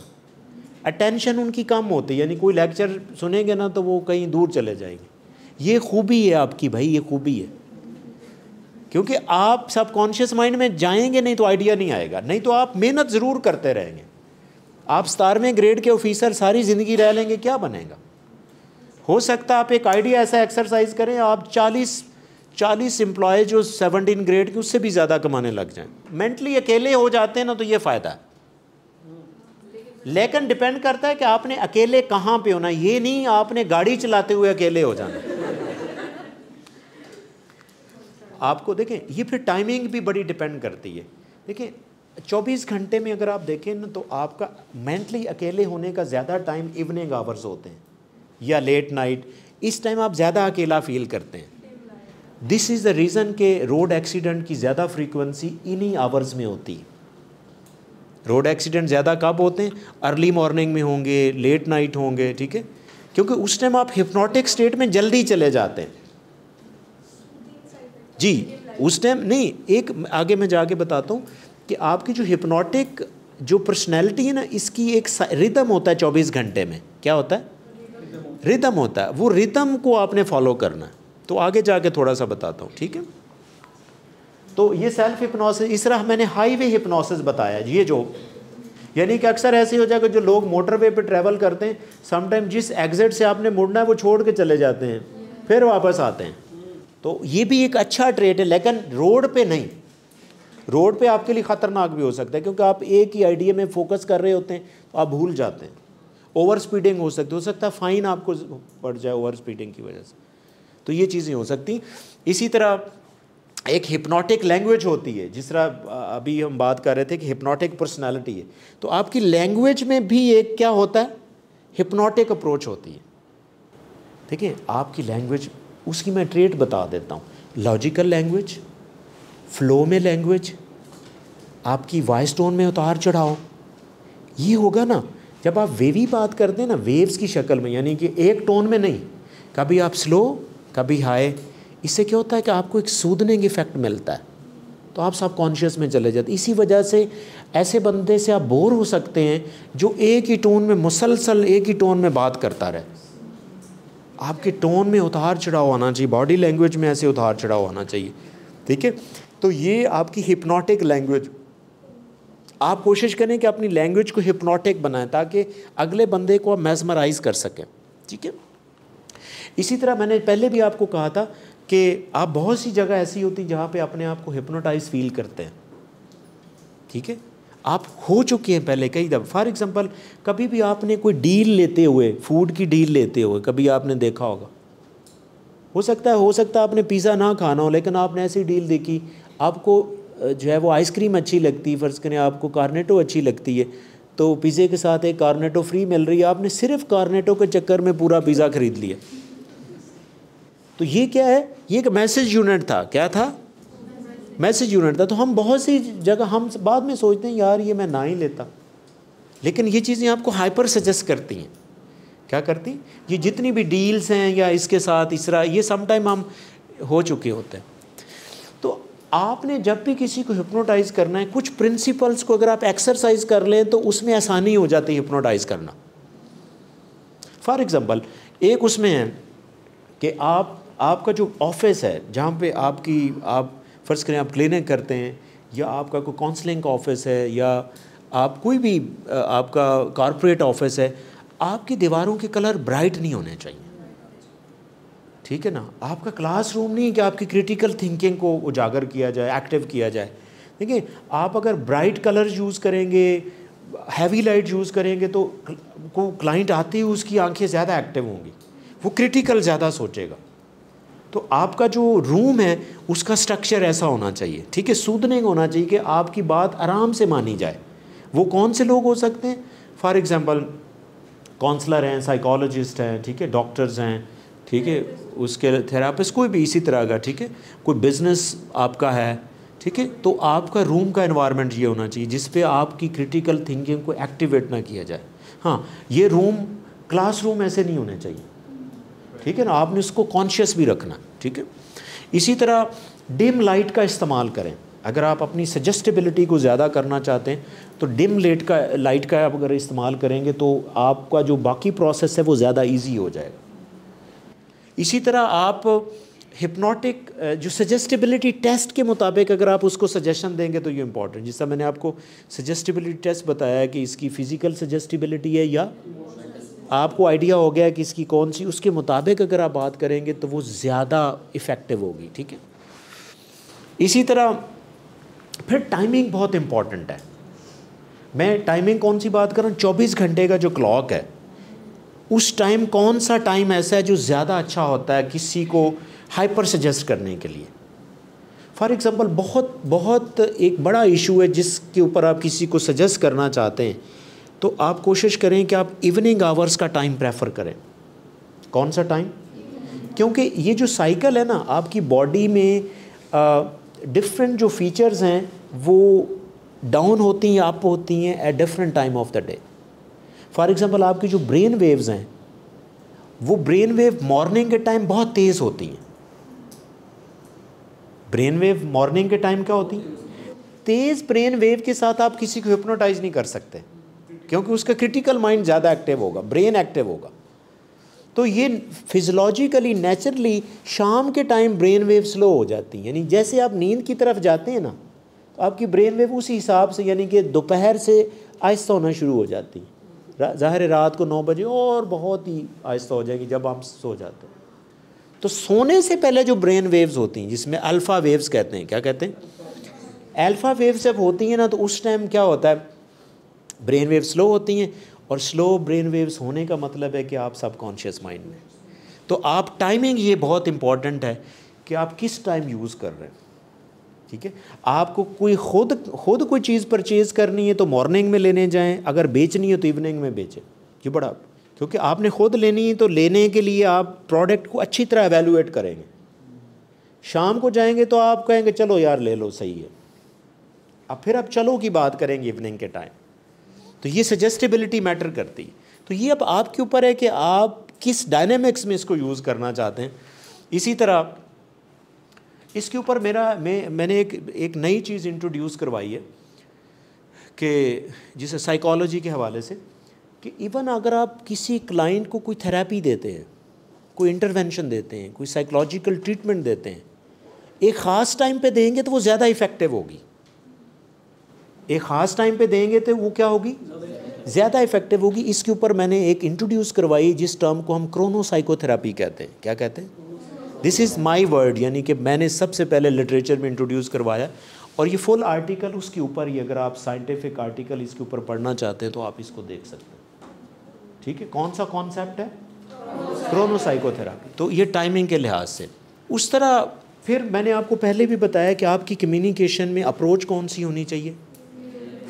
अटेंशन उनकी कम होती है यानी कोई लेक्चर सुनेंगे ना तो वो कहीं दूर चले जाएंगे ये खूबी है आपकी भाई ये खूबी है क्योंकि आप सबकॉन्शियस माइंड में जाएंगे नहीं तो आइडिया नहीं आएगा नहीं तो आप मेहनत ज़रूर करते रहेंगे आप सतारवें ग्रेड के ऑफिसर सारी ज़िंदगी रह लेंगे क्या बनेगा हो सकता आप एक आइडिया ऐसा एक्सरसाइज करें आप चालीस चालीस एम्प्लॉय जो सेवनटीन ग्रेड के उससे भी ज़्यादा कमाने लग जाएं मेंटली अकेले हो जाते हैं ना तो ये फ़ायदा है लेकिन डिपेंड करता है कि आपने अकेले कहाँ पे होना ये नहीं आपने गाड़ी चलाते हुए अकेले हो जाना आपको देखें ये फिर टाइमिंग भी बड़ी डिपेंड करती है देखें 24 घंटे में अगर आप देखें ना तो आपका मेंटली अकेले होने का ज़्यादा टाइम इवनिंग आवर्स होते हैं या लेट नाइट इस टाइम आप ज़्यादा अकेला फील करते हैं दिस इज़ द रीज़न के रोड एक्सीडेंट की ज़्यादा फ्रीक्वेंसी इन्हीं आवर्स में होती है रोड एक्सीडेंट ज़्यादा कब होते हैं अर्ली मॉर्निंग में होंगे लेट नाइट होंगे ठीक है क्योंकि उस टाइम आप हिप्नोटिक स्टेट में जल्दी चले जाते हैं जी उस टाइम नहीं एक आगे मैं जाके बताता हूँ कि आपकी जो हिप्नोटिक जो पर्सनैलिटी है ना इसकी एक रिदम होता है चौबीस घंटे में क्या होता है रिदम होता है वो रिदम को आपने फॉलो करना है तो आगे जाके थोड़ा सा बताता हूँ ठीक है तो ये सेल्फ हिप्नोसिस इस तरह मैंने हाईवे हिप्नोसिस बताया ये जो यानी कि अक्सर ऐसे हो जाएगा जो लोग मोटरवे पे ट्रैवल करते हैं समटाइम जिस एग्जिट से आपने मुड़ना है वो छोड़ के चले जाते हैं फिर वापस आते हैं तो ये भी एक अच्छा ट्रेट है लेकिन रोड पे नहीं रोड पे आपके लिए ख़तरनाक भी हो सकता है क्योंकि आप एक ही आइडिया में फोकस कर रहे होते हैं तो आप भूल जाते हैं ओवर स्पीडिंग हो सकती हो सकता है फ़ाइन आपको पड़ जाए ओवर स्पीडिंग की वजह से तो ये चीज़ें हो सकती इसी तरह एक हिप्नोटिक लैंग्वेज होती है जिस तरह अभी हम बात कर रहे थे कि हिप्नोटिक पर्सनालिटी है तो आपकी लैंग्वेज में भी एक क्या होता है हिप्नोटिक अप्रोच होती है ठीक है आपकी लैंग्वेज उसकी मैं ट्रेट बता देता हूँ लॉजिकल लैंग्वेज फ्लो में लैंग्वेज आपकी वॉइस टोन में उतार चढ़ाओ ये होगा ना जब आप वेवी बात करते हैं ना वेव्स की शक्ल में यानी कि एक टोन में नहीं कभी आप स्लो कभी हाई इससे क्या होता है कि आपको एक सूदनिंग इफेक्ट मिलता है तो आप सब कॉन्शियस में चले जाते इसी वजह से ऐसे बंदे से आप बोर हो सकते हैं जो एक ही टोन में मुसलसल एक ही टोन में बात करता रहे आपके टोन में उतार चढ़ाव आना चाहिए बॉडी लैंग्वेज में ऐसे उतार चढ़ाव आना चाहिए ठीक है तो ये आपकी हिप्नोटिक लैंग्वेज आप कोशिश करें कि अपनी लैंग्वेज को हिप्नोटिक बनाएं ताकि अगले बंदे को आप मैजमराइज कर सकें ठीक है इसी तरह मैंने पहले भी आपको कहा था कि आप बहुत सी जगह ऐसी होती जहाँ पे अपने आप को हिप्नोटाइज फील करते हैं ठीक है आप हो चुके हैं पहले कई दफ़ा फॉर एग्ज़ाम्पल कभी भी आपने कोई डील लेते हुए फूड की डील लेते हुए कभी आपने देखा होगा हो सकता है हो सकता है आपने पिज़्ज़ा ना खाना हो लेकिन आपने ऐसी डील देखी आपको जो है वो आइसक्रीम अच्छी लगती है फ़र्ज़ करें आपको कार्नेटो अच्छी लगती है तो पिज़्ज़े के साथ एक कार्नेटो फ्री मिल रही है आपने सिर्फ कार्नेटो के चक्कर में पूरा पिज़्ज़ा ख़रीद लिया तो ये क्या है ये एक मैसेज यूनिट था क्या था मैसेज यूनिट था तो हम बहुत सी जगह हम बाद में सोचते हैं यार ये मैं ना ही लेता लेकिन ये चीज़ें आपको हाइपर सजेस्ट करती हैं क्या करती ये जितनी भी डील्स हैं या इसके साथ इसरा ये समटाइम हम हो चुके होते हैं तो आपने जब भी किसी को हिप्नोटाइज़ करना है कुछ प्रिंसिपल्स को अगर आप एक्सरसाइज कर लें तो उसमें आसानी हो जाती है हिप्नोटाइज़ करना फॉर एग्ज़ाम्पल एक उसमें है कि आप आपका जो ऑफिस है जहाँ पे आपकी आप फ़र्ज़ करें आप क्लिनिक करते हैं या आपका कोई काउंसलिंग का ऑफिस है या आप कोई भी आपका कॉरपोरेट ऑफिस है आपकी दीवारों के कलर ब्राइट नहीं होने चाहिए ठीक है ना आपका क्लासरूम नहीं है कि आपकी क्रिटिकल थिंकिंग को उजागर किया जाए एक्टिव किया जाए देखिए आप अगर ब्राइट कलर यूज़ करेंगे हैवी लाइट यूज़ करेंगे तो को क्लाइंट आते ही उसकी आंखें ज़्यादा एक्टिव होंगी वो क्रिटिकल ज़्यादा सोचेगा तो आपका जो रूम है उसका स्ट्रक्चर ऐसा होना चाहिए ठीक है सूदनिंग होना चाहिए कि आपकी बात आराम से मानी जाए वो कौन से लोग हो सकते हैं फॉर एग्ज़ाम्पल काउंसलर हैं साइकोलॉजिस्ट हैं ठीक है डॉक्टर्स हैं ठीक है उसके थेरापिस्ट कोई भी इसी तरह का ठीक है कोई बिजनेस आपका है ठीक है तो आपका रूम का इन्वायरमेंट ये होना चाहिए जिस पे आपकी क्रिटिकल थिंकिंग को एक्टिवेट ना किया जाए हाँ ये रूम क्लासरूम ऐसे नहीं होने चाहिए ठीक है ना आपने इसको कॉन्शियस भी रखना ठीक है इसी तरह डिम लाइट का इस्तेमाल करें अगर आप अपनी सजेस्टेबिलिटी को ज़्यादा करना चाहते हैं तो डिम लेट का लाइट का आप अगर इस्तेमाल करेंगे तो आपका जो बाकी प्रोसेस है वो ज़्यादा इजी हो जाएगा इसी तरह आप हिप्नोटिक जो सजेस्टेबिलिटी टेस्ट के मुताबिक अगर आप उसको सजेशन देंगे तो ये इम्पॉर्टेंट जिससे मैंने आपको सजेस्टेबिलिटी टेस्ट बताया कि इसकी फ़िज़िकल सजेस्टिबिलिटी है या आपको आइडिया हो गया कि इसकी कौन सी उसके मुताबिक अगर आप बात करेंगे तो वो ज़्यादा इफ़ेक्टिव होगी ठीक है इसी तरह फिर टाइमिंग बहुत इम्पॉर्टेंट है मैं टाइमिंग कौन सी बात करूँ चौबीस घंटे का जो क्लॉक है उस टाइम कौन सा टाइम ऐसा है जो ज़्यादा अच्छा होता है किसी को हाइपर सजेस्ट करने के लिए फॉर एग्ज़ाम्पल बहुत बहुत एक बड़ा इशू है जिसके ऊपर आप किसी को सजेस्ट करना चाहते हैं तो आप कोशिश करें कि आप इवनिंग आवर्स का टाइम प्रेफर करें कौन सा टाइम क्योंकि ये जो साइकिल है ना आपकी बॉडी में डिफरेंट जो फीचर्स हैं वो डाउन होती हैं अप होती हैं at different time of the day for example आपकी जो ब्रेन वेव्स हैं वो ब्रेन वेव मॉर्निंग के टाइम बहुत तेज़ होती हैं ब्रेन वेव मॉर्निंग के टाइम क्या होती हैं तेज़ ब्रेन वेव के साथ आप किसी को हिप्नोटाइज नहीं कर सकते क्योंकि उसका क्रिटिकल माइंड ज़्यादा एक्टिव होगा ब्रेन एक्टिव होगा तो ये फिजोलॉजिकली नेचुरली शाम के टाइम ब्रेन वेव स्लो हो जाती हैं यानी जैसे आप नींद की तरफ जाते हैं ना तो आपकी ब्रेन वेव उसी हिसाब से यानी कि दोपहर से आहिस्ता होना शुरू हो जाती है ज़ाहिर रात को नौ बजे और बहुत ही आहिस्ता हो जाएगी जब आप सो जाते हैं तो सोने से पहले जो ब्रेन वेव्स होती हैं जिसमें अल्फ़ा वेव्स कहते हैं क्या कहते हैं अल्फ़ा वेव्स जब होती हैं ना तो उस टाइम क्या होता है ब्रेन वेव स्लो होती हैं और स्लो ब्रेन वेव्स होने का मतलब है कि आप सबकॉन्शियस माइंड में तो आप टाइमिंग ये बहुत इंपॉर्टेंट है कि आप किस टाइम यूज़ कर रहे हैं ठीक है आपको कोई खुद खुद कोई चीज़ परचेज़ करनी है तो मॉर्निंग में लेने जाएं अगर बेचनी है तो इवनिंग में बेचें क्यों बड़ा क्योंकि आपने खुद लेनी है तो लेने के लिए आप प्रोडक्ट को अच्छी तरह एवेलुएट करेंगे शाम को जाएंगे तो आप कहेंगे चलो यार ले लो सही है अब फिर आप चलो की बात करेंगे इवनिंग के टाइम तो ये सजेस्टेबिलिटी मैटर करती तो ये अब आपके ऊपर है कि आप किस डायनेमिक्स में इसको यूज़ करना चाहते हैं इसी तरह इसके ऊपर मेरा मैं मैंने एक एक नई चीज़ इंट्रोड्यूस करवाई है कि जिसे साइकोलॉजी के हवाले से कि इवन अगर आप किसी क्लाइंट को कोई थेरेपी देते हैं कोई इंटरवेंशन देते हैं कोई साइकोलॉजिकल ट्रीटमेंट देते हैं एक ख़ास टाइम पे देंगे तो वो ज़्यादा इफ़ेक्टिव होगी एक ख़ास टाइम पे देंगे तो वो क्या होगी ज़्यादा इफेक्टिव होगी इसके ऊपर मैंने एक इंट्रोड्यूस करवाई जिस टर्म को हम क्रोनोसाइकोथेरापी कहते हैं क्या कहते हैं दिस इज़ माई वर्ड यानी कि मैंने सबसे पहले लिटरेचर में इंट्रोड्यूस करवाया और ये फुल आर्टिकल उसके ऊपर ही अगर आप साइंटिफिक आर्टिकल इसके ऊपर पढ़ना चाहते हैं तो आप इसको देख सकते हैं ठीक है कौन सा कॉन्सेप्ट है क्रोनोसाइकोथेरापी तो ये टाइमिंग के लिहाज से उस तरह फिर मैंने आपको पहले भी बताया कि आपकी कम्युनिकेशन में अप्रोच कौन सी होनी चाहिए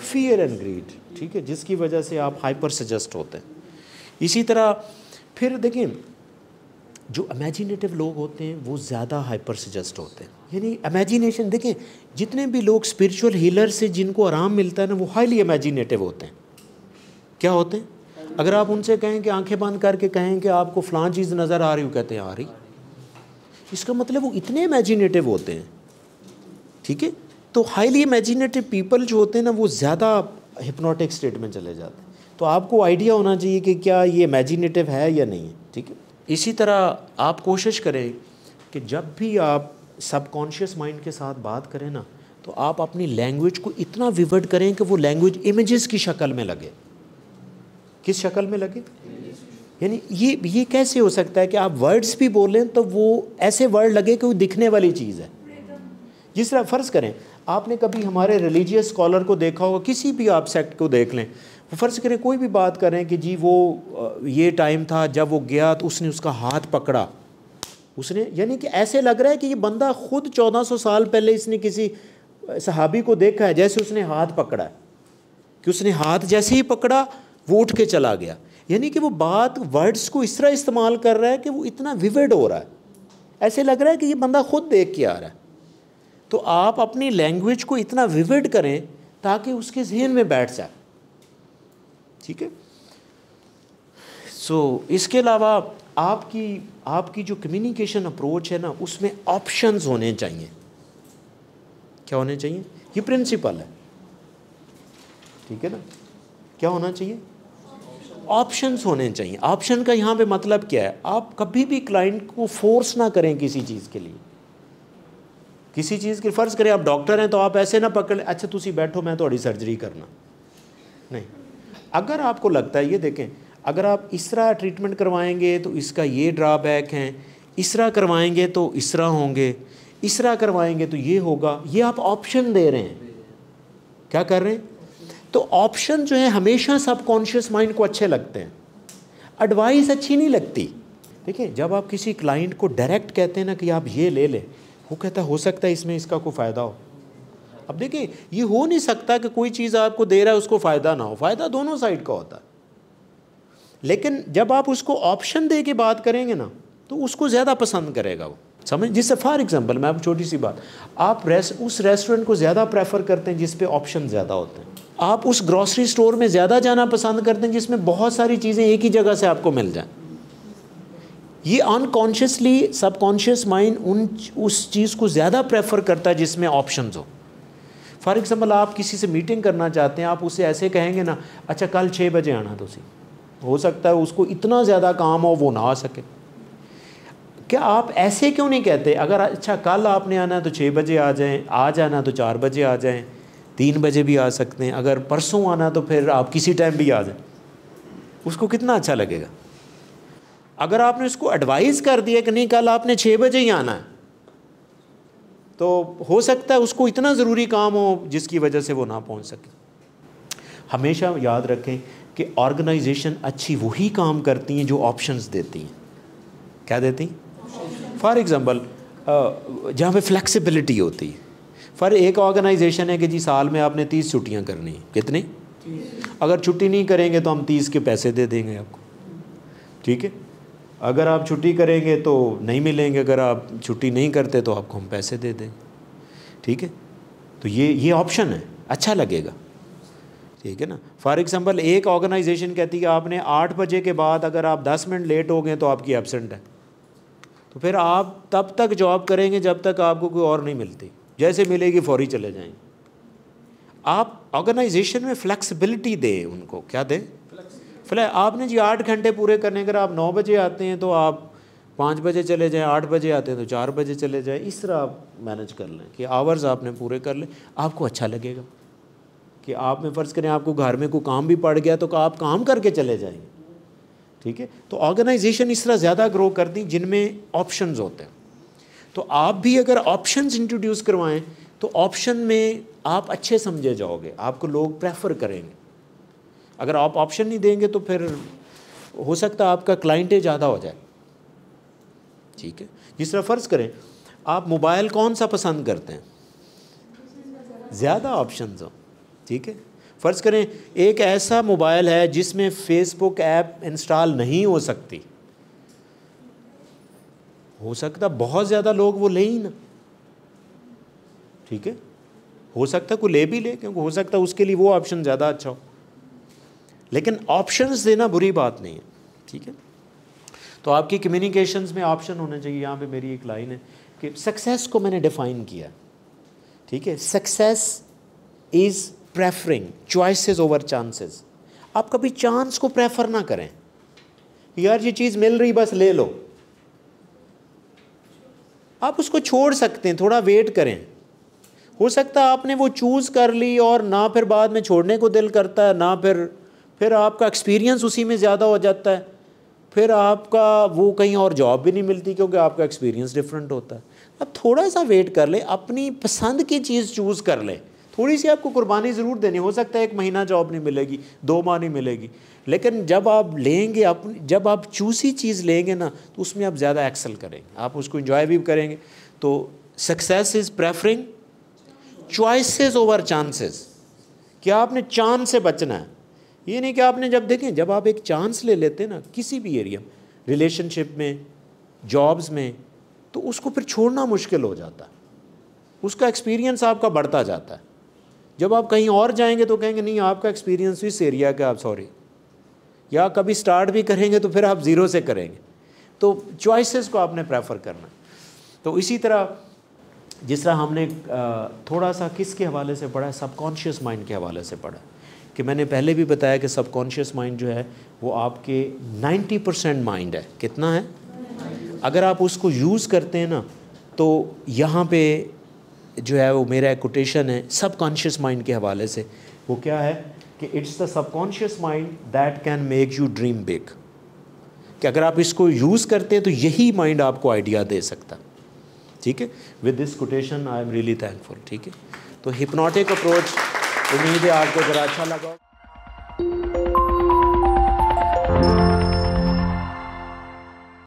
फियर एंड ग्रीड ठीक है जिसकी वजह से आप हाइपर सजेस्ट होते हैं इसी तरह फिर देखें जो इमेजिनेटिव लोग होते हैं वो ज़्यादा हाइपर सजेस्ट होते हैं यानी इमेजिनेशन देखें जितने भी लोग स्पिरिचुअल हीलर से जिनको आराम मिलता है ना वो हाईली इमेजिनेटिव होते हैं क्या होते हैं अगर आप उनसे कहें कि आंखें बंद करके कहें कि आपको फलां चीज़ नज़र आ रही हो कहते हैं आ रही इसका मतलब वो इतने इमेजिनेटिव होते हैं ठीक है तो हाईली इमेजिनेटिव पीपल जो होते हैं ना वो ज़्यादा हिप्नोटिक स्टेट में चले जाते हैं तो आपको आइडिया होना चाहिए कि क्या ये इमेजिनेटिव है या नहीं है ठीक है इसी तरह आप कोशिश करें कि जब भी आप सबकॉन्शियस माइंड के साथ बात करें ना तो आप अपनी लैंग्वेज को इतना विवर्ट करें कि वो लैंग्वेज इमेजेस की शक्ल में लगे किस शक्ल में लगे यानी ये ये कैसे हो सकता है कि आप वर्ड्स भी बोलें तो वो ऐसे वर्ड लगे कि वो दिखने वाली चीज़ है जिस तरह फ़र्ज़ करें आपने कभी हमारे रिलीजियस स्कॉलर को देखा होगा किसी भी आप सेक्ट को देख लें फ़र्ज़ करें कोई भी बात करें कि जी वो ये टाइम था जब वो गया तो उसने उसका हाथ पकड़ा उसने यानी कि ऐसे लग रहा है कि ये बंदा खुद 1400 साल पहले इसने किसी सहाबी को देखा है जैसे उसने हाथ पकड़ा है कि उसने हाथ जैसे ही पकड़ा वो उठ के चला गया यानी कि वो बात वर्ड्स को इस तरह इस्तेमाल कर रहा है कि वो इतना विविड हो रहा है ऐसे लग रहा है कि ये बंदा खुद देख के आ रहा है तो आप अपनी लैंग्वेज को इतना विविड करें ताकि उसके जहन में बैठ जाए ठीक है सो so, इसके अलावा आपकी आपकी जो कम्युनिकेशन अप्रोच है ना उसमें ऑप्शंस होने चाहिए क्या होने चाहिए ये प्रिंसिपल है ठीक है ना क्या होना चाहिए ऑप्शंस होने चाहिए ऑप्शन का यहाँ पे मतलब क्या है आप कभी भी क्लाइंट को फोर्स ना करें किसी चीज़ के लिए किसी चीज़ की फ़र्ज़ करें आप डॉक्टर हैं तो आप ऐसे ना पकड़ अच्छा तुम बैठो मैं थोड़ी सर्जरी करना नहीं अगर आपको लगता है ये देखें अगर आप इस तरह ट्रीटमेंट करवाएंगे तो इसका ये ड्रॉबैक है इस तरह करवाएंगे तो इस तरह होंगे इस तरह करवाएंगे तो ये होगा ये आप ऑप्शन दे रहे हैं क्या कर रहे हैं तो ऑप्शन जो है हमेशा सब कॉन्शियस माइंड को अच्छे लगते हैं एडवाइस अच्छी नहीं लगती देखिए जब आप किसी क्लाइंट को डायरेक्ट कहते हैं ना कि आप ये ले लें वो कहता हो सकता है इसमें इसका कोई फ़ायदा हो अब देखिए ये हो नहीं सकता कि कोई चीज़ आपको दे रहा है उसको फ़ायदा ना हो फ़ायदा दोनों साइड का होता है लेकिन जब आप उसको ऑप्शन दे के बात करेंगे ना तो उसको ज़्यादा पसंद करेगा वो समझ जिससे फॉर एग्जांपल मैं आपको छोटी सी बात आप रेस उस रेस्टोरेंट को ज़्यादा प्रेफर करते हैं जिसपे ऑप्शन ज़्यादा होते हैं आप उस ग्रॉसरी स्टोर में ज़्यादा जाना पसंद करते हैं जिसमें बहुत सारी चीज़ें एक ही जगह से आपको मिल जाए ये अनकॉन्शियसली सबकॉन्शियस माइंड उन उस चीज़ को ज़्यादा प्रेफर करता है जिसमें ऑप्शन हो फॉर एग्ज़ाम्पल आप किसी से मीटिंग करना चाहते हैं आप उसे ऐसे कहेंगे ना अच्छा कल छः बजे आना तो सी हो सकता है उसको इतना ज़्यादा काम हो वो ना आ सके क्या आप ऐसे क्यों नहीं कहते अगर अच्छा कल आपने आना है तो छः बजे आ जाएं आज आना तो चार बजे आ जाएं तीन बजे भी आ सकते हैं अगर परसों आना तो फिर आप किसी टाइम भी आ जाएं उसको कितना अच्छा लगेगा अगर आपने उसको एडवाइस कर दिया कि नहीं कल आपने छः बजे ही आना है तो हो सकता है उसको इतना ज़रूरी काम हो जिसकी वजह से वो ना पहुंच सके हमेशा याद रखें कि ऑर्गेनाइजेशन अच्छी वही काम करती हैं जो ऑप्शंस देती हैं क्या देती हैं फॉर एग्ज़ाम्पल जहाँ पे फ्लेक्सिबिलिटी होती है फॉर एक ऑर्गेनाइजेशन है कि जी साल में आपने तीस छुट्टियाँ करनी है कितनी अगर छुट्टी नहीं करेंगे तो हम तीस के पैसे दे देंगे आपको ठीक है अगर आप छुट्टी करेंगे तो नहीं मिलेंगे अगर आप छुट्टी नहीं करते तो आपको हम पैसे दे दें ठीक है तो ये ये ऑप्शन है अच्छा लगेगा ठीक है ना फॉर एग्ज़ाम्पल एक ऑर्गेनाइजेशन कहती है आपने आठ बजे के बाद अगर आप दस मिनट लेट हो गए तो आपकी एबसेंट है तो फिर आप तब तक जॉब करेंगे जब तक आपको कोई और नहीं मिलती जैसे मिलेगी फौरी चले जाएंगे आप ऑर्गेनाइजेशन में फ्लेक्सिबिलिटी दें उनको क्या दें फिलहाल आपने जी आठ घंटे पूरे करने अगर आप नौ बजे आते हैं तो आप पाँच बजे चले जाएं आठ बजे आते हैं तो चार बजे चले जाएं इस तरह आप मैनेज कर लें कि आवर्स आपने पूरे कर लें आपको अच्छा लगेगा कि आप में फ़र्ज़ करें आपको घर में कोई काम भी पड़ गया तो आप काम करके चले जाएंगे ठीक है तो ऑर्गेनाइजेशन इस तरह ज़्यादा ग्रो कर दी जिनमें ऑप्शन होते हैं तो आप भी अगर ऑप्शन इंट्रोड्यूस करवाएं तो ऑप्शन में आप अच्छे समझे जाओगे आपको लोग प्रेफर करेंगे अगर आप ऑप्शन नहीं देंगे तो फिर हो सकता है आपका क्लाइंट ही ज़्यादा हो जाए ठीक है जिस तरह फ़र्ज़ करें आप मोबाइल कौन सा पसंद करते हैं ज़्यादा ऑप्शन हो ठीक है फ़र्ज़ करें एक ऐसा मोबाइल है जिसमें फेसबुक ऐप इंस्टॉल नहीं हो सकती हो सकता बहुत ज़्यादा लोग वो ले ही ना ठीक है हो सकता कोई ले भी ले क्योंकि हो सकता उसके लिए वो ऑप्शन ज़्यादा अच्छा हो लेकिन ऑप्शंस देना बुरी बात नहीं है ठीक है तो आपकी कम्युनिकेशंस में ऑप्शन होने चाहिए यहाँ पे मेरी एक लाइन है कि सक्सेस को मैंने डिफाइन किया ठीक है success is preferring choices over chances आप कभी चांस को प्रेफर ना करें यार ये चीज़ मिल रही बस ले लो आप उसको छोड़ सकते हैं थोड़ा वेट करें हो सकता है आपने वो चूज़ कर ली और ना फिर बाद में छोड़ने को दिल करता है ना फिर फिर आपका एक्सपीरियंस उसी में ज़्यादा हो जाता है फिर आपका वो कहीं और जॉब भी नहीं मिलती क्योंकि आपका एक्सपीरियंस डिफरेंट होता है अब थोड़ा सा वेट कर लें अपनी पसंद की चीज़ चूज़ कर लें थोड़ी सी आपको कुर्बानी ज़रूर देनी हो सकता है एक महीना जॉब नहीं मिलेगी दो माह नहीं मिलेगी लेकिन जब आप लेंगे आप जब आप चूसी चीज़ लेंगे ना तो उसमें आप ज़्यादा एक्सल करेंगे आप उसको इंजॉय भी करेंगे तो success is preferring choices over chances क्या आपने चांद से बचना है ये नहीं कि आपने जब देखें जब आप एक चांस ले लेते हैं ना किसी भी एरिया में रिलेशनशिप में जॉब्स में तो उसको फिर छोड़ना मुश्किल हो जाता है उसका एक्सपीरियंस आपका बढ़ता जाता है जब आप कहीं और जाएंगे तो कहेंगे नहीं आपका एक्सपीरियंस इस एरिया का आप सॉरी या कभी स्टार्ट भी करेंगे तो फिर आप ज़ीरो से करेंगे तो चॉइसेस को आपने प्रेफर करना तो इसी तरह जिस तरह हमने थोड़ा सा किसके हवाले से पढ़ा है सबकॉन्शियस माइंड के हवाले से पढ़ा कि मैंने पहले भी बताया कि सबकॉन्शियस माइंड जो है वो आपके 90 परसेंट माइंड है कितना है अगर आप उसको यूज़ करते हैं ना तो यहाँ पे जो है वो मेरा कोटेशन है सबकॉन्शियस माइंड के हवाले से वो क्या है कि it's the subconscious mind that can make you dream big कि अगर आप इसको यूज़ करते हैं तो यही माइंड आपको आइडिया दे सकता ठीक है with this quotation I am really thankful ठीक है तो हिप्नोटिक अप्रोच उम्मीद है आपको ज़रा अच्छा लगा